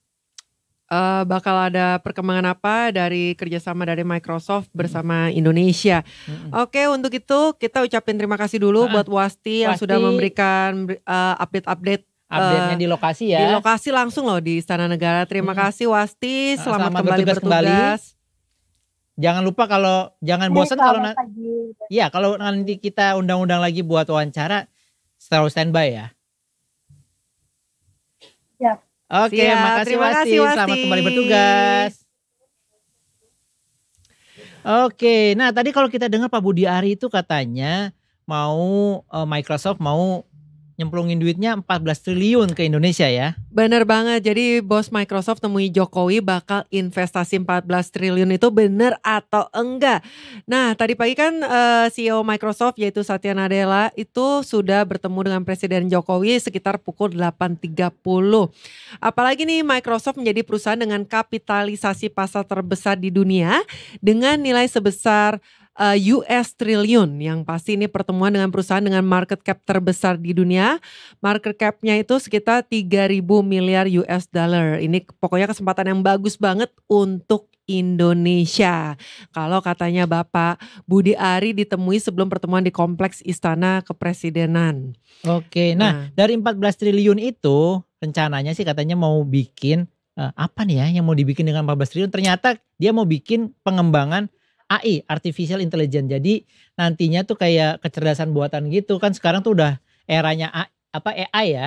uh, bakal ada perkembangan apa dari kerjasama dari Microsoft bersama hmm. Indonesia. hmm Oke, untuk itu kita ucapin terima kasih dulu ah, buat Wasti, Wasti yang sudah memberikan uh, update-update. Update-nya uh, di lokasi ya. Di lokasi langsung loh di Istana Negara. Terima hmm kasih Wasti, ah, selamat, selamat kembali bertugas. bertugas. Jangan lupa kalau jangan bosan kalau nanti ya kalau nanti kita undang-undang lagi buat wawancara, selalu standby ya. Ya. Oke, okay, makasih terima Wasi. Wasi. Selamat kembali bertugas. Oke, nah tadi kalau kita dengar Pak Budi Ari itu katanya mau uh, Microsoft mau nyemplungin duitnya 14 triliun ke Indonesia ya. Bener banget. Jadi bos Microsoft temui Jokowi bakal investasi 14 triliun itu bener atau enggak. Nah tadi pagi kan uh, eh, CEO Microsoft yaitu Satya Nadella itu sudah bertemu dengan Presiden Jokowi sekitar pukul 8.30. Apalagi nih Microsoft menjadi perusahaan dengan kapitalisasi pasar terbesar di dunia dengan nilai sebesar uh, eh, US triliun yang pasti ini pertemuan dengan perusahaan dengan market cap terbesar di dunia. Market capnya itu sekitar 3000 miliar US dollar. Ini pokoknya kesempatan yang bagus banget untuk Indonesia. Kalau katanya Bapak Budi Ari ditemui sebelum pertemuan di Kompleks Istana Kepresidenan. Oke, nah, nah. dari 14 triliun itu rencananya sih katanya mau bikin eh, apa nih ya yang mau dibikin dengan 14 triliun? Ternyata dia mau bikin pengembangan AI, artificial intelligence. Jadi nantinya tuh kayak kecerdasan buatan gitu kan sekarang tuh udah eranya AI, apa AI ya,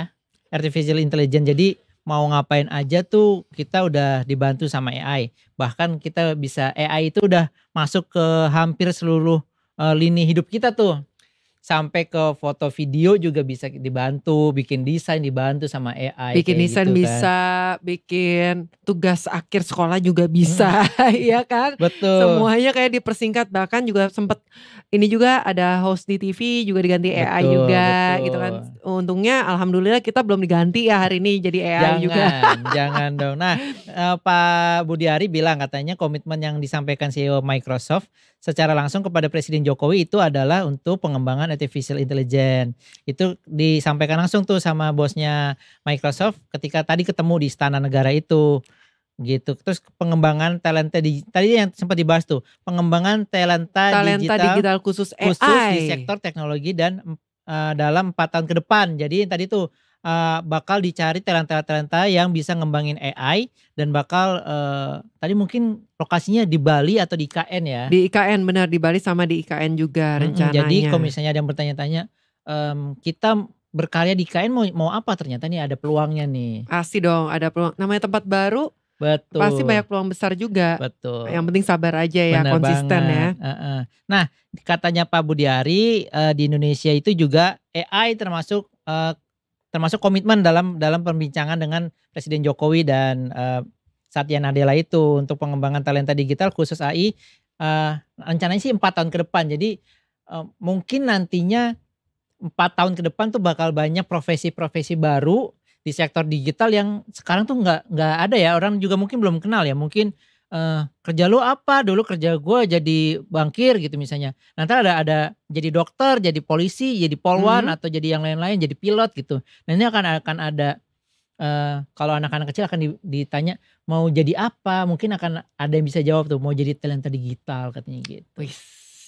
artificial intelligence. Jadi mau ngapain aja tuh kita udah dibantu sama AI. Bahkan kita bisa AI itu udah masuk ke hampir seluruh uh, lini hidup kita tuh sampai ke foto video juga bisa dibantu, bikin desain dibantu sama AI. Bikin desain gitu, kan. bisa, bikin tugas akhir sekolah juga bisa, hmm. *laughs* ya kan? Betul. Semuanya kayak dipersingkat bahkan juga sempet ini juga ada host di TV juga diganti betul, AI juga betul. gitu kan. Untungnya alhamdulillah kita belum diganti ya hari ini jadi AI jangan, juga. *laughs* jangan dong. Nah, eh, Pak Budiari bilang katanya komitmen yang disampaikan CEO Microsoft secara langsung kepada Presiden Jokowi itu adalah untuk pengembangan artificial intelligence. Itu disampaikan langsung tuh sama bosnya Microsoft ketika tadi ketemu di istana negara itu gitu. Terus pengembangan talenta di tadi yang sempat dibahas tuh, pengembangan talenta, talenta digital, digital khusus AI khusus di sektor teknologi dan uh, dalam empat tahun ke depan. Jadi tadi tuh uh, bakal dicari talenta-talenta yang bisa ngembangin AI dan bakal uh, tadi mungkin lokasinya di Bali atau di IKN ya. Di IKN benar di Bali sama di IKN juga rencananya. jadi kalau misalnya ada yang bertanya-tanya um, kita berkarya di IKN mau mau apa ternyata nih ada peluangnya nih. Pasti dong ada peluang namanya tempat baru Betul. Pasti banyak peluang besar juga. Betul. Yang penting sabar aja ya, Bener konsisten ya. banget. ya. Nah, katanya Pak Budiari eh, di Indonesia itu juga AI termasuk termasuk komitmen dalam dalam perbincangan dengan Presiden Jokowi dan uh, Satya Nadella itu untuk pengembangan talenta digital khusus AI uh, eh, rencananya sih empat tahun ke depan. Jadi uh, mungkin nantinya empat tahun ke depan tuh bakal banyak profesi-profesi baru di sektor digital yang sekarang tuh nggak nggak ada ya orang juga mungkin belum kenal ya mungkin uh, kerja lu apa dulu kerja gue jadi bangkir gitu misalnya nanti ada ada jadi dokter jadi polisi jadi polwan hmm. atau jadi yang lain-lain jadi pilot gitu nah ini akan akan ada uh, kalau anak-anak kecil akan ditanya mau jadi apa mungkin akan ada yang bisa jawab tuh mau jadi talenta digital katanya gitu Wih.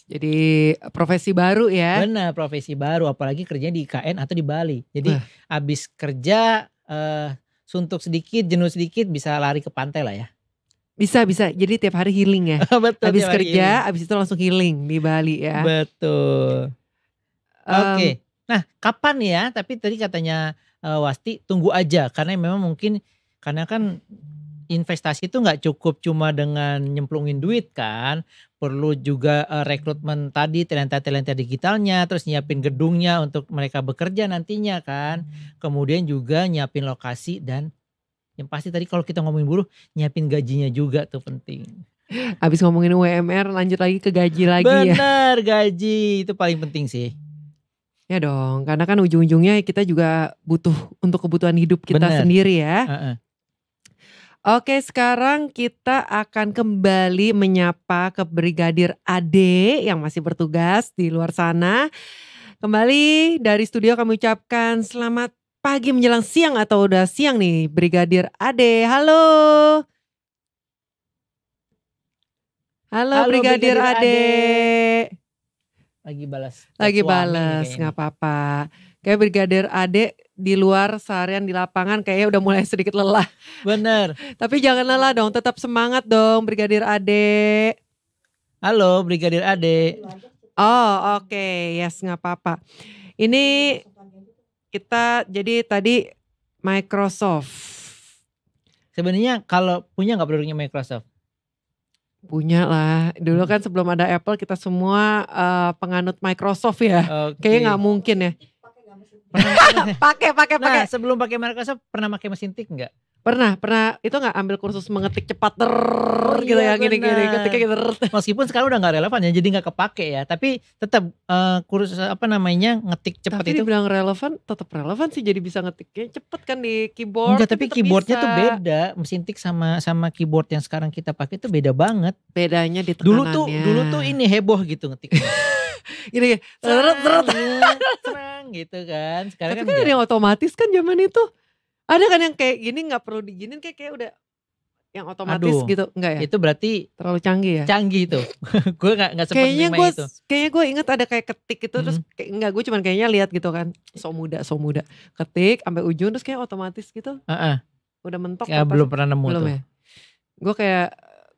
Jadi profesi baru ya. Benar, profesi baru apalagi kerjanya di IKN atau di Bali. Jadi uh. abis kerja uh, suntuk sedikit, jenuh sedikit bisa lari ke pantai lah ya. Bisa bisa. Jadi tiap hari healing ya. *laughs* Betul. Habis kerja, healing. habis itu langsung healing di Bali ya. Betul. Um, Oke. Nah, kapan ya? Tapi tadi katanya uh, Wasti tunggu aja karena memang mungkin karena kan investasi itu nggak cukup cuma dengan nyemplungin duit kan perlu juga uh, rekrutmen tadi talenta-talenta digitalnya terus nyiapin gedungnya untuk mereka bekerja nantinya kan hmm. kemudian juga nyiapin lokasi dan yang pasti tadi kalau kita ngomongin buruh, nyiapin gajinya juga tuh penting. Abis ngomongin UMR lanjut lagi ke gaji lagi Bener, ya. Bener gaji itu paling penting sih. Ya dong, karena kan ujung-ujungnya kita juga butuh untuk kebutuhan hidup kita Bener. sendiri ya. Uh -uh. Oke, sekarang kita akan kembali menyapa ke Brigadir Ade yang masih bertugas di luar sana. Kembali dari studio kami ucapkan selamat pagi menjelang siang atau udah siang nih Brigadir Ade. Halo. Halo, Halo Brigadir, Brigadir Ade. Lagi balas. Lagi balas, nggak apa-apa. Kayak Brigadir Ade di luar seharian di lapangan kayaknya udah mulai sedikit lelah. Bener. *laughs* Tapi jangan lelah dong, tetap semangat dong Brigadir Ade. Halo Brigadir Ade. Oh oke, okay. yes nggak apa-apa. Ini kita jadi tadi Microsoft. Sebenarnya kalau punya nggak produknya Microsoft? Punya lah. Dulu hmm. kan sebelum ada Apple kita semua uh, penganut Microsoft ya. Okay. Kayaknya nggak mungkin ya. Pakai pakai *laughs* nah, pakai. sebelum pakai Microsoft pernah pakai mesin tik nggak? Pernah, pernah itu nggak ambil kursus mengetik cepat ter oh, iya, gitu iya, ya gini-gini ketiknya gitu. *laughs* Meskipun sekarang udah nggak relevan ya, jadi nggak kepake ya. Tapi tetap uh, eh, kursus apa namanya ngetik cepat tapi itu. Tapi relevan, tetap relevan sih jadi bisa ngetiknya cepat kan di keyboard. Enggak, tapi keyboardnya tuh beda. Mesin tik sama sama keyboard yang sekarang kita pakai itu beda banget. Bedanya di tekanannya. Dulu tuh dulu tuh ini heboh gitu ngetik. *laughs* gini, seret seret serang gitu kan. Sekarang tapi kan, kan ada yang otomatis kan zaman itu. Ada kan yang kayak gini nggak perlu diginin kayak kayak udah yang otomatis Aduh, gitu enggak ya? Itu berarti terlalu canggih ya? Canggih itu. *laughs* gue gak nggak sempat kayaknya gua, itu. Kayaknya gue inget ada kayak ketik gitu hmm. terus mm-hmm. kayak enggak gue cuman kayaknya lihat gitu kan. So muda, so muda. Ketik sampai ujung terus kayak otomatis gitu. Uh -uh. Udah mentok. Ya, belum pernah nemu belum tuh. Ya? Gue kayak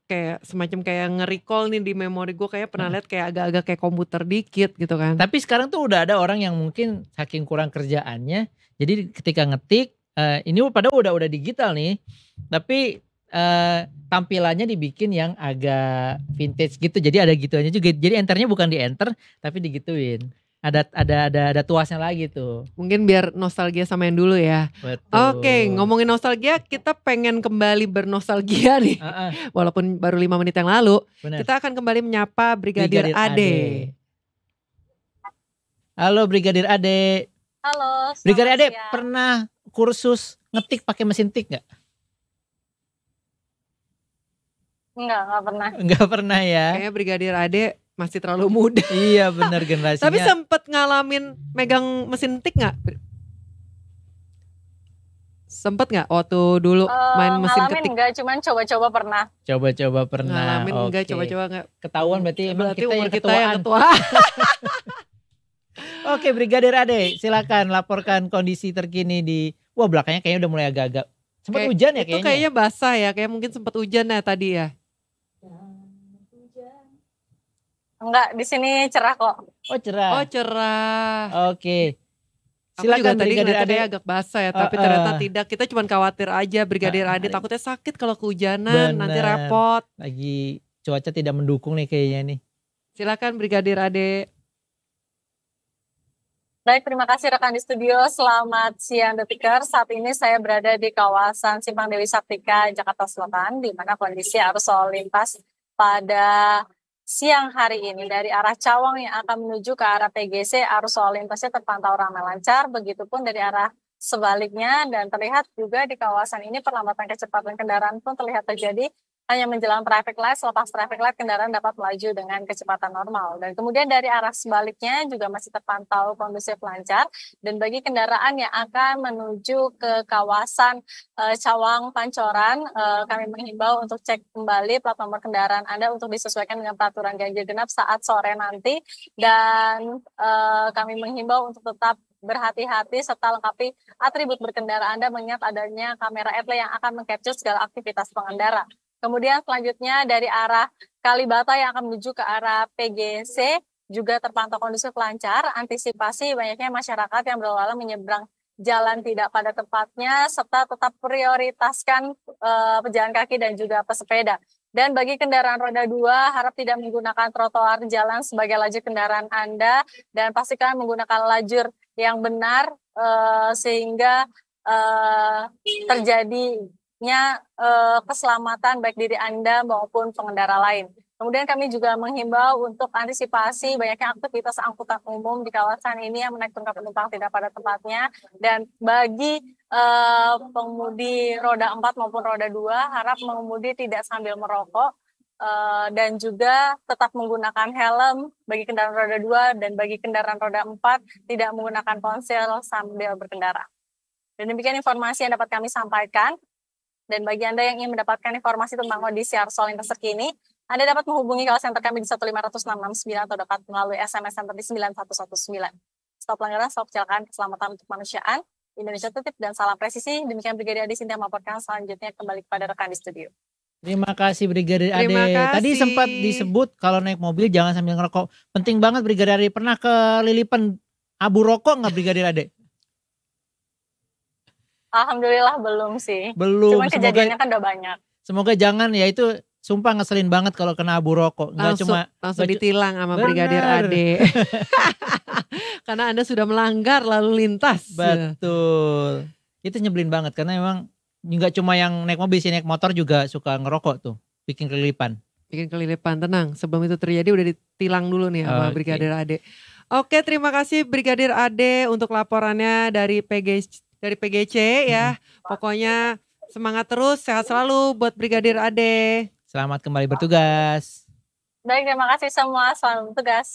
kayak semacam kayak nge-recall nih di memori gue kayak pernah hmm. lihat kayak agak-agak kayak komputer dikit gitu kan. Tapi sekarang tuh udah ada orang yang mungkin saking kurang kerjaannya jadi ketika ngetik uh, ini pada udah udah digital nih, tapi uh, tampilannya dibikin yang agak vintage gitu. Jadi ada gituannya juga. Jadi enternya bukan di enter tapi digituin. Ada ada ada ada tuasnya lagi tuh. Mungkin biar nostalgia sama yang dulu ya. Oke, ngomongin nostalgia, kita pengen kembali bernostalgia nih. Uh *laughs* -uh. Walaupun baru lima menit yang lalu, Bener. kita akan kembali menyapa Brigadir, Brigadir Ade. Ade. Halo Brigadir Ade. Halo. Brigadir Ade pernah kursus ngetik pakai mesin tik nggak? Enggak, enggak pernah. Enggak pernah ya. Kayaknya Brigadir Ade masih terlalu muda. *laughs* iya bener generasinya. Tapi sempet ngalamin megang mesin tik nggak? Sempet gak waktu dulu uh, main mesin ngalamin ketik? enggak, cuman coba-coba pernah. Coba-coba pernah. Ngalamin okay. enggak, coba-coba enggak. Ketahuan berarti berarti kita, umur kita ketuaan. yang ketua. *laughs* *laughs* Oke, Brigadir Ade, silakan laporkan kondisi terkini di wah belakangnya kayaknya udah mulai agak-agak sempat Kay hujan ya itu kayaknya. Itu ya? kayaknya basah ya, kayak mungkin sempat hujan ya tadi ya. Enggak, di sini cerah kok. Oh cerah. Oh cerah. Oke. Okay. Silakan Aku juga tadi ngeliatnya agak basah ya, tapi uh, uh. ternyata tidak. Kita cuma khawatir aja Brigadir uh, nah, Ade takutnya sakit kalau kehujanan, Bener. nanti repot. Lagi cuaca tidak mendukung nih kayaknya nih. Silakan Brigadir Ade. Baik, terima kasih rekan di studio. Selamat siang Detiker. Saat ini saya berada di kawasan Simpang Dewi Saktika, Jakarta Selatan, di mana kondisi arus lalu lintas pada siang hari ini dari arah Cawang yang akan menuju ke arah PGC arus lalu lintasnya terpantau ramai lancar, begitupun dari arah sebaliknya dan terlihat juga di kawasan ini perlambatan kecepatan kendaraan pun terlihat terjadi hanya menjelang traffic light, selepas traffic light kendaraan dapat melaju dengan kecepatan normal. Dan kemudian dari arah sebaliknya juga masih terpantau kondusif lancar. Dan bagi kendaraan yang akan menuju ke kawasan e, Cawang Pancoran, e, kami menghimbau untuk cek kembali plat nomor kendaraan Anda untuk disesuaikan dengan peraturan ganjil genap saat sore nanti. Dan e, kami menghimbau untuk tetap berhati-hati serta lengkapi atribut berkendara Anda mengingat adanya kamera etle yang akan mengcapture segala aktivitas pengendara. Kemudian selanjutnya dari arah Kalibata yang akan menuju ke arah PGC juga terpantau kondusif lancar, antisipasi banyaknya masyarakat yang berlalu menyeberang jalan tidak pada tempatnya, serta tetap prioritaskan e, pejalan kaki dan juga pesepeda. Dan bagi kendaraan roda dua, harap tidak menggunakan trotoar jalan sebagai lajur kendaraan Anda, dan pastikan menggunakan lajur yang benar e, sehingga e, terjadi tingginya uh, eh, keselamatan baik diri Anda maupun pengendara lain. Kemudian kami juga menghimbau untuk antisipasi banyaknya aktivitas angkutan umum di kawasan ini yang menaik tunggak penumpang tidak pada tempatnya. Dan bagi uh, pengemudi roda 4 maupun roda 2, harap mengemudi tidak sambil merokok uh, dan juga tetap menggunakan helm bagi kendaraan roda 2 dan bagi kendaraan roda 4 tidak menggunakan ponsel sambil berkendara. Dan demikian informasi yang dapat kami sampaikan. Dan bagi Anda yang ingin mendapatkan informasi tentang kondisi arus lalu lintas terkini, Anda dapat menghubungi call center kami di 15669 atau dapat melalui SMS center di 9119. Stop pelanggaran, stop kecelakaan, keselamatan untuk kemanusiaan. Indonesia tetip dan Salam Presisi. Demikian Brigadir Ade Sinta melaporkan selanjutnya kembali kepada rekan di studio. Terima kasih Brigadir Ade. Tadi sempat disebut kalau naik mobil jangan sambil ngerokok. Penting banget Brigadir Ade. Pernah ke Pen abu rokok nggak Brigadir Ade? Alhamdulillah belum sih. Belum. semoga, kejadiannya kan udah banyak. Semoga jangan ya itu sumpah ngeselin banget kalau kena abu rokok. Enggak cuma langsung gak ditilang sama bener. brigadir Ade. *laughs* *laughs* karena Anda sudah melanggar lalu lintas. Betul. Itu nyebelin banget karena emang nggak cuma yang naik mobil sih naik motor juga suka ngerokok tuh, bikin kelilipan. Bikin kelilipan, tenang. Sebelum itu terjadi udah ditilang dulu nih sama okay. brigadir Ade. Oke, terima kasih Brigadir Ade untuk laporannya dari PG dari PGC ya. Hmm. Pokoknya semangat terus, sehat selalu buat Brigadir Ade. Selamat kembali bertugas. Baik, terima kasih semua selamat bertugas.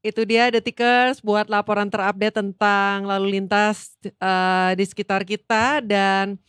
Itu dia Detikers buat laporan terupdate tentang lalu lintas uh, di sekitar kita dan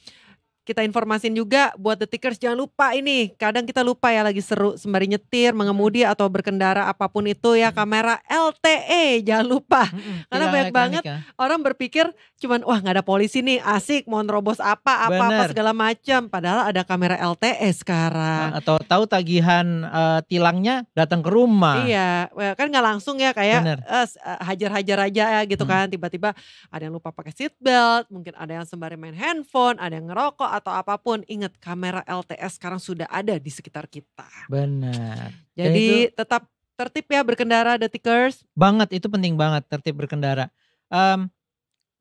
kita informasin juga buat the detikers jangan lupa ini kadang kita lupa ya lagi seru sembari nyetir mengemudi atau berkendara apapun itu ya hmm. kamera LTE jangan lupa hmm, karena banyak banget ya. orang berpikir cuman wah nggak ada polisi nih asik mau nerobos apa apa Bener. apa segala macam padahal ada kamera LTE sekarang nah, atau tahu tagihan uh, tilangnya datang ke rumah iya kan nggak langsung ya kayak eh, eh, hajar-hajar aja ya gitu hmm. kan tiba-tiba ada yang lupa pakai seatbelt mungkin ada yang sembari main handphone ada yang ngerokok atau apapun, ingat kamera LTS sekarang sudah ada di sekitar kita. Benar. Jadi itu, tetap tertib ya berkendara detikers. Banget itu penting banget tertib berkendara. Um,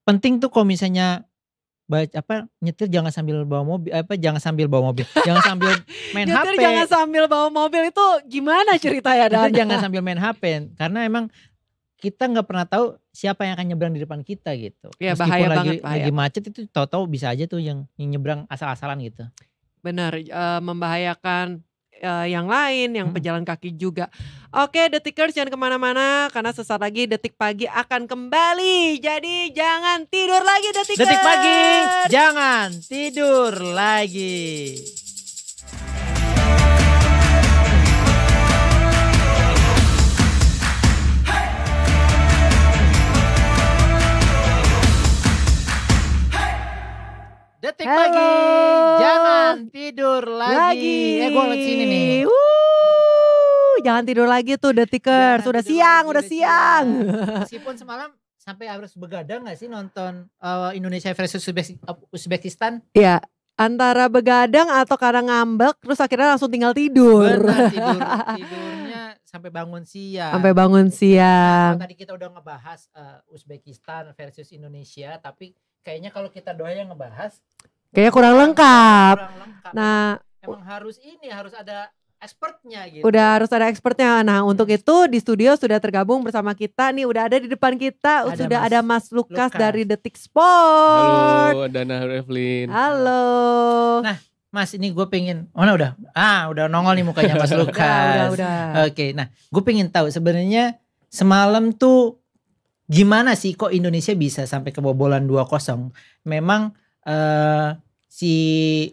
penting tuh kalau misalnya baca apa nyetir jangan sambil bawa mobil apa jangan sambil bawa mobil *laughs* jangan sambil main nyetir HP jangan sambil bawa mobil itu gimana ceritanya dan jangan sambil main HP karena emang kita nggak pernah tahu siapa yang akan nyebrang di depan kita gitu. Ya, Meskipun bahaya lagi, banget, bahaya. lagi macet itu tahu-tahu bisa aja tuh yang, yang nyebrang asal-asalan gitu. Benar, uh, eh, membahayakan uh, yang lain, yang hmm. pejalan kaki juga. Oke, detikers jangan kemana-mana karena sesaat lagi detik pagi akan kembali. Jadi jangan tidur lagi detikers. Detik pagi, jangan tidur lagi. Halo. pagi. Jangan tidur lagi. lagi. Eh gue lagi sini nih. jangan tidur lagi tuh The Tickers. Udah siang, lagi, udah siang. Meskipun semalam sampai harus begadang gak sih nonton uh, Indonesia versus Uzbekistan? Iya antara begadang atau karena ngambek terus akhirnya langsung tinggal tidur. Benar, tidur *laughs* tidurnya sampai bangun siang. Sampai bangun nah, siang. Nah, tadi kita udah ngebahas uh, Uzbekistan versus Indonesia, tapi kayaknya kalau kita doanya ngebahas Kayaknya kurang lengkap. Kurang lengkap. Nah, emang harus ini harus ada expertnya gitu. Udah harus ada expertnya. Nah, untuk itu di studio sudah tergabung bersama kita nih, udah ada di depan kita, ada sudah Mas ada Mas Lukas, Lukas dari Detik Sport. Halo, Dana Revlin. Halo. Nah, Mas ini gue pengen, mana oh, nah udah? Ah, udah nongol nih mukanya Mas *laughs* Lukas. udah, udah, Oke, nah gue pengen tahu sebenarnya semalam tuh gimana sih kok Indonesia bisa sampai kebobolan 2-0? Memang Eh, si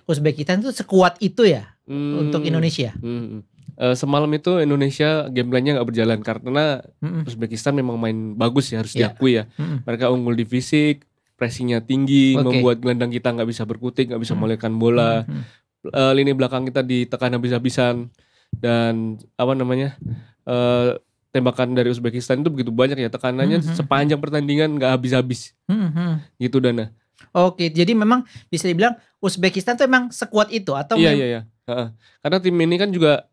Uzbekistan tuh sekuat itu ya hmm. untuk Indonesia. Hmm. Uh, semalam itu Indonesia gameplaynya nggak berjalan karena mm Uzbekistan memang main bagus ya harus yeah. diakui ya. Mm Mereka unggul di fisik, pressingnya tinggi, okay. membuat gelandang kita nggak bisa berkutik, nggak bisa mm melekan bola. Mm Uh, lini belakang kita ditekan habis-habisan dan apa namanya uh, tembakan dari Uzbekistan itu begitu banyak ya tekanannya mm -hmm. sepanjang pertandingan nggak habis-habis mm -hmm. gitu Dana Oke, jadi memang bisa dibilang Uzbekistan tuh emang sekuat itu atau Iya, iya, iya. karena tim ini kan juga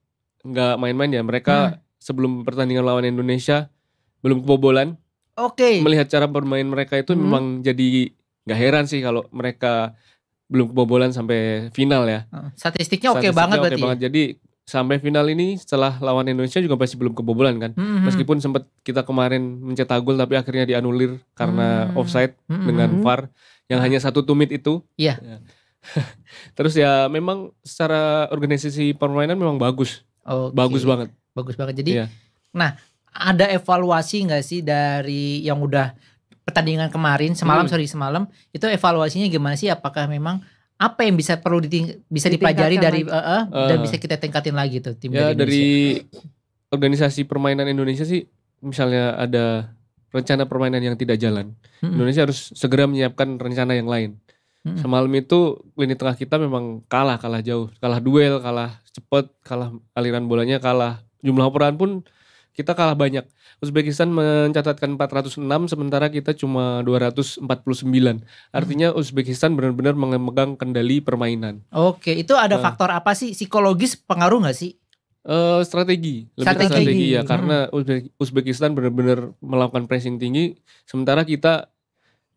nggak main-main ya. Mereka hmm. sebelum pertandingan lawan Indonesia belum kebobolan. Oke. Okay. Melihat cara bermain mereka itu hmm. memang jadi nggak heran sih kalau mereka belum kebobolan sampai final ya. Statistiknya oke okay banget okay berarti. Ya? Banget. Ya? Jadi sampai final ini setelah lawan Indonesia juga pasti belum kebobolan kan. Hmm, hmm Meskipun sempat kita kemarin mencetak gol tapi akhirnya dianulir karena hmm offside hmm dengan hmm. VAR yang nah. hanya satu tumit itu. Iya. Yeah. *laughs* Terus ya memang secara organisasi permainan memang bagus. Okay. Bagus banget. Bagus banget. Jadi yeah. nah, ada evaluasi nggak sih dari yang udah pertandingan kemarin semalam hmm. sorry semalam itu evaluasinya gimana sih apakah memang apa yang bisa perlu diting bisa dipelajari dari uh, uh, uh, dan eh. bisa kita tingkatin lagi tuh tim ya, dari, dari organisasi permainan Indonesia sih misalnya ada rencana permainan yang tidak jalan. Hmm. Indonesia harus segera menyiapkan rencana yang lain. Hmm. Semalam itu lini tengah kita memang kalah, kalah jauh, kalah duel, kalah cepat, kalah aliran bolanya kalah. Jumlah operan pun kita kalah banyak. Uzbekistan mencatatkan 406 sementara kita cuma 249. Artinya hmm. Uzbekistan benar-benar memegang kendali permainan. Oke, itu ada nah. faktor apa sih? Psikologis pengaruh nggak sih? Uh, strategi, lebih strategi, strategi ya, hmm. karena Uzbekistan benar-benar melakukan pressing tinggi, sementara kita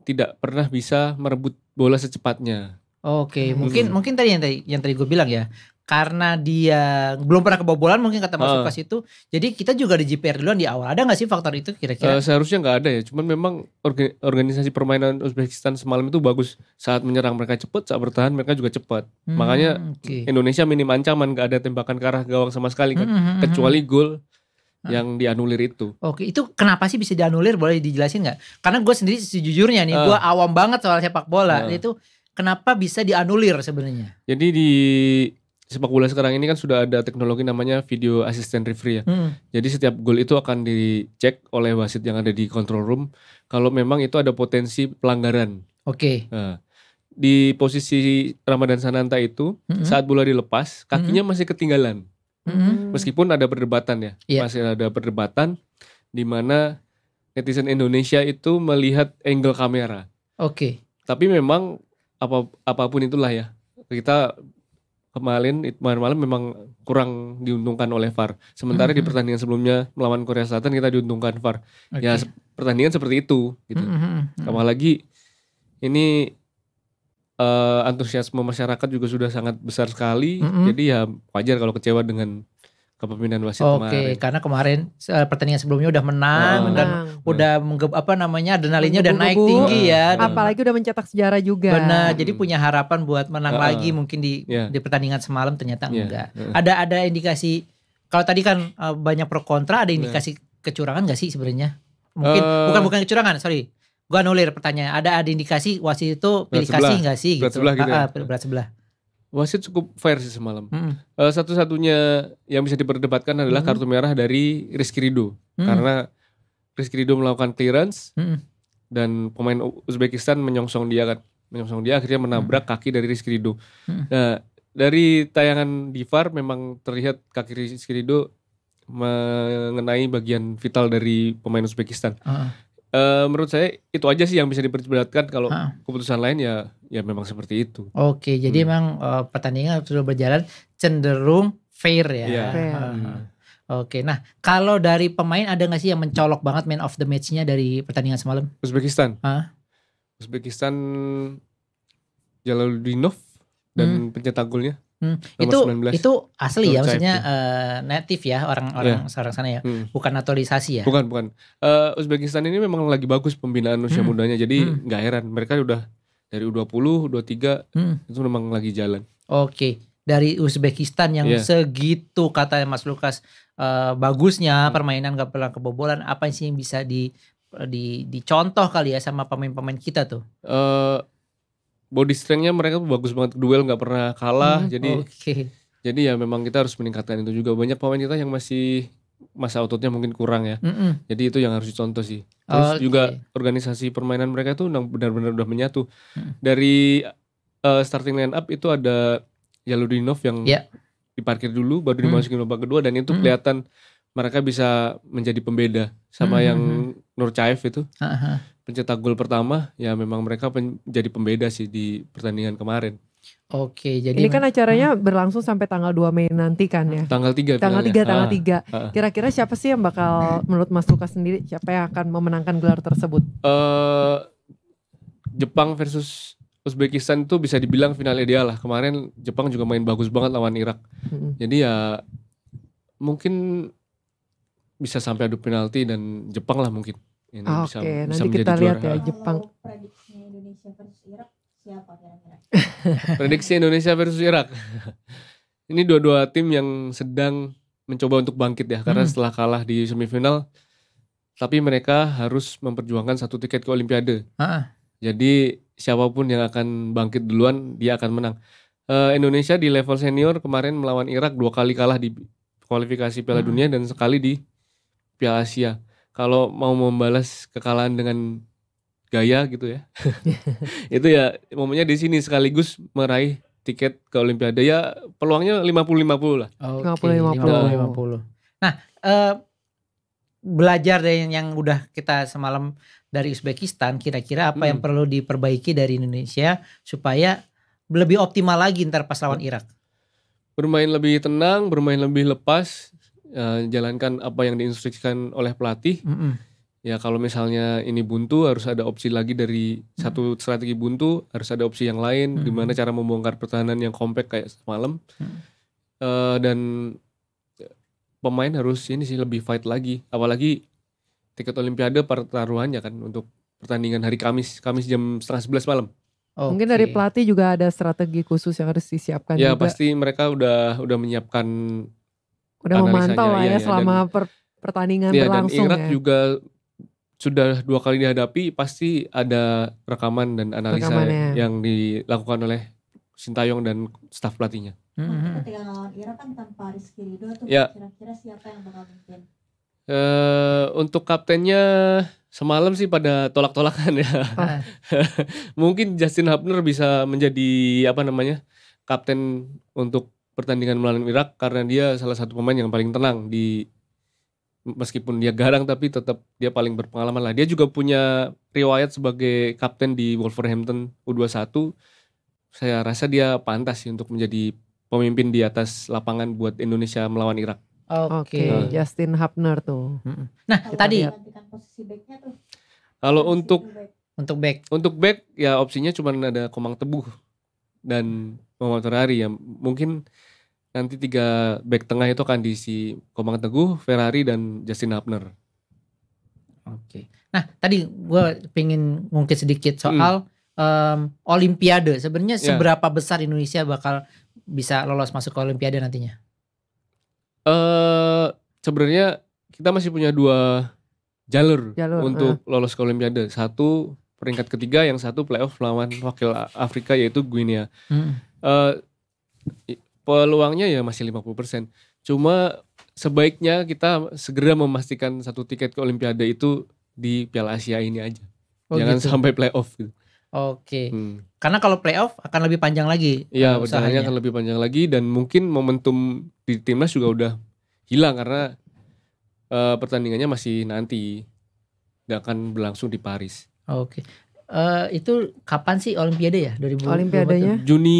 tidak pernah bisa merebut bola secepatnya. Oke, okay, hmm. mungkin mungkin tadi yang tadi yang tadi gue bilang ya, karena dia belum pernah kebobolan mungkin kata masuk Lukas itu. Jadi kita juga di GPR duluan di awal. Ada nggak sih faktor itu kira-kira? Uh, seharusnya nggak ada ya. Cuman memang organisasi permainan Uzbekistan semalam itu bagus. Saat menyerang mereka cepat, saat bertahan mereka juga cepat. Hmm, Makanya okay. Indonesia minim ancaman nggak ada tembakan ke arah gawang sama sekali kan. Hmm, hmm, hmm, Kecuali hmm. gol yang dianulir itu. Oke, itu kenapa sih bisa dianulir? Boleh dijelasin nggak? Karena gue sendiri sejujurnya nih, uh, eh. gue awam banget soal sepak bola. Uh, eh. itu kenapa bisa dianulir sebenarnya? Jadi di sepak bola sekarang ini kan sudah ada teknologi namanya video assistant referee ya. Hmm. Jadi setiap gol itu akan dicek oleh wasit yang ada di control room kalau memang itu ada potensi pelanggaran. Oke. Okay. Nah, di posisi Ramadan Sananta itu -hmm. saat bola dilepas kakinya -hmm. masih ketinggalan. -hmm. Meskipun ada perdebatan ya, yeah. masih ada perdebatan di mana netizen Indonesia itu melihat angle kamera. Oke. Okay. Tapi memang apa apapun itulah ya. Kita kemarin kemarin malam memang kurang diuntungkan oleh VAR. Sementara mm -hmm. di mm-hmm. pertandingan sebelumnya melawan Korea Selatan kita diuntungkan VAR. Okay. Ya pertandingan seperti itu gitu. Mm -hmm. Mm-hmm, mm-hmm. lagi ini uh, antusiasme masyarakat juga sudah sangat besar sekali. Mm -hmm. Jadi ya wajar kalau kecewa dengan kepemimpinan wasit Oke, okay, kemarin. karena kemarin eh, pertandingan sebelumnya udah menang oh, dan hmm. udah menggep, apa namanya adrenalinnya udah naik tinggi ya. apalagi udah mencetak sejarah juga. Benar, hmm. jadi punya harapan buat menang uh, lagi mungkin di yeah. di pertandingan semalam ternyata yeah. enggak. Uh. Ada ada indikasi kalau tadi kan eh, banyak pro kontra ada ya. indikasi yeah. kecurangan gak sih sebenarnya? Mungkin uh, bukan bukan kecurangan, sorry. Gua nulir pertanyaan. Ada ada indikasi wasit itu pilih kasih enggak sih berat gitu. Sebelah gitu ah, ya. ah, berat sebelah wasit cukup fair sih semalam. Hmm. Uh, satu-satunya yang bisa diperdebatkan adalah hmm. kartu merah dari Rizky Rido hmm. karena Rizky Rido melakukan clearance hmm. dan pemain Uzbekistan menyongsong dia kan, menyongsong dia akhirnya menabrak hmm. kaki dari Rizky Rido. Hmm. Nah, dari tayangan di VAR memang terlihat kaki Rizky Rido mengenai bagian vital dari pemain Uzbekistan. Uh. Uh, menurut saya itu aja sih yang bisa diperdebatkan kalau ah. keputusan lain ya ya memang seperti itu. Oke, okay, hmm. jadi memang uh, eh, pertandingan sudah berjalan cenderung fair ya. Yeah. Uh, -huh. Oke, nah kalau dari pemain ada nggak sih yang mencolok banget man of the match-nya dari pertandingan semalam? Uzbekistan. Huh? Uzbekistan Jalaluddinov dan hmm. pencetak golnya Hmm, itu itu asli ya maksudnya uh, native ya orang-orang yeah. orang sana ya. Hmm. Bukan naturalisasi ya. Bukan, bukan. Uh, Uzbekistan ini memang lagi bagus pembinaan usia hmm. mudanya. Jadi hmm. nggak hmm. heran mereka udah dari U20, U23 hmm. itu memang lagi jalan. Oke. Okay. Dari Uzbekistan yang yeah. segitu kata Mas Lukas uh, bagusnya hmm. permainan gak pernah kebobolan apa sih yang bisa di di dicontoh kali ya sama pemain-pemain kita tuh. Uh, body strengthnya mereka bagus banget duel nggak pernah kalah hmm, jadi okay. jadi ya memang kita harus meningkatkan itu juga banyak pemain kita yang masih masa ototnya mungkin kurang ya mm -mm. jadi itu yang harus dicontoh sih terus okay. juga organisasi permainan mereka tuh benar-benar udah menyatu mm. dari uh, starting line up itu ada Yaludinov yang yeah. diparkir dulu baru mm. dimasukin mm. babak kedua dan itu mm. kelihatan mereka bisa menjadi pembeda sama mm -hmm. yang mm-hmm. Nurcaev itu. Uh -huh pencetak gol pertama ya memang mereka pen, jadi pembeda sih di pertandingan kemarin. Oke, jadi ini kan acaranya hmm. berlangsung sampai tanggal 2 Mei nanti kan ya? Tanggal 3 Tanggal tiga, 3, tanggal ah, 3. Ah, ah. Kira-kira siapa sih yang bakal menurut Mas Lukas sendiri siapa yang akan memenangkan gelar tersebut? Uh, Jepang versus Uzbekistan itu bisa dibilang final ideal lah. Kemarin Jepang juga main bagus banget lawan Irak. Hmm. Jadi ya mungkin bisa sampai adu penalti dan Jepang lah mungkin ini ah, bisa, okay. bisa nanti kita lihat ya Jepang. Oh, prediksi Indonesia versus Irak siapa kira-kira? *laughs* prediksi Indonesia versus Irak. *laughs* ini dua-dua tim yang sedang mencoba untuk bangkit ya karena hmm. setelah kalah di semifinal tapi mereka harus memperjuangkan satu tiket ke Olimpiade. Ha. Jadi siapapun yang akan bangkit duluan dia akan menang. Uh, Indonesia di level senior kemarin melawan Irak dua kali kalah di kualifikasi Piala hmm. Dunia dan sekali di Piala Asia kalau mau membalas kekalahan dengan gaya gitu ya. *laughs* itu ya momennya di sini sekaligus meraih tiket ke Olimpiade ya peluangnya 50-50 lah. Okay. 50-50. puluh. Nah, uh, belajar dari yang udah kita semalam dari Uzbekistan, kira-kira apa hmm. yang perlu diperbaiki dari Indonesia supaya lebih optimal lagi ntar pas lawan Irak? Bermain lebih tenang, bermain lebih lepas, uh, jalankan apa yang diinstruksikan oleh pelatih. Mm -hmm. Ya kalau misalnya ini buntu harus ada opsi lagi dari mm. satu strategi buntu harus ada opsi yang lain mm. gimana cara membongkar pertahanan yang kompak kayak semalam. Mm. Uh, dan pemain harus ini sih lebih fight lagi apalagi tiket olimpiade pertaruhannya kan untuk pertandingan hari Kamis Kamis jam setengah sebelas malam. Okay. Mungkin dari pelatih juga ada strategi khusus yang harus disiapkan. Ya juga. pasti mereka udah udah menyiapkan udah memantau lah ya, ya selama dan, per, pertandingan ya, berlangsung dan Irak ya. juga sudah dua kali dihadapi pasti ada rekaman dan analisa Rekamannya. yang dilakukan oleh Sintayong dan staf pelatihnya. Hmm. Kan hmm, hmm. Ketika lawan Irak kan tanpa Rizky tuh ya. kira-kira siapa yang bakal Uh, untuk kaptennya semalam sih pada tolak-tolakan ya. Ah. *laughs* Mungkin Justin Hubner bisa menjadi apa namanya kapten untuk pertandingan melawan Irak karena dia salah satu pemain yang paling tenang di meskipun dia garang tapi tetap dia paling berpengalaman lah. Dia juga punya riwayat sebagai kapten di Wolverhampton U21. Saya rasa dia pantas sih untuk menjadi pemimpin di atas lapangan buat Indonesia melawan Irak. Oke, okay. nah. Justin Hapner tuh. Nah, tadi Kalau untuk untuk back. Untuk back ya opsinya cuma ada Komang Tebuh dan Muhammad Ferrari ya. Mungkin nanti tiga back tengah itu akan diisi Komang Teguh, Ferrari dan Justin Hapner. Oke. Nah, tadi gue pengen ngungkit sedikit soal hmm. um, Olimpiade. Sebenarnya yeah. seberapa besar Indonesia bakal bisa lolos masuk ke Olimpiade nantinya? Eh, uh, sebenarnya kita masih punya dua jalur, jalur untuk uh. lolos ke Olimpiade. Satu peringkat ketiga, yang satu playoff lawan wakil Afrika yaitu Guinea. Hmm. Uh, peluangnya ya masih 50%. Cuma sebaiknya kita segera memastikan satu tiket ke Olimpiade itu di Piala Asia ini aja. Oh, Jangan gitu. sampai playoff gitu. Oke. Hmm. Karena kalau playoff akan lebih panjang lagi. Iya, usahanya akan lebih panjang lagi dan mungkin momentum di timnas juga udah hilang karena uh, pertandingannya masih nanti nggak akan berlangsung di Paris. Oke. Uh, itu kapan sih Olimpiade ya? 2020. Juni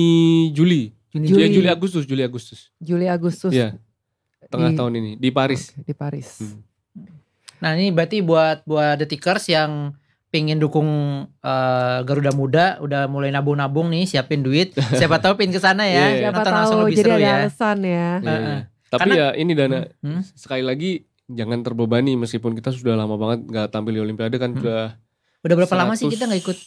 Juli. Juli. Juli Agustus, Juli Agustus. Juli Agustus. Iya. Tengah di, tahun ini di Paris. di Paris. Hmm. Nah, ini berarti buat buat The Tickers yang pingin dukung uh, Garuda Muda udah mulai nabung-nabung nih siapin duit *laughs* siapa tahu pin ke sana ya yeah. siapa tahu langsung lebih jadi seru ada ya. alasan ya uh iya. huh tapi Karena, ya ini Dana hmm? hmm? sekali lagi jangan terbebani meskipun kita sudah lama banget nggak tampil di Olimpiade kan hmm? udah udah berapa 100, lama sih kita nggak ikut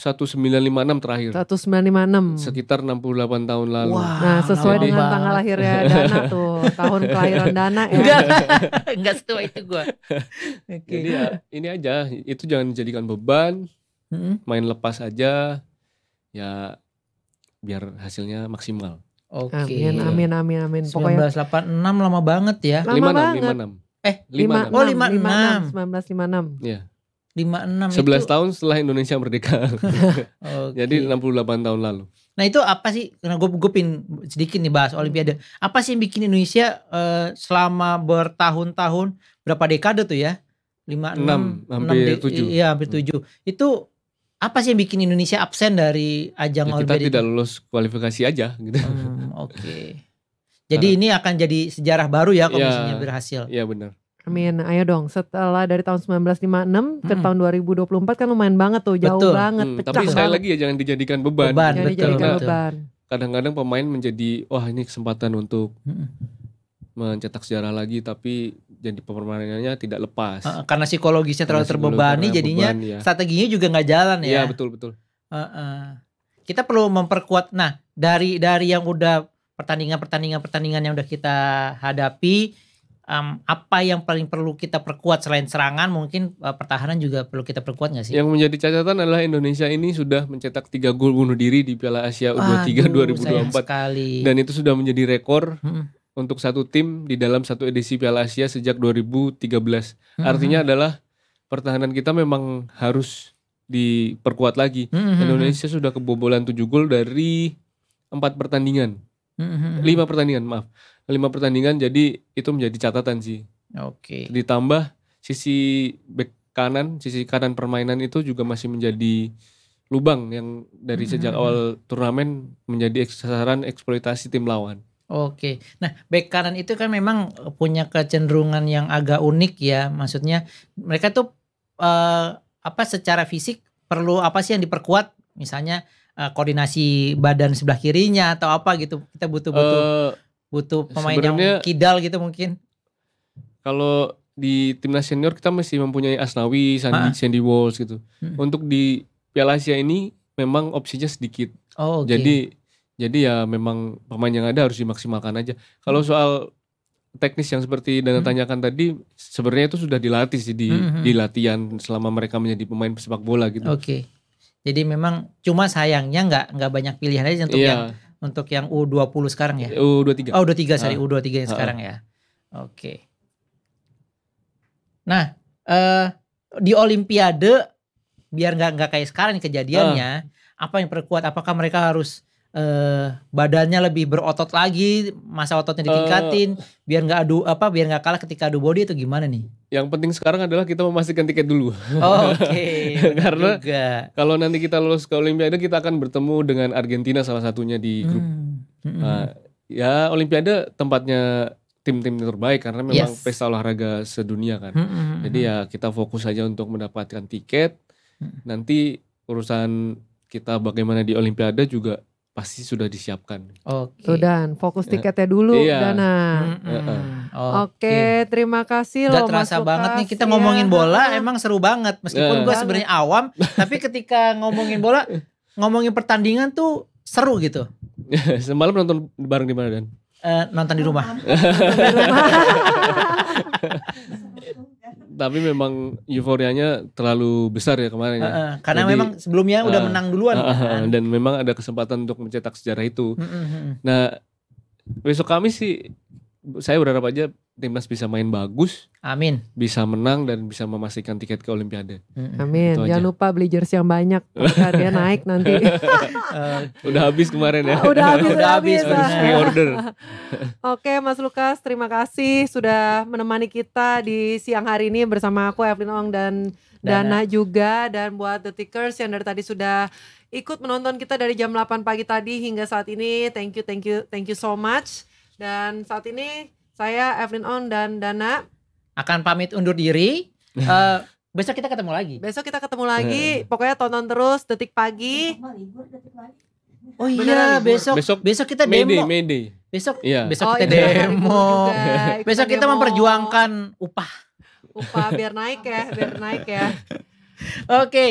1956 terakhir. 1956. Sekitar 68 tahun lalu. Wow, nah, sesuai dengan banget. tanggal lahirnya Dana tuh, tahun kelahiran Dana ya. Enggak, *laughs* enggak setua itu gua. *laughs* Okay. Jadi ya, ini aja, itu jangan dijadikan beban. Hmm. Main lepas aja. Ya biar hasilnya maksimal. Oke. Okay. Amin amin amin amin. Pokoknya 1986 lama banget ya. Lama 56, banget. 56. Eh, 5, 56. Oh, 56. 1956. Iya lima enam itu... tahun setelah Indonesia merdeka. *laughs* okay. Jadi 68 tahun lalu. Nah itu apa sih, karena gue, gue pin sedikit nih bahas Olimpiade. Apa sih yang bikin Indonesia uh, selama bertahun-tahun, berapa dekade tuh ya? lima enam enam hampir tujuh 7. Iya hampir 7. Hmm. Itu apa sih yang bikin Indonesia absen dari ajang ya, Olimpiade? Kita tidak lulus kualifikasi aja gitu. Hmm, Oke. Okay. *laughs* Jadi Karena, ini akan jadi sejarah baru ya komisinya iya, ya, berhasil. Iya benar. Amin. Ayo dong, setelah dari tahun 1956 ke hmm. tahun 2024 kan lumayan banget tuh, jauh betul. banget, hmm, pecah Tapi sekali kan? lagi ya jangan dijadikan beban. Beban, jangan betul. dijadikan betul. beban. Kadang-kadang pemain menjadi wah ini kesempatan untuk hmm. mencetak sejarah lagi tapi jadi pemermanenannya tidak lepas. Uh, karena psikologisnya terlalu karena terbebani jadinya beban, ya. strateginya juga nggak jalan ya. Iya, betul betul. Uh, uh. Kita perlu memperkuat nah dari dari yang udah pertandingan-pertandingan pertandingan yang udah kita hadapi um, apa yang paling perlu kita perkuat selain serangan mungkin uh, pertahanan juga perlu kita perkuat nggak sih? Yang menjadi catatan adalah Indonesia ini sudah mencetak tiga gol bunuh diri di Piala Asia U23 Aduh, 2024 sekali. dan itu sudah menjadi rekor hmm. untuk satu tim di dalam satu edisi Piala Asia sejak 2013. Hmm. Artinya adalah pertahanan kita memang harus diperkuat lagi. Hmm. Indonesia sudah kebobolan 7 gol dari empat pertandingan. lima pertandingan, maaf lima pertandingan jadi itu menjadi catatan sih. Oke. Okay. Ditambah sisi back kanan, sisi kanan permainan itu juga masih menjadi lubang yang dari sejak mm -hmm. awal turnamen menjadi sasaran eksploitasi tim lawan. Oke, nah back kanan itu kan memang punya kecenderungan yang agak unik ya, maksudnya mereka tuh uh, apa secara fisik perlu apa sih yang diperkuat, misalnya uh, koordinasi badan sebelah kirinya atau apa gitu, kita butuh butuh eh, uh, butuh ya, pemain Sebenernya, yang kidal gitu mungkin. Kalau di timnas senior kita masih mempunyai Asnawi, Sandy, ah. Sandy Walls gitu. Hmm. Untuk di Piala Asia ini memang opsinya sedikit. Oh, okay. Jadi jadi ya memang pemain yang ada harus dimaksimalkan aja. Kalau hmm. soal teknis yang seperti Dana hmm. tanyakan tadi sebenarnya itu sudah dilatih sih di hmm. hmm. di latihan selama mereka menjadi pemain sepak bola gitu. Oke. Okay. Jadi memang cuma sayangnya nggak nggak banyak pilihan aja untuk yeah. yang untuk yang U20 sekarang ya? U23. Oh, U23 sorry, uh. U23 yang uh. sekarang ya. Oke. Okay. Nah, uh, di olimpiade biar nggak nggak kayak sekarang kejadiannya, uh. apa yang perkuat? Apakah mereka harus uh, badannya lebih berotot lagi, masa ototnya ditingkatin, uh, biar nggak adu apa, biar nggak kalah ketika adu body itu gimana nih? Yang penting sekarang adalah kita memastikan tiket dulu. Oh, Oke. Okay. *laughs* Karena kalau nanti kita lulus ke Olimpiade kita akan bertemu dengan Argentina salah satunya di grup. Hmm. Hmm. Uh, ya Olimpiade tempatnya tim-tim terbaik karena memang yes. pesta olahraga sedunia kan. Hmm, hmm, hmm Jadi hmm. ya kita fokus saja untuk mendapatkan tiket. Hmm. Nanti urusan kita bagaimana di Olimpiade juga pasti sudah disiapkan. Oke. Okay. Dan, fokus ya. tiketnya dulu iya. Dana. Mm -mm. Oke, okay. terima kasih loh. loh terasa banget nih kita ngomongin iya. bola emang seru banget. Meskipun iya. gue sebenarnya awam, *laughs* tapi ketika ngomongin bola, ngomongin pertandingan tuh seru gitu. *laughs* Semalam nonton bareng di mana Dan? Uh, Nonton di rumah. *laughs* tapi memang euforianya terlalu besar ya kemarin Uh, uh, karena Jadi, memang sebelumnya uh, udah ah, menang duluan uh, uh, kan. dan memang ada kesempatan untuk mencetak sejarah itu. uh, uh. Nah, besok kami sih saya berharap aja timnas bisa main bagus. Amin. Bisa menang dan bisa memastikan tiket ke Olimpiade. Amin. Jangan lupa beli jersey yang banyak. Harganya *laughs* naik nanti. *laughs* udah habis kemarin ya. udah habis. udah habis. Harus order *laughs* Oke Mas Lukas, terima kasih sudah menemani kita di siang hari ini bersama aku Evelyn Ong dan Dana, Dana juga dan buat The Tickers yang dari tadi sudah ikut menonton kita dari jam 8 pagi tadi hingga saat ini. Thank you, thank you, thank you so much. Dan saat ini saya Evelyn On dan Dana akan pamit undur diri. uh, *laughs* besok kita ketemu lagi. Besok kita ketemu lagi. Hmm. Pokoknya tonton terus detik pagi. Oh iya, besok, besok besok kita demo. Mayday, mayday. Besok iya. besok oh, kita iya, demo. Juga, *laughs* besok kita demo. memperjuangkan upah. Upah biar naik ya, biar naik ya. *laughs* Oke. Okay.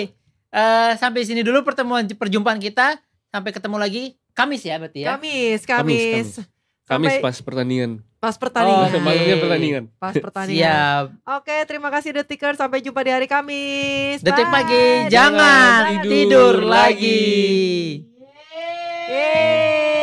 Uh, eh, sampai sini dulu pertemuan perjumpaan kita. Sampai ketemu lagi Kamis ya berarti ya. Kamis, Kamis. Kamis, Kamis. Kamis pas pertandingan. Pas pertandingan. Oh, okay. pertandingan. Pas pertandingan. Siap. Oke, terima kasih detikers. Sampai jumpa di hari Kamis. Detik Bye. pagi. Jangan, Jangan tidur, tidur lagi. lagi. Yeay. Yeay.